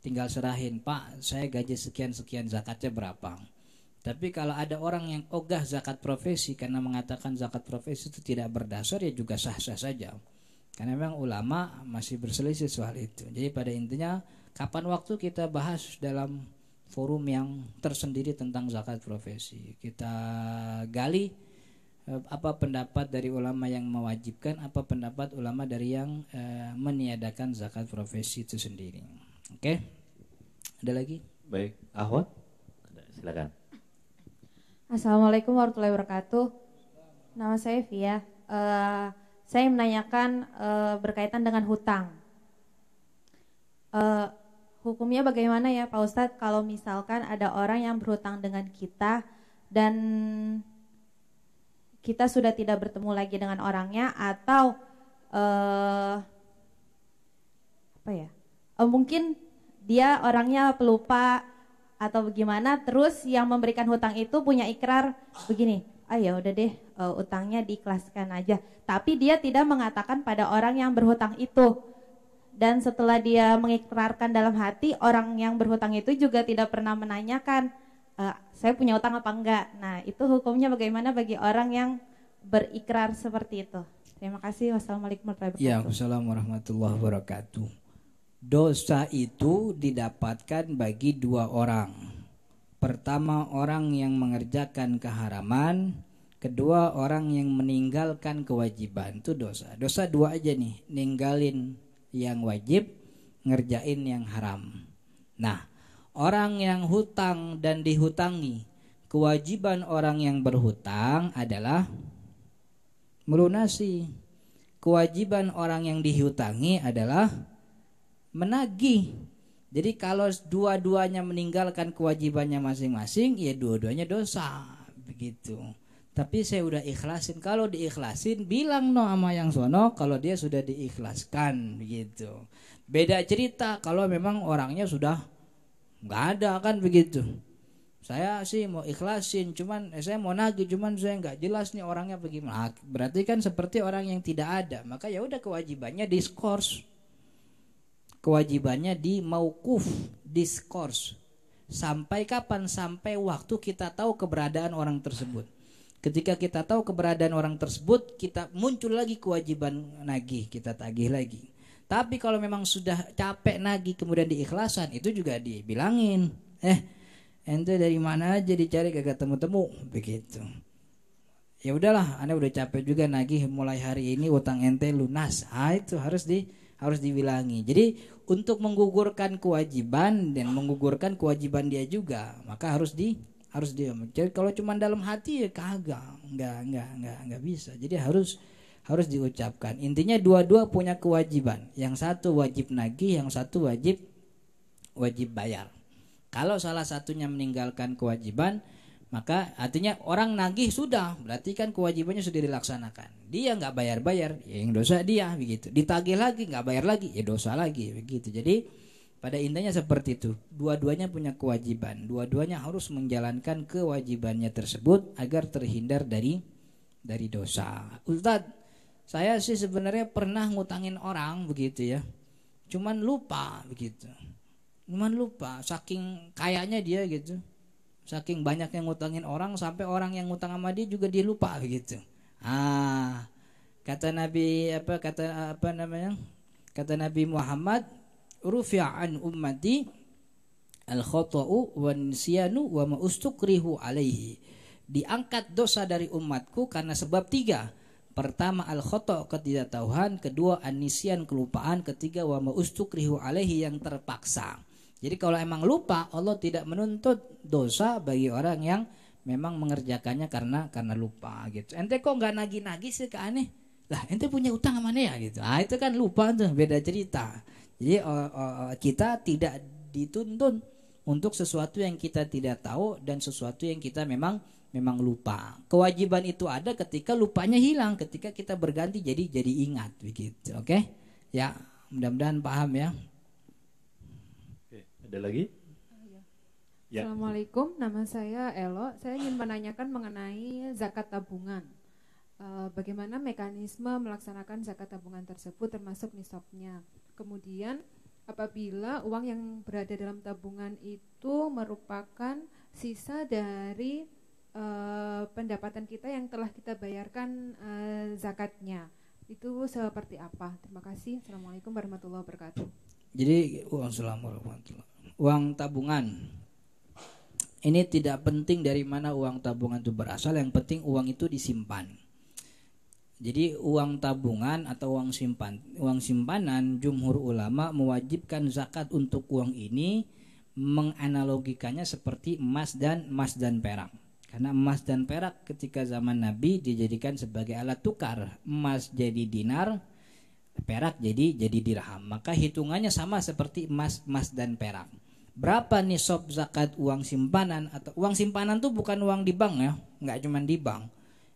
tinggal serahin Pak saya gaji sekian sekian zakatnya berapa tapi kalau ada orang yang ogah zakat profesi karena mengatakan zakat profesi itu tidak berdasar ya juga sah-sah saja karena memang ulama masih berselisih soal itu jadi pada intinya kapan waktu kita bahas dalam forum yang tersendiri tentang zakat profesi kita gali eh, apa pendapat dari ulama yang mewajibkan, apa pendapat ulama dari yang e, meniadakan zakat profesi itu sendiri. Oke. Okay. Ada lagi? Baik. Ahwat? Silakan. Assalamualaikum warahmatullahi wabarakatuh. Nama saya Via. Uh, eh, saya menanyakan uh, berkaitan dengan hutang. Uh, hukumnya bagaimana ya Pak Ustadz kalau misalkan ada orang yang berhutang dengan kita dan kita sudah tidak bertemu lagi dengan orangnya atau uh, apa ya? uh, mungkin dia orangnya pelupa atau bagaimana terus yang memberikan hutang itu punya ikrar begini ayo ah, ya udah deh uh, utangnya diikhlaskan aja tapi dia tidak mengatakan pada orang yang berhutang itu dan setelah dia mengikrarkan dalam hati orang yang berhutang itu juga tidak pernah menanyakan uh, saya punya utang apa enggak nah itu hukumnya bagaimana bagi orang yang berikrar seperti itu terima kasih wassalamualaikum ya, wassalamualaikum warahmatullahi wabarakatuh dosa itu didapatkan bagi dua orang. Pertama orang yang mengerjakan keharaman, kedua orang yang meninggalkan kewajiban itu dosa. Dosa dua aja nih, ninggalin yang wajib, ngerjain yang haram. Nah, orang yang hutang dan dihutangi, kewajiban orang yang berhutang adalah melunasi. Kewajiban orang yang dihutangi adalah menagih. Jadi kalau dua-duanya meninggalkan kewajibannya masing-masing, ya dua-duanya dosa, begitu. Tapi saya udah ikhlasin. Kalau diikhlasin, bilang no sama yang sono kalau dia sudah diikhlaskan, begitu. Beda cerita kalau memang orangnya sudah nggak ada kan begitu. Saya sih mau ikhlasin, cuman eh, saya mau nagih, cuman saya nggak jelas nih orangnya bagaimana. Ah, berarti kan seperti orang yang tidak ada, maka ya udah kewajibannya diskors kewajibannya di maukuf diskors sampai kapan sampai waktu kita tahu keberadaan orang tersebut ketika kita tahu keberadaan orang tersebut kita muncul lagi kewajiban nagih kita tagih lagi tapi kalau memang sudah capek nagih kemudian diikhlasan itu juga dibilangin eh ente dari mana aja dicari gak temu-temu begitu ya udahlah anda udah capek juga nagih mulai hari ini utang ente lunas ah itu harus di harus dibilangi. Jadi untuk menggugurkan kewajiban dan menggugurkan kewajiban dia juga, maka harus di harus dia. Jadi kalau cuma dalam hati ya kagak, nggak nggak nggak nggak bisa. Jadi harus harus diucapkan. Intinya dua-dua punya kewajiban. Yang satu wajib nagih, yang satu wajib wajib bayar. Kalau salah satunya meninggalkan kewajiban, maka artinya orang nagih sudah berarti kan kewajibannya sudah dilaksanakan dia nggak bayar-bayar ya yang dosa dia begitu ditagih lagi nggak bayar lagi ya dosa lagi begitu jadi pada intinya seperti itu dua-duanya punya kewajiban dua-duanya harus menjalankan kewajibannya tersebut agar terhindar dari dari dosa Ustadz saya sih sebenarnya pernah ngutangin orang begitu ya cuman lupa begitu cuman lupa saking kayaknya dia gitu saking banyak yang ngutangin orang sampai orang yang ngutang sama dia juga dia lupa begitu Ah, kata Nabi apa kata apa namanya? Kata Nabi Muhammad, "Rufi'an ummati al-khata'u wa nisyanu wa ma ustukrihu alaihi." Diangkat dosa dari umatku karena sebab tiga. Pertama al-khata' ketidaktahuan, kedua anisian kelupaan, ketiga wa ma ustukrihu alaihi yang terpaksa. Jadi kalau emang lupa Allah tidak menuntut dosa bagi orang yang memang mengerjakannya karena karena lupa gitu. Ente kok nggak nagi-nagi sih ke aneh? Lah ente punya utang sama ya gitu. Ah itu kan lupa tuh beda cerita. Jadi uh, uh, kita tidak dituntun untuk sesuatu yang kita tidak tahu dan sesuatu yang kita memang memang lupa. Kewajiban itu ada ketika lupanya hilang, ketika kita berganti jadi jadi ingat begitu. Oke? Okay? Ya, mudah-mudahan paham ya. Oke, ada lagi? Ya. Assalamualaikum, nama saya Elo. Saya ingin menanyakan mengenai zakat tabungan. Eh, bagaimana mekanisme melaksanakan zakat tabungan tersebut termasuk nisabnya. Kemudian apabila uang yang berada dalam tabungan itu merupakan sisa dari uh, pendapatan kita yang telah kita bayarkan uh, zakatnya. Itu seperti apa? Terima kasih. Assalamualaikum warahmatullahi wabarakatuh. Jadi uang warahmatullahi Uang tabungan ini tidak penting dari mana uang tabungan itu berasal, yang penting uang itu disimpan. Jadi uang tabungan atau uang simpan, uang simpanan jumhur ulama mewajibkan zakat untuk uang ini menganalogikannya seperti emas dan emas dan perak. Karena emas dan perak ketika zaman Nabi dijadikan sebagai alat tukar. Emas jadi dinar, perak jadi jadi dirham. Maka hitungannya sama seperti emas, emas dan perak berapa nih sob zakat uang simpanan atau uang simpanan tuh bukan uang di bank ya nggak cuma di bank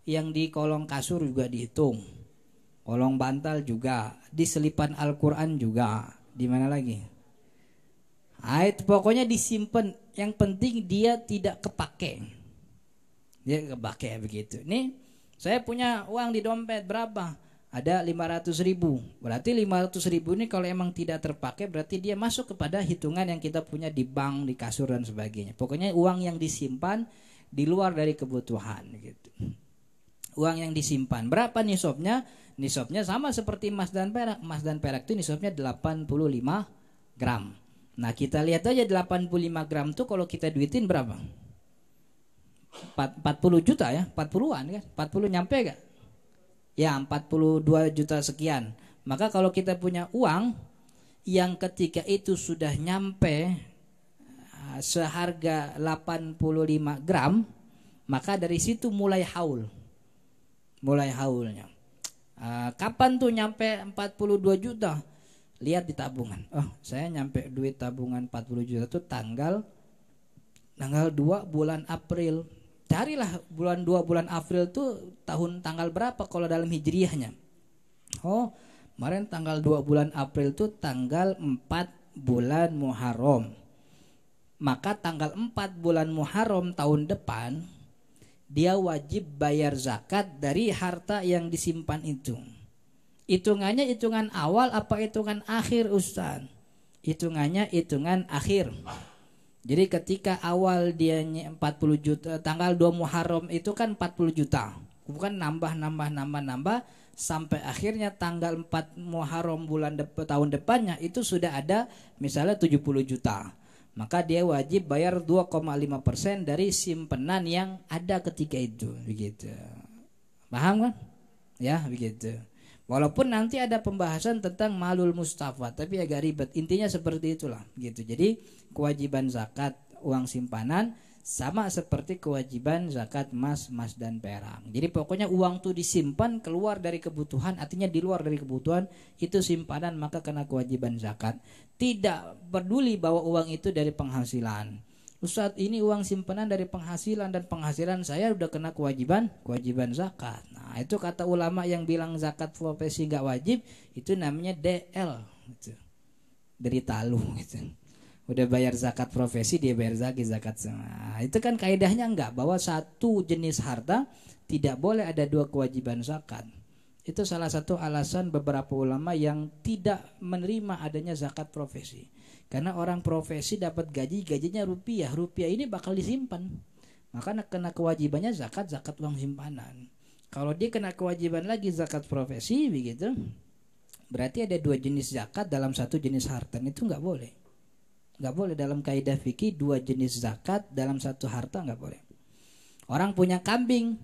yang di kolong kasur juga dihitung kolong bantal juga di selipan Al-Quran juga di mana lagi nah, itu pokoknya disimpan yang penting dia tidak kepake dia kepake begitu ini saya punya uang di dompet berapa ada 500 ribu. Berarti 500 ribu ini kalau emang tidak terpakai berarti dia masuk kepada hitungan yang kita punya di bank, di kasur dan sebagainya. Pokoknya uang yang disimpan di luar dari kebutuhan gitu. Uang yang disimpan. Berapa nisabnya? Nisabnya sama seperti emas dan perak. Emas dan perak itu nisabnya 85 gram. Nah, kita lihat aja 85 gram tuh kalau kita duitin berapa? 40 juta ya, 40-an kan? 40 nyampe gak? ya 42 juta sekian. Maka kalau kita punya uang yang ketika itu sudah nyampe ah, seharga 85 gram, maka dari situ mulai haul. Mulai haulnya. Ah, kapan tuh nyampe 42 juta? Lihat di tabungan. Oh, saya nyampe duit tabungan 40 juta tuh tanggal tanggal 2 bulan April carilah bulan 2 bulan April tuh tahun tanggal berapa kalau dalam hijriahnya. Oh, kemarin tanggal 2 bulan April tuh tanggal 4 bulan Muharram. Maka tanggal 4 bulan Muharram tahun depan dia wajib bayar zakat dari harta yang disimpan itu. Hitungannya hitungan awal apa hitungan akhir Ustaz? Hitungannya hitungan akhir. Jadi ketika awal dia 40 juta tanggal 2 Muharram itu kan 40 juta. Bukan nambah nambah nambah nambah sampai akhirnya tanggal 4 Muharram bulan de tahun depannya itu sudah ada misalnya 70 juta. Maka dia wajib bayar 2,5% dari simpenan yang ada ketika itu begitu. Paham kan? Ya, begitu. Walaupun nanti ada pembahasan tentang malul mustafa, tapi agak ribet. Intinya seperti itulah, gitu. Jadi kewajiban zakat uang simpanan sama seperti kewajiban zakat emas, emas dan perak. Jadi pokoknya uang tuh disimpan keluar dari kebutuhan, artinya di luar dari kebutuhan itu simpanan maka kena kewajiban zakat. Tidak peduli bahwa uang itu dari penghasilan Ustadz ini uang simpanan dari penghasilan dan penghasilan saya udah kena kewajiban kewajiban zakat. Nah itu kata ulama yang bilang zakat profesi nggak wajib itu namanya DL gitu. dari talu gitu. Udah bayar zakat profesi dia bayar zakat zakat nah, itu kan kaidahnya nggak bahwa satu jenis harta tidak boleh ada dua kewajiban zakat. Itu salah satu alasan beberapa ulama yang tidak menerima adanya zakat profesi. Karena orang profesi dapat gaji, gajinya rupiah. Rupiah ini bakal disimpan. Maka kena kewajibannya zakat, zakat uang simpanan. Kalau dia kena kewajiban lagi zakat profesi begitu, berarti ada dua jenis zakat dalam satu jenis harta. Itu nggak boleh. Nggak boleh dalam kaidah fikih dua jenis zakat dalam satu harta nggak boleh. Orang punya kambing,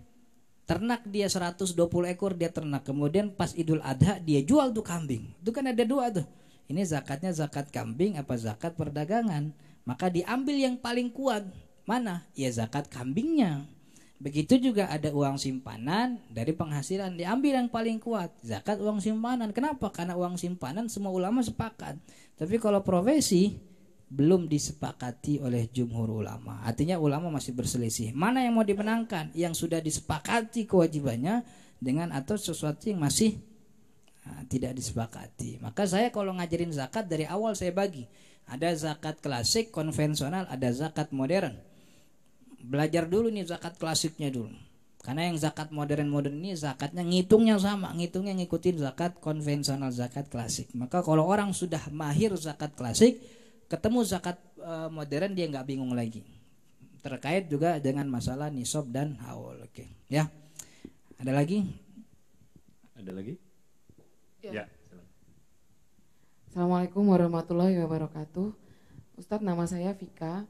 ternak dia 120 ekor dia ternak kemudian pas idul adha dia jual tuh kambing itu kan ada dua tuh ini zakatnya zakat kambing apa zakat perdagangan maka diambil yang paling kuat mana ya zakat kambingnya begitu juga ada uang simpanan dari penghasilan diambil yang paling kuat zakat uang simpanan kenapa karena uang simpanan semua ulama sepakat tapi kalau profesi belum disepakati oleh jumhur ulama. Artinya ulama masih berselisih. Mana yang mau dimenangkan? Yang sudah disepakati kewajibannya dengan atau sesuatu yang masih Ah, tidak disepakati. Maka saya kalau ngajarin zakat dari awal saya bagi. Ada zakat klasik, konvensional, ada zakat modern. Belajar dulu nih zakat klasiknya dulu. Karena yang zakat modern-modern ini zakatnya ngitungnya sama, ngitungnya ngikutin zakat konvensional, zakat klasik. Maka kalau orang sudah mahir zakat klasik, ketemu zakat eh, modern dia nggak bingung lagi. Terkait juga dengan masalah nisab dan haul. Oke, ya. Ada lagi? Ada lagi? Ya. ya. Assalamualaikum warahmatullahi wabarakatuh. Ustadz, nama saya Vika.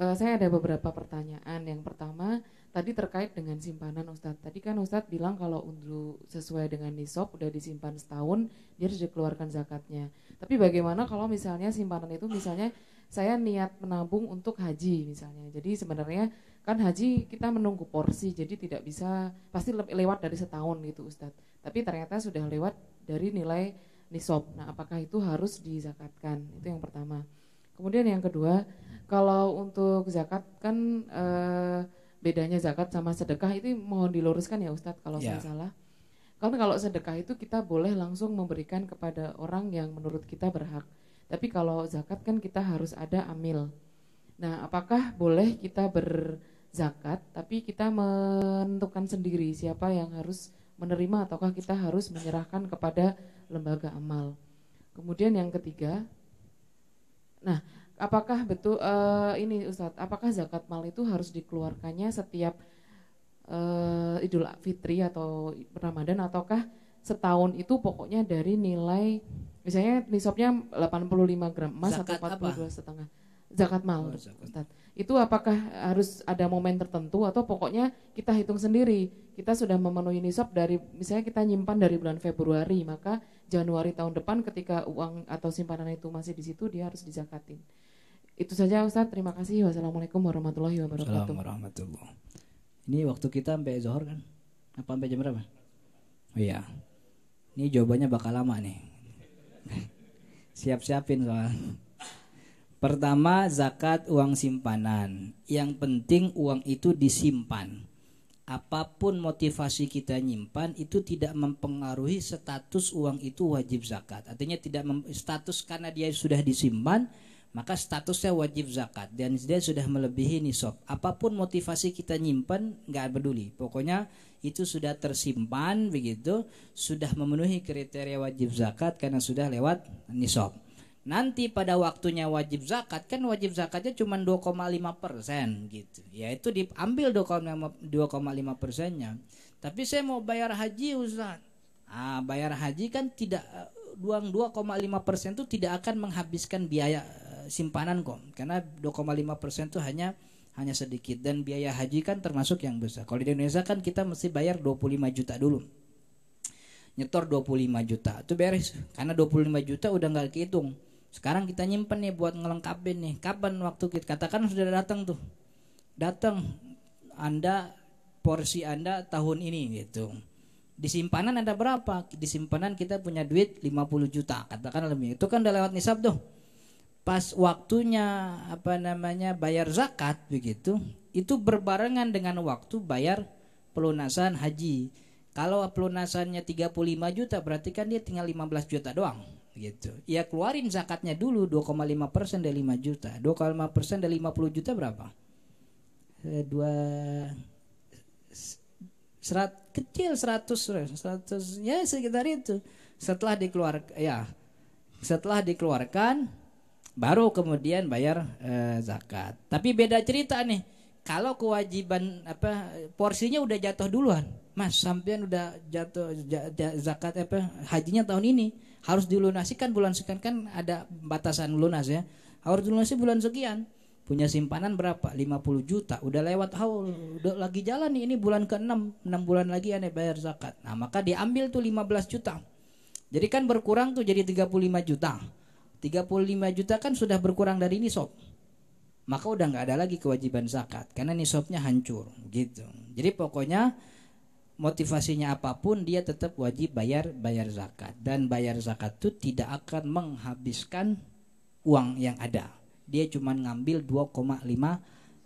Uh, saya ada beberapa pertanyaan. Yang pertama, tadi terkait dengan simpanan Ustadz. Tadi kan Ustadz bilang kalau untuk sesuai dengan nisab udah disimpan setahun, dia harus dikeluarkan zakatnya. Tapi bagaimana kalau misalnya simpanan itu misalnya saya niat menabung untuk haji misalnya. Jadi sebenarnya kan haji kita menunggu porsi, jadi tidak bisa pasti lewat dari setahun gitu Ustadz. Tapi ternyata sudah lewat dari nilai nisab. Nah, apakah itu harus dizakatkan? Itu yang pertama. Kemudian yang kedua, kalau untuk zakat kan e, bedanya zakat sama sedekah itu mohon diluruskan ya Ustadz kalau yeah. saya ya. salah. karena kalau sedekah itu kita boleh langsung memberikan kepada orang yang menurut kita berhak. Tapi kalau zakat kan kita harus ada amil. Nah, apakah boleh kita berzakat tapi kita menentukan sendiri siapa yang harus menerima ataukah kita harus menyerahkan kepada lembaga amal. Kemudian yang ketiga, nah apakah betul uh, ini Ustadz, apakah zakat mal itu harus dikeluarkannya setiap uh, Idul Fitri atau Ramadan ataukah setahun itu pokoknya dari nilai misalnya nisabnya 85 gram emas atau 42 setengah zakat mal oh, zakat itu apakah harus ada momen tertentu atau pokoknya kita hitung sendiri kita sudah memenuhi nisab dari misalnya kita nyimpan dari bulan Februari maka Januari tahun depan ketika uang atau simpanan itu masih di situ dia harus dizakatin itu saja Ustaz terima kasih wassalamualaikum warahmatullahi wabarakatuh warahmatullahi ini waktu kita sampai zohor kan apa sampai jam berapa oh, iya ini jawabannya bakal lama nih siap-siapin soalnya Pertama, zakat uang simpanan. Yang penting uang itu disimpan. Apapun motivasi kita nyimpan itu tidak mempengaruhi status uang itu wajib zakat. Artinya tidak status karena dia sudah disimpan, maka statusnya wajib zakat dan dia sudah melebihi nisab. Apapun motivasi kita nyimpan nggak peduli. Pokoknya itu sudah tersimpan begitu, sudah memenuhi kriteria wajib zakat karena sudah lewat nisab nanti pada waktunya wajib zakat kan wajib zakatnya cuma 2,5 persen gitu ya itu diambil 2,5 persennya tapi saya mau bayar haji Ustaz ah, bayar haji kan tidak uang 2,5 persen itu tidak akan menghabiskan biaya eh, simpanan kok karena 2,5 persen itu hanya hanya sedikit dan biaya haji kan termasuk yang besar kalau di Indonesia kan kita mesti bayar 25 juta dulu nyetor 25 juta itu beres karena 25 juta udah nggak kehitung sekarang kita nyimpen nih buat ngelengkapin nih. Kapan waktu kita katakan sudah datang tuh. Datang Anda porsi Anda tahun ini gitu. Di simpanan ada berapa? Di simpanan kita punya duit 50 juta, katakan lebih. Itu kan udah lewat nisab tuh. Pas waktunya apa namanya bayar zakat begitu, itu berbarengan dengan waktu bayar pelunasan haji. Kalau pelunasannya 35 juta berarti kan dia tinggal 15 juta doang gitu. Ya keluarin zakatnya dulu 2,5% dari 5 juta. 2,5% dari 50 juta berapa? Eh, dua serat kecil 100 100 ya sekitar itu. Setelah dikeluarkan ya setelah dikeluarkan baru kemudian bayar eh, zakat. Tapi beda cerita nih. Kalau kewajiban apa porsinya udah jatuh duluan Mas, sampean udah jatuh zakat apa hajinya tahun ini harus dilunasikan, bulan sekian kan ada batasan lunas ya. Harus dilunasi bulan sekian. Punya simpanan berapa? 50 juta. Udah lewat haul, udah lagi jalan nih ini bulan ke-6, 6 bulan lagi aneh bayar zakat. Nah, maka diambil tuh 15 juta. Jadi kan berkurang tuh jadi 35 juta. 35 juta kan sudah berkurang dari ini sob maka udah nggak ada lagi kewajiban zakat karena nisabnya hancur gitu jadi pokoknya motivasinya apapun dia tetap wajib bayar bayar zakat dan bayar zakat itu tidak akan menghabiskan uang yang ada dia cuma ngambil 2,5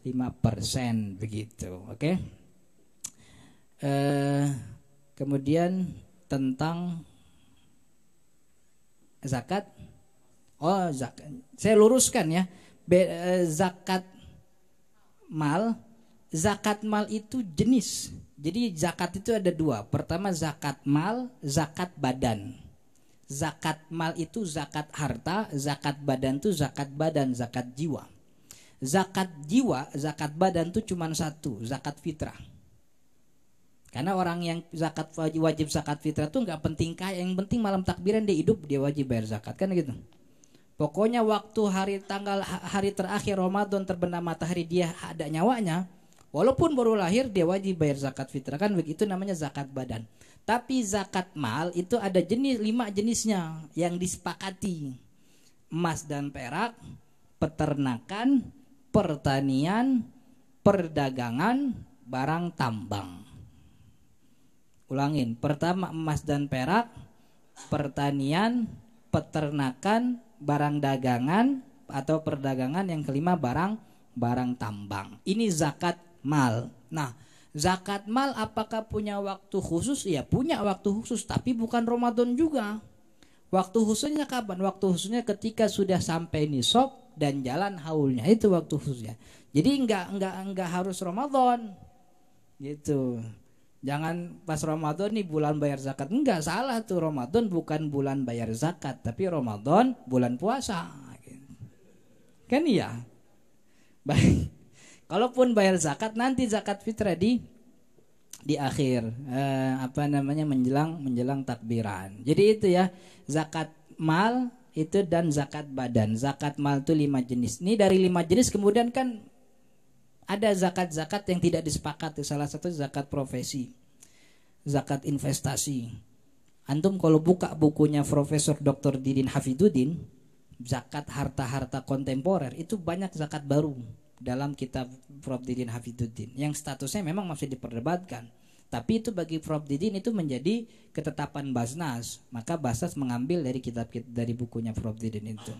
5 persen begitu oke okay? Eh, kemudian tentang zakat oh zakat saya luruskan ya Be, eh, zakat mal zakat mal itu jenis jadi zakat itu ada dua. Pertama zakat mal, zakat badan. Zakat mal itu zakat harta, zakat badan itu zakat badan, zakat jiwa. Zakat jiwa, zakat badan itu cuma satu, zakat fitrah. Karena orang yang zakat wajib, wajib zakat fitrah itu nggak penting kaya, yang penting malam takbiran dia hidup dia wajib bayar zakat kan gitu. Pokoknya waktu hari tanggal hari terakhir Ramadan terbenam matahari dia ada nyawanya, Walaupun baru lahir dia wajib bayar zakat fitrah kan begitu namanya zakat badan. Tapi zakat mal itu ada jenis lima jenisnya yang disepakati. Emas dan perak, peternakan, pertanian, perdagangan, barang tambang. Ulangin, pertama emas dan perak, pertanian, peternakan, barang dagangan atau perdagangan, yang kelima barang barang tambang. Ini zakat mal. Nah, zakat mal apakah punya waktu khusus? Ya punya waktu khusus, tapi bukan Ramadan juga. Waktu khususnya kapan? Waktu khususnya ketika sudah sampai nisab dan jalan haulnya itu waktu khususnya. Jadi enggak enggak enggak harus Ramadan. Gitu. Jangan pas Ramadan nih bulan bayar zakat. Enggak salah tuh Ramadan bukan bulan bayar zakat, tapi Ramadan bulan puasa. Kan iya. Baik. Kalaupun bayar zakat nanti zakat fitrah di di akhir eh, apa namanya menjelang menjelang takbiran. Jadi itu ya zakat mal itu dan zakat badan. Zakat mal itu lima jenis. Ini dari lima jenis kemudian kan ada zakat-zakat yang tidak disepakati. Salah satu zakat profesi, zakat investasi. Antum kalau buka bukunya Profesor Dr. Didin Hafidudin, zakat harta-harta kontemporer itu banyak zakat baru dalam kitab Prof. Didin Hafiduddin yang statusnya memang masih diperdebatkan tapi itu bagi Prof. Didin itu menjadi ketetapan Basnas maka Basnas mengambil dari kitab dari bukunya Prof. Didin itu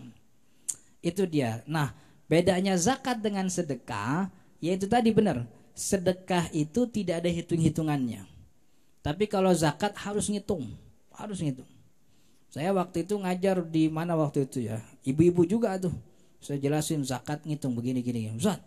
itu dia nah bedanya zakat dengan sedekah yaitu tadi benar sedekah itu tidak ada hitung-hitungannya tapi kalau zakat harus ngitung harus ngitung saya waktu itu ngajar di mana waktu itu ya ibu-ibu juga tuh saya jelasin zakat ngitung begini gini Ustaz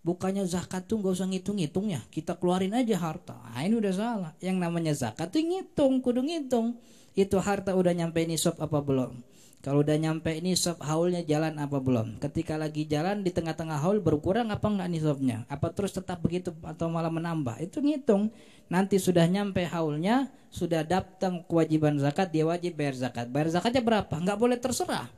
bukannya zakat tuh nggak usah ngitung-ngitungnya kita keluarin aja harta nah, ini udah salah yang namanya zakat tuh ngitung kudu ngitung itu harta udah nyampe nisab apa belum kalau udah nyampe ini sob haulnya jalan apa belum ketika lagi jalan di tengah-tengah haul berkurang apa nggak sobnya? apa terus tetap begitu atau malah menambah itu ngitung nanti sudah nyampe haulnya sudah datang kewajiban zakat dia wajib bayar zakat bayar zakatnya berapa nggak boleh terserah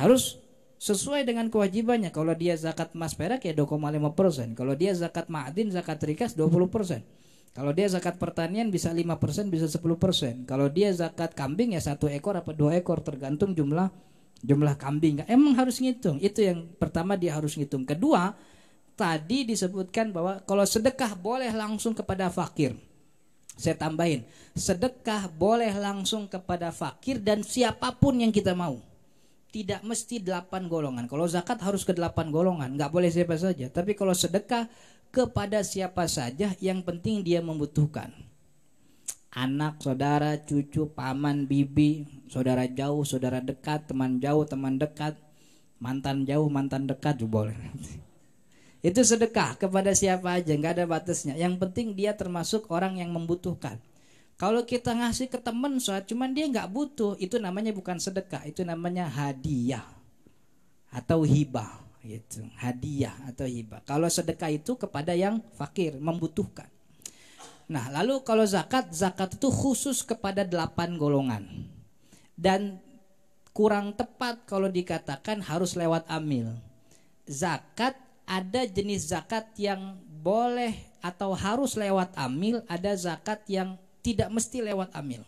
harus sesuai dengan kewajibannya. Kalau dia zakat emas perak ya 2,5%. persen Kalau dia zakat maadin zakat rikas 20%. Kalau dia zakat pertanian bisa 5%, persen bisa 10%. persen Kalau dia zakat kambing ya satu ekor apa dua ekor tergantung jumlah jumlah kambing. Emang harus ngitung. Itu yang pertama dia harus ngitung. Kedua, tadi disebutkan bahwa kalau sedekah boleh langsung kepada fakir. Saya tambahin, sedekah boleh langsung kepada fakir dan siapapun yang kita mau tidak mesti delapan golongan. Kalau zakat harus ke delapan golongan, nggak boleh siapa saja. Tapi kalau sedekah kepada siapa saja, yang penting dia membutuhkan. Anak, saudara, cucu, paman, bibi, saudara jauh, saudara dekat, teman jauh, teman dekat, mantan jauh, mantan dekat juga boleh. Itu sedekah kepada siapa aja, nggak ada batasnya. Yang penting dia termasuk orang yang membutuhkan. Kalau kita ngasih ke teman saat cuman dia nggak butuh, itu namanya bukan sedekah, itu namanya hadiah atau hibah gitu. Hadiah atau hibah. Kalau sedekah itu kepada yang fakir, membutuhkan. Nah, lalu kalau zakat, zakat itu khusus kepada delapan golongan. Dan kurang tepat kalau dikatakan harus lewat amil. Zakat ada jenis zakat yang boleh atau harus lewat amil, ada zakat yang tidak mesti lewat amil.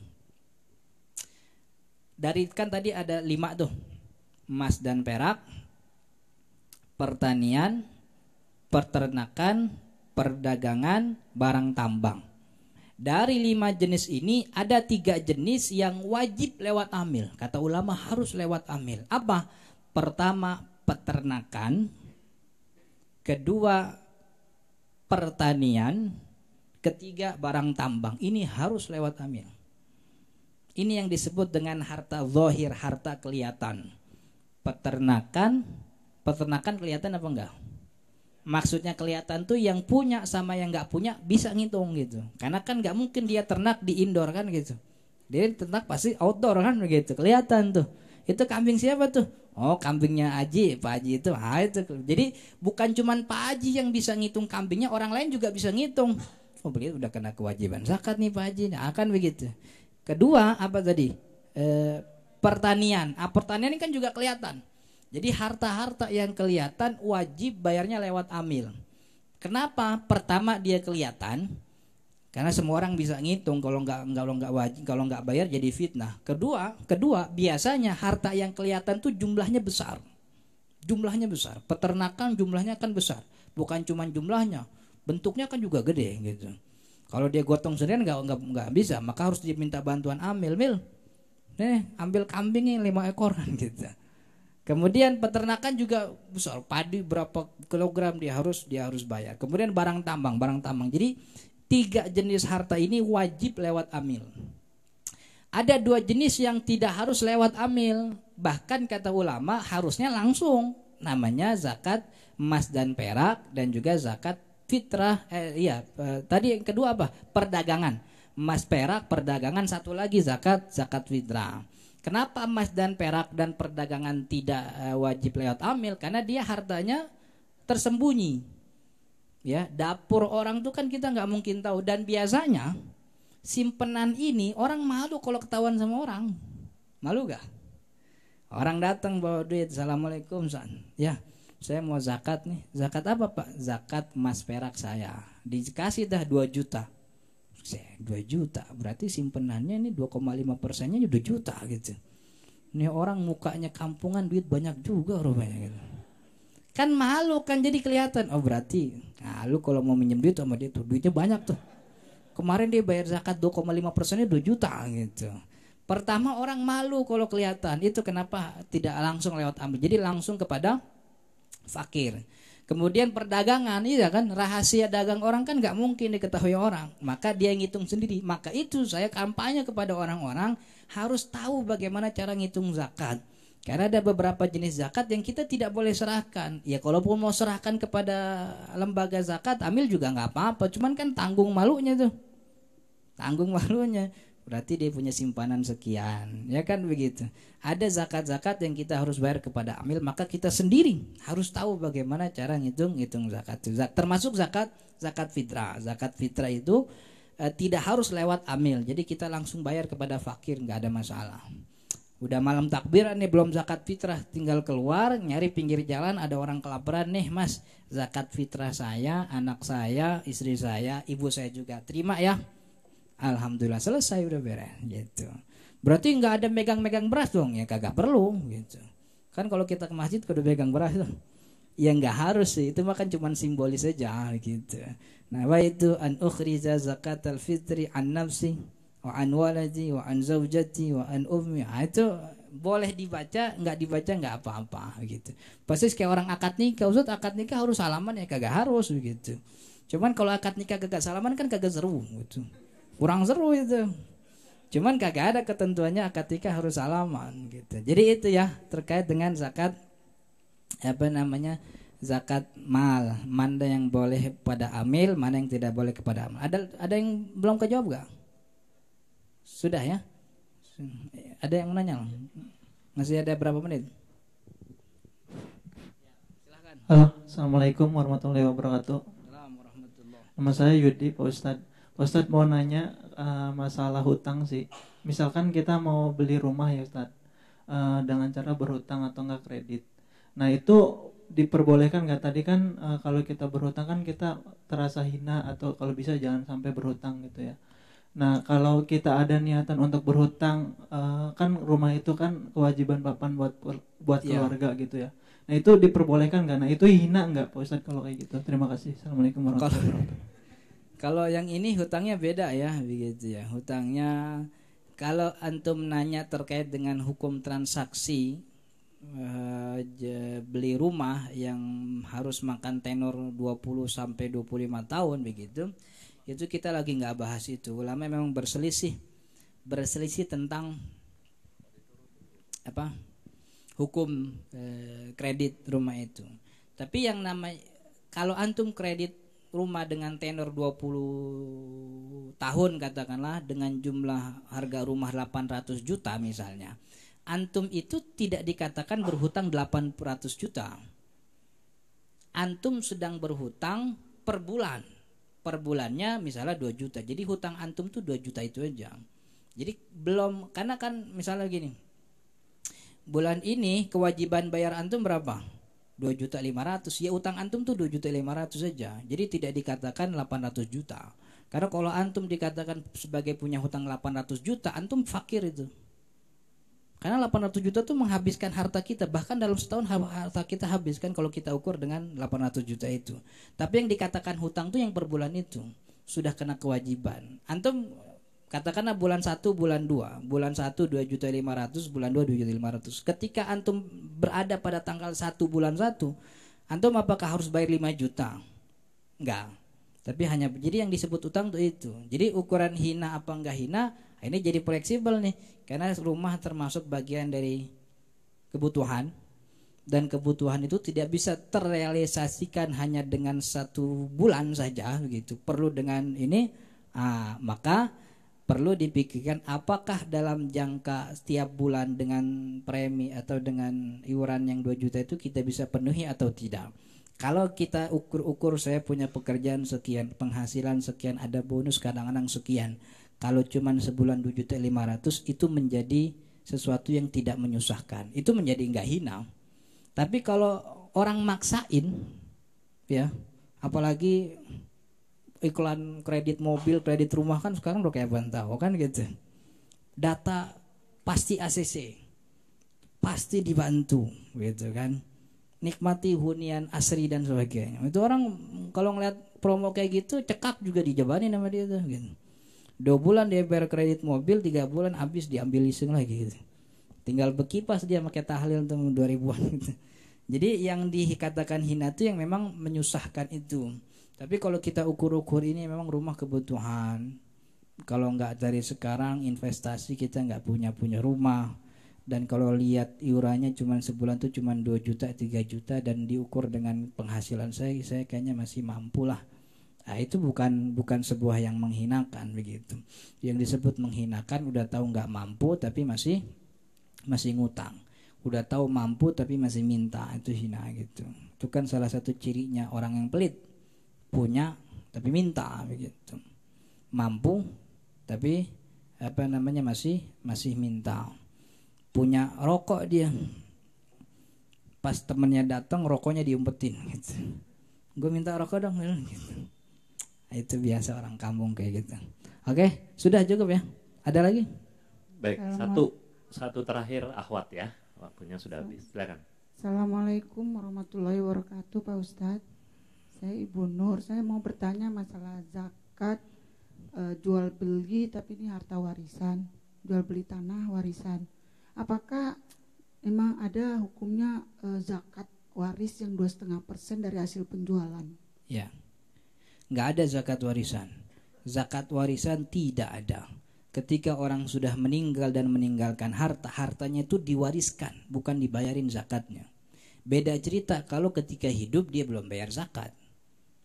Dari kan tadi ada lima tuh, emas dan perak, pertanian, peternakan, perdagangan, barang tambang. Dari lima jenis ini ada tiga jenis yang wajib lewat amil. Kata ulama harus lewat amil. Apa? Pertama peternakan, kedua pertanian, Ketiga, barang tambang. Ini harus lewat amil. Ini yang disebut dengan harta zohir, harta kelihatan. Peternakan, peternakan kelihatan apa enggak? Maksudnya kelihatan tuh yang punya sama yang nggak punya bisa ngitung gitu. Karena kan nggak mungkin dia ternak di indoor kan gitu. Dia ternak pasti outdoor kan begitu. Kelihatan tuh. Itu kambing siapa tuh? Oh kambingnya Aji, Pak Aji itu. Ah, itu. Jadi bukan cuman Pak Aji yang bisa ngitung kambingnya, orang lain juga bisa ngitung mobil itu udah kena kewajiban zakat nih Pak Haji. Nah, akan begitu. Kedua, apa tadi? E, pertanian. Ah, pertanian ini kan juga kelihatan. Jadi harta-harta yang kelihatan wajib bayarnya lewat amil. Kenapa? Pertama dia kelihatan karena semua orang bisa ngitung kalau nggak kalau nggak wajib kalau nggak bayar jadi fitnah. Kedua, kedua biasanya harta yang kelihatan tuh jumlahnya besar. Jumlahnya besar. Peternakan jumlahnya kan besar. Bukan cuma jumlahnya, bentuknya kan juga gede gitu. Kalau dia gotong sendirian nggak nggak nggak bisa, maka harus diminta bantuan Amil. Mil, nih ambil kambing yang lima ekor kan gitu. Kemudian peternakan juga soal padi berapa kilogram dia harus dia harus bayar. Kemudian barang tambang, barang tambang. Jadi tiga jenis harta ini wajib lewat amil. Ada dua jenis yang tidak harus lewat amil, bahkan kata ulama harusnya langsung. Namanya zakat emas dan perak dan juga zakat fitrah eh, iya eh, tadi yang kedua apa perdagangan emas perak perdagangan satu lagi zakat zakat fitrah kenapa emas dan perak dan perdagangan tidak eh, wajib lewat amil karena dia hartanya tersembunyi ya dapur orang tuh kan kita nggak mungkin tahu dan biasanya simpenan ini orang malu kalau ketahuan sama orang malu gak orang datang bawa duit assalamualaikum san ya saya mau zakat nih zakat apa pak zakat emas perak saya dikasih dah 2 juta saya 2 juta berarti simpenannya ini 2,5 persennya udah juta gitu ini orang mukanya kampungan duit banyak juga rupanya gitu kan malu kan jadi kelihatan oh berarti nah, lu kalau mau minjem duit sama dia tuh duitnya banyak tuh kemarin dia bayar zakat 2,5 persennya 2 juta gitu pertama orang malu kalau kelihatan itu kenapa tidak langsung lewat ambil jadi langsung kepada fakir. Kemudian perdagangan, iya kan rahasia dagang orang kan nggak mungkin diketahui orang. Maka dia ngitung sendiri. Maka itu saya kampanye kepada orang-orang harus tahu bagaimana cara ngitung zakat. Karena ada beberapa jenis zakat yang kita tidak boleh serahkan. Ya kalaupun mau serahkan kepada lembaga zakat, ambil juga nggak apa-apa. Cuman kan tanggung malunya tuh. Tanggung malunya berarti dia punya simpanan sekian ya kan begitu ada zakat-zakat yang kita harus bayar kepada amil maka kita sendiri harus tahu bagaimana cara ngitung ngitung zakat itu termasuk zakat zakat fitrah zakat fitrah itu eh, tidak harus lewat amil jadi kita langsung bayar kepada fakir nggak ada masalah udah malam takbiran nih belum zakat fitrah tinggal keluar nyari pinggir jalan ada orang kelaparan nih mas zakat fitrah saya anak saya istri saya ibu saya juga terima ya Alhamdulillah selesai udah beres gitu. Berarti nggak ada megang-megang beras dong ya kagak perlu gitu. Kan kalau kita ke masjid kudu megang beras dong. Ya nggak harus sih itu makan cuma simbolis saja gitu. Nah wa itu an ukhrija zakat al fitri an nafsi wa an waladi wa an zaujati wa an ummi. Nah, itu boleh dibaca nggak dibaca nggak apa-apa gitu. Pasti kayak orang akad nikah, usut akad nikah harus salaman ya kagak harus begitu. Cuman kalau akad nikah kagak salaman kan kagak seru gitu kurang seru itu cuman kagak ada ketentuannya ketika harus salaman gitu jadi itu ya terkait dengan zakat apa namanya zakat mal mana yang boleh pada amil mana yang tidak boleh kepada amil ada ada yang belum kejawab gak sudah ya ada yang menanya masih ada berapa menit Halo, Assalamualaikum warahmatullahi wabarakatuh. Nama saya Yudi Pak Ustadz Ustadz mau nanya uh, masalah hutang sih. Misalkan kita mau beli rumah ya Ustadz uh, dengan cara berhutang atau enggak kredit. Nah itu diperbolehkan nggak tadi kan uh, kalau kita berhutang kan kita terasa hina atau kalau bisa jangan sampai berhutang gitu ya. Nah, kalau kita ada niatan untuk berhutang, uh, kan rumah itu kan kewajiban papan buat buat iya. keluarga yeah. gitu ya. Nah, itu diperbolehkan nggak? Nah, itu hina nggak Pak Ustadz kalau kayak gitu? Terima kasih. Assalamualaikum warahmatullahi wabarakatuh. Kalau yang ini hutangnya beda ya, begitu ya. Hutangnya kalau antum nanya terkait dengan hukum transaksi eh, beli rumah yang harus makan tenor 20 sampai 25 tahun begitu, itu kita lagi nggak bahas itu. Ulama memang berselisih berselisih tentang apa? hukum eh, kredit rumah itu. Tapi yang namanya kalau antum kredit rumah dengan tenor 20 tahun katakanlah dengan jumlah harga rumah 800 juta misalnya. Antum itu tidak dikatakan berhutang 800 juta. Antum sedang berhutang per bulan. Per bulannya misalnya 2 juta. Jadi hutang antum tuh 2 juta itu aja. Jadi belum karena kan misalnya gini. Bulan ini kewajiban bayar antum berapa? 2 juta 500 ya utang antum tuh 2 juta 500 saja jadi tidak dikatakan 800 juta karena kalau antum dikatakan sebagai punya hutang 800 juta antum fakir itu karena 800 juta tuh menghabiskan harta kita bahkan dalam setahun harta kita habiskan kalau kita ukur dengan 800 juta itu tapi yang dikatakan hutang tuh yang per bulan itu sudah kena kewajiban antum Katakanlah bulan 1, bulan 2, bulan 1 2 juta 500, bulan 2 2 juta 500. Ketika antum berada pada tanggal 1 bulan 1, antum apakah harus bayar 5 juta? Enggak. Tapi hanya jadi yang disebut utang itu itu. Jadi ukuran hina apa enggak hina ah ini jadi fleksibel nih karena rumah termasuk bagian dari kebutuhan dan kebutuhan itu tidak bisa terrealisasikan hanya dengan satu bulan saja begitu perlu dengan ini ah, maka perlu dipikirkan apakah dalam jangka setiap bulan dengan premi atau dengan iuran yang 2 juta itu kita bisa penuhi atau tidak. Kalau kita ukur-ukur saya punya pekerjaan sekian, penghasilan sekian, ada bonus kadang-kadang sekian. Kalau cuma sebulan 2 juta 500 itu menjadi sesuatu yang tidak menyusahkan. Itu menjadi enggak hina. Tapi kalau orang maksain ya, apalagi iklan kredit mobil, kredit rumah kan sekarang udah kayak bantaho kan gitu. Data pasti ACC. Pasti dibantu gitu kan. Nikmati hunian asri dan sebagainya. Itu orang kalau ngeliat promo kayak gitu cekak juga dijabani nama dia tuh gitu. Dua bulan dia bayar kredit mobil, tiga bulan habis diambil leasing lagi gitu. Tinggal berkipas dia pakai tahlil untuk dua ribuan. gitu. Jadi yang dikatakan hina itu yang memang menyusahkan itu. Tapi kalau kita ukur-ukur ini memang rumah kebutuhan. Kalau nggak dari sekarang investasi kita nggak punya punya rumah. Dan kalau lihat iurannya cuma sebulan tuh cuma 2 juta, 3 juta dan diukur dengan penghasilan saya, saya kayaknya masih mampu lah. Nah, itu bukan bukan sebuah yang menghinakan begitu. Yang disebut menghinakan udah tahu nggak mampu tapi masih masih ngutang. Udah tahu mampu tapi masih minta itu hina gitu. Itu kan salah satu cirinya orang yang pelit punya tapi minta begitu mampu tapi apa namanya masih masih minta punya rokok dia pas temennya datang rokoknya diumpetin gitu gue minta rokok dong gitu nah, itu biasa orang kampung kayak gitu oke sudah cukup ya ada lagi baik satu satu terakhir ahwat ya waktunya sudah habis silakan assalamualaikum warahmatullahi wabarakatuh pak ustadz saya Ibu Nur. Saya mau bertanya masalah zakat e, jual beli tapi ini harta warisan, jual beli tanah warisan. Apakah emang ada hukumnya e, zakat waris yang dua setengah persen dari hasil penjualan? Ya, nggak ada zakat warisan. Zakat warisan tidak ada. Ketika orang sudah meninggal dan meninggalkan harta, hartanya itu diwariskan, bukan dibayarin zakatnya. Beda cerita kalau ketika hidup dia belum bayar zakat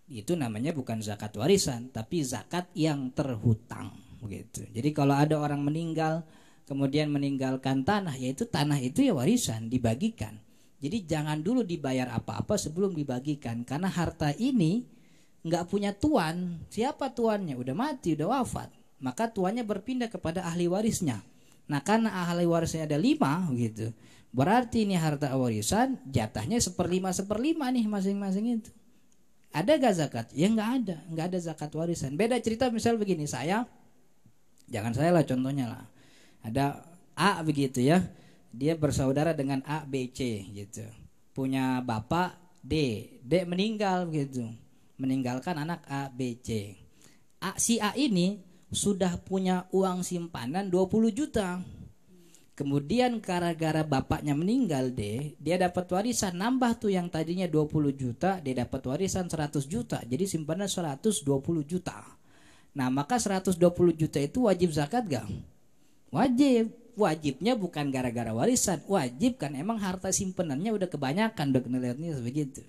itu namanya bukan zakat warisan tapi zakat yang terhutang begitu. Jadi kalau ada orang meninggal kemudian meninggalkan tanah yaitu tanah itu ya warisan dibagikan. Jadi jangan dulu dibayar apa-apa sebelum dibagikan karena harta ini nggak punya tuan. Siapa tuannya? Udah mati, udah wafat. Maka tuannya berpindah kepada ahli warisnya. Nah karena ahli warisnya ada lima gitu Berarti ini harta warisan jatahnya seperlima seperlima nih masing-masing itu ada gak zakat? Ya nggak ada, nggak ada zakat warisan. Beda cerita misal begini, saya, jangan saya lah contohnya lah. Ada A begitu ya, dia bersaudara dengan A, B, C gitu. Punya bapak D, D meninggal begitu, meninggalkan anak A, B, C. A, si A ini sudah punya uang simpanan 20 juta Kemudian gara-gara bapaknya meninggal deh, dia dapat warisan nambah tuh yang tadinya 20 juta, dia dapat warisan 100 juta. Jadi simpanan 120 juta. Nah, maka 120 juta itu wajib zakat gak? Wajib. Wajibnya bukan gara-gara warisan, wajib kan emang harta simpanannya udah kebanyakan udah kenalnya begitu.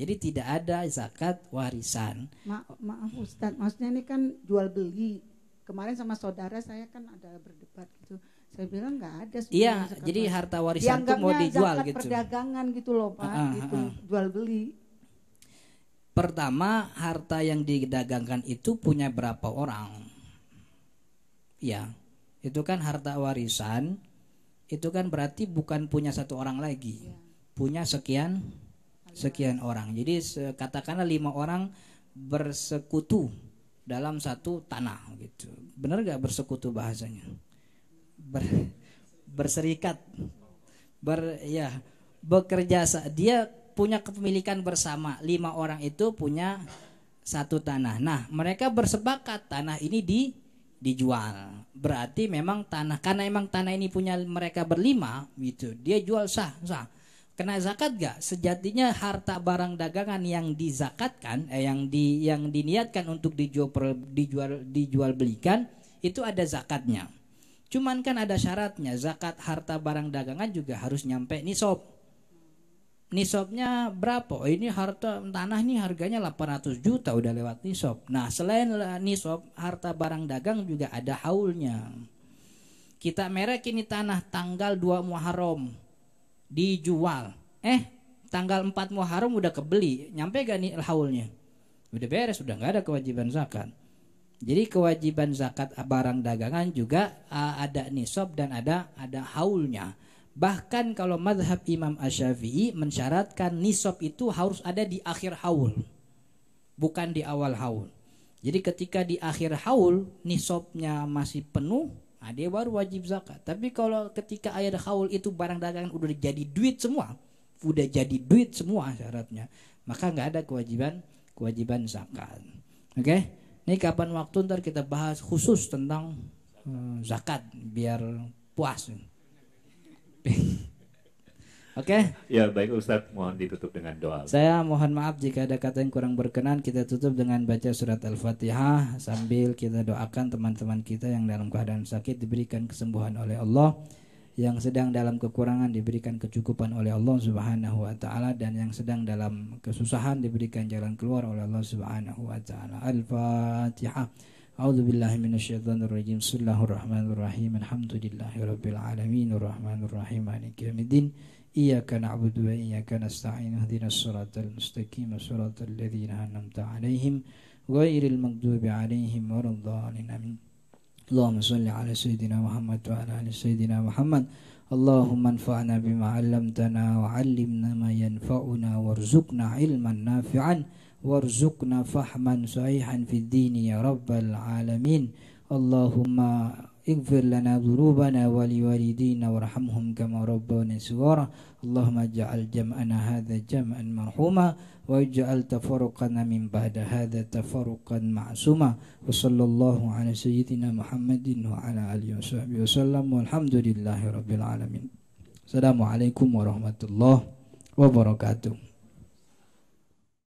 Jadi tidak ada zakat warisan. Ma maaf Ustaz, maksudnya ini kan jual beli. Kemarin sama saudara saya kan ada berdebat gitu saya bilang nggak ada. Iya, jadi harta warisan itu mau dijual zakat gitu. perdagangan gitu loh pak, uh, uh, uh. jual beli. Pertama harta yang didagangkan itu punya berapa orang? Ya, itu kan harta warisan. Itu kan berarti bukan punya satu orang lagi, ya. punya sekian sekian orang. Jadi katakanlah lima orang bersekutu dalam satu tanah gitu. Benar gak bersekutu bahasanya? ber, berserikat ber ya bekerja dia punya kepemilikan bersama lima orang itu punya satu tanah nah mereka bersepakat tanah ini di dijual berarti memang tanah karena emang tanah ini punya mereka berlima gitu dia jual sah sah kena zakat gak sejatinya harta barang dagangan yang dizakatkan eh, yang di yang diniatkan untuk dijual dijual dijual belikan itu ada zakatnya Cuman kan ada syaratnya, zakat harta barang dagangan juga harus nyampe nisab. Nisabnya berapa? Oh, ini harta tanah nih harganya 800 juta udah lewat nisab. Nah, selain nisab, harta barang dagang juga ada haulnya. Kita merek ini tanah tanggal 2 Muharram dijual. Eh, tanggal 4 Muharram udah kebeli, nyampe gak nih haulnya? Udah beres, udah gak ada kewajiban zakat. Jadi kewajiban zakat barang dagangan juga uh, ada nisab dan ada ada haulnya. Bahkan kalau madhab Imam Asyafi'i mensyaratkan nisab itu harus ada di akhir haul. Bukan di awal haul. Jadi ketika di akhir haul nisabnya masih penuh, nah dia baru wajib zakat. Tapi kalau ketika akhir haul itu barang dagangan udah jadi duit semua, udah jadi duit semua syaratnya, maka nggak ada kewajiban kewajiban zakat. Oke? Okay? Ini kapan waktu ntar kita bahas khusus tentang hmm, zakat biar puas. Oke? okay? Ya baik Ustadz, mohon ditutup dengan doa. Saya mohon maaf jika ada kata yang kurang berkenan. Kita tutup dengan baca surat Al-Fatihah sambil kita doakan teman-teman kita yang dalam keadaan sakit diberikan kesembuhan oleh Allah yang sedang dalam kekurangan diberikan kecukupan oleh Allah Subhanahu wa taala dan yang sedang dalam kesusahan diberikan jalan keluar oleh Allah Subhanahu wa taala. Al-Fatihah. A'udzu billahi minasyaitonir rajim. Bismillahirrahmanirrahim. Alhamdulillahirabbil alamin. Arrahmanirrahim. Maliki yaumiddin. Iyyaka na'budu wa iyyaka nasta'in. Ihdinas siratal mustaqim. Siratal ladzina an'amta 'alaihim ghairil maghdubi 'alaihim waladdallin. Amin. اللهم صل على سيدنا محمد وعلى آل سيدنا محمد اللهم انفعنا بما علمتنا وعلمنا ما ينفعنا وارزقنا علما نافعا وارزقنا فهما صحيحا في الدين يا رب العالمين اللهم اغفر لنا ذنوبنا ولوالدينا وارحمهم كما ربونا صغارا اللهم اجعل جمعنا هذا جمعا مرحوما واجعل تفرقنا من بعد هذا تفرقا معصوما وصلى الله على سيدنا محمد وعلى اله وصحبه وسلم والحمد لله رب العالمين السلام عليكم ورحمه الله وبركاته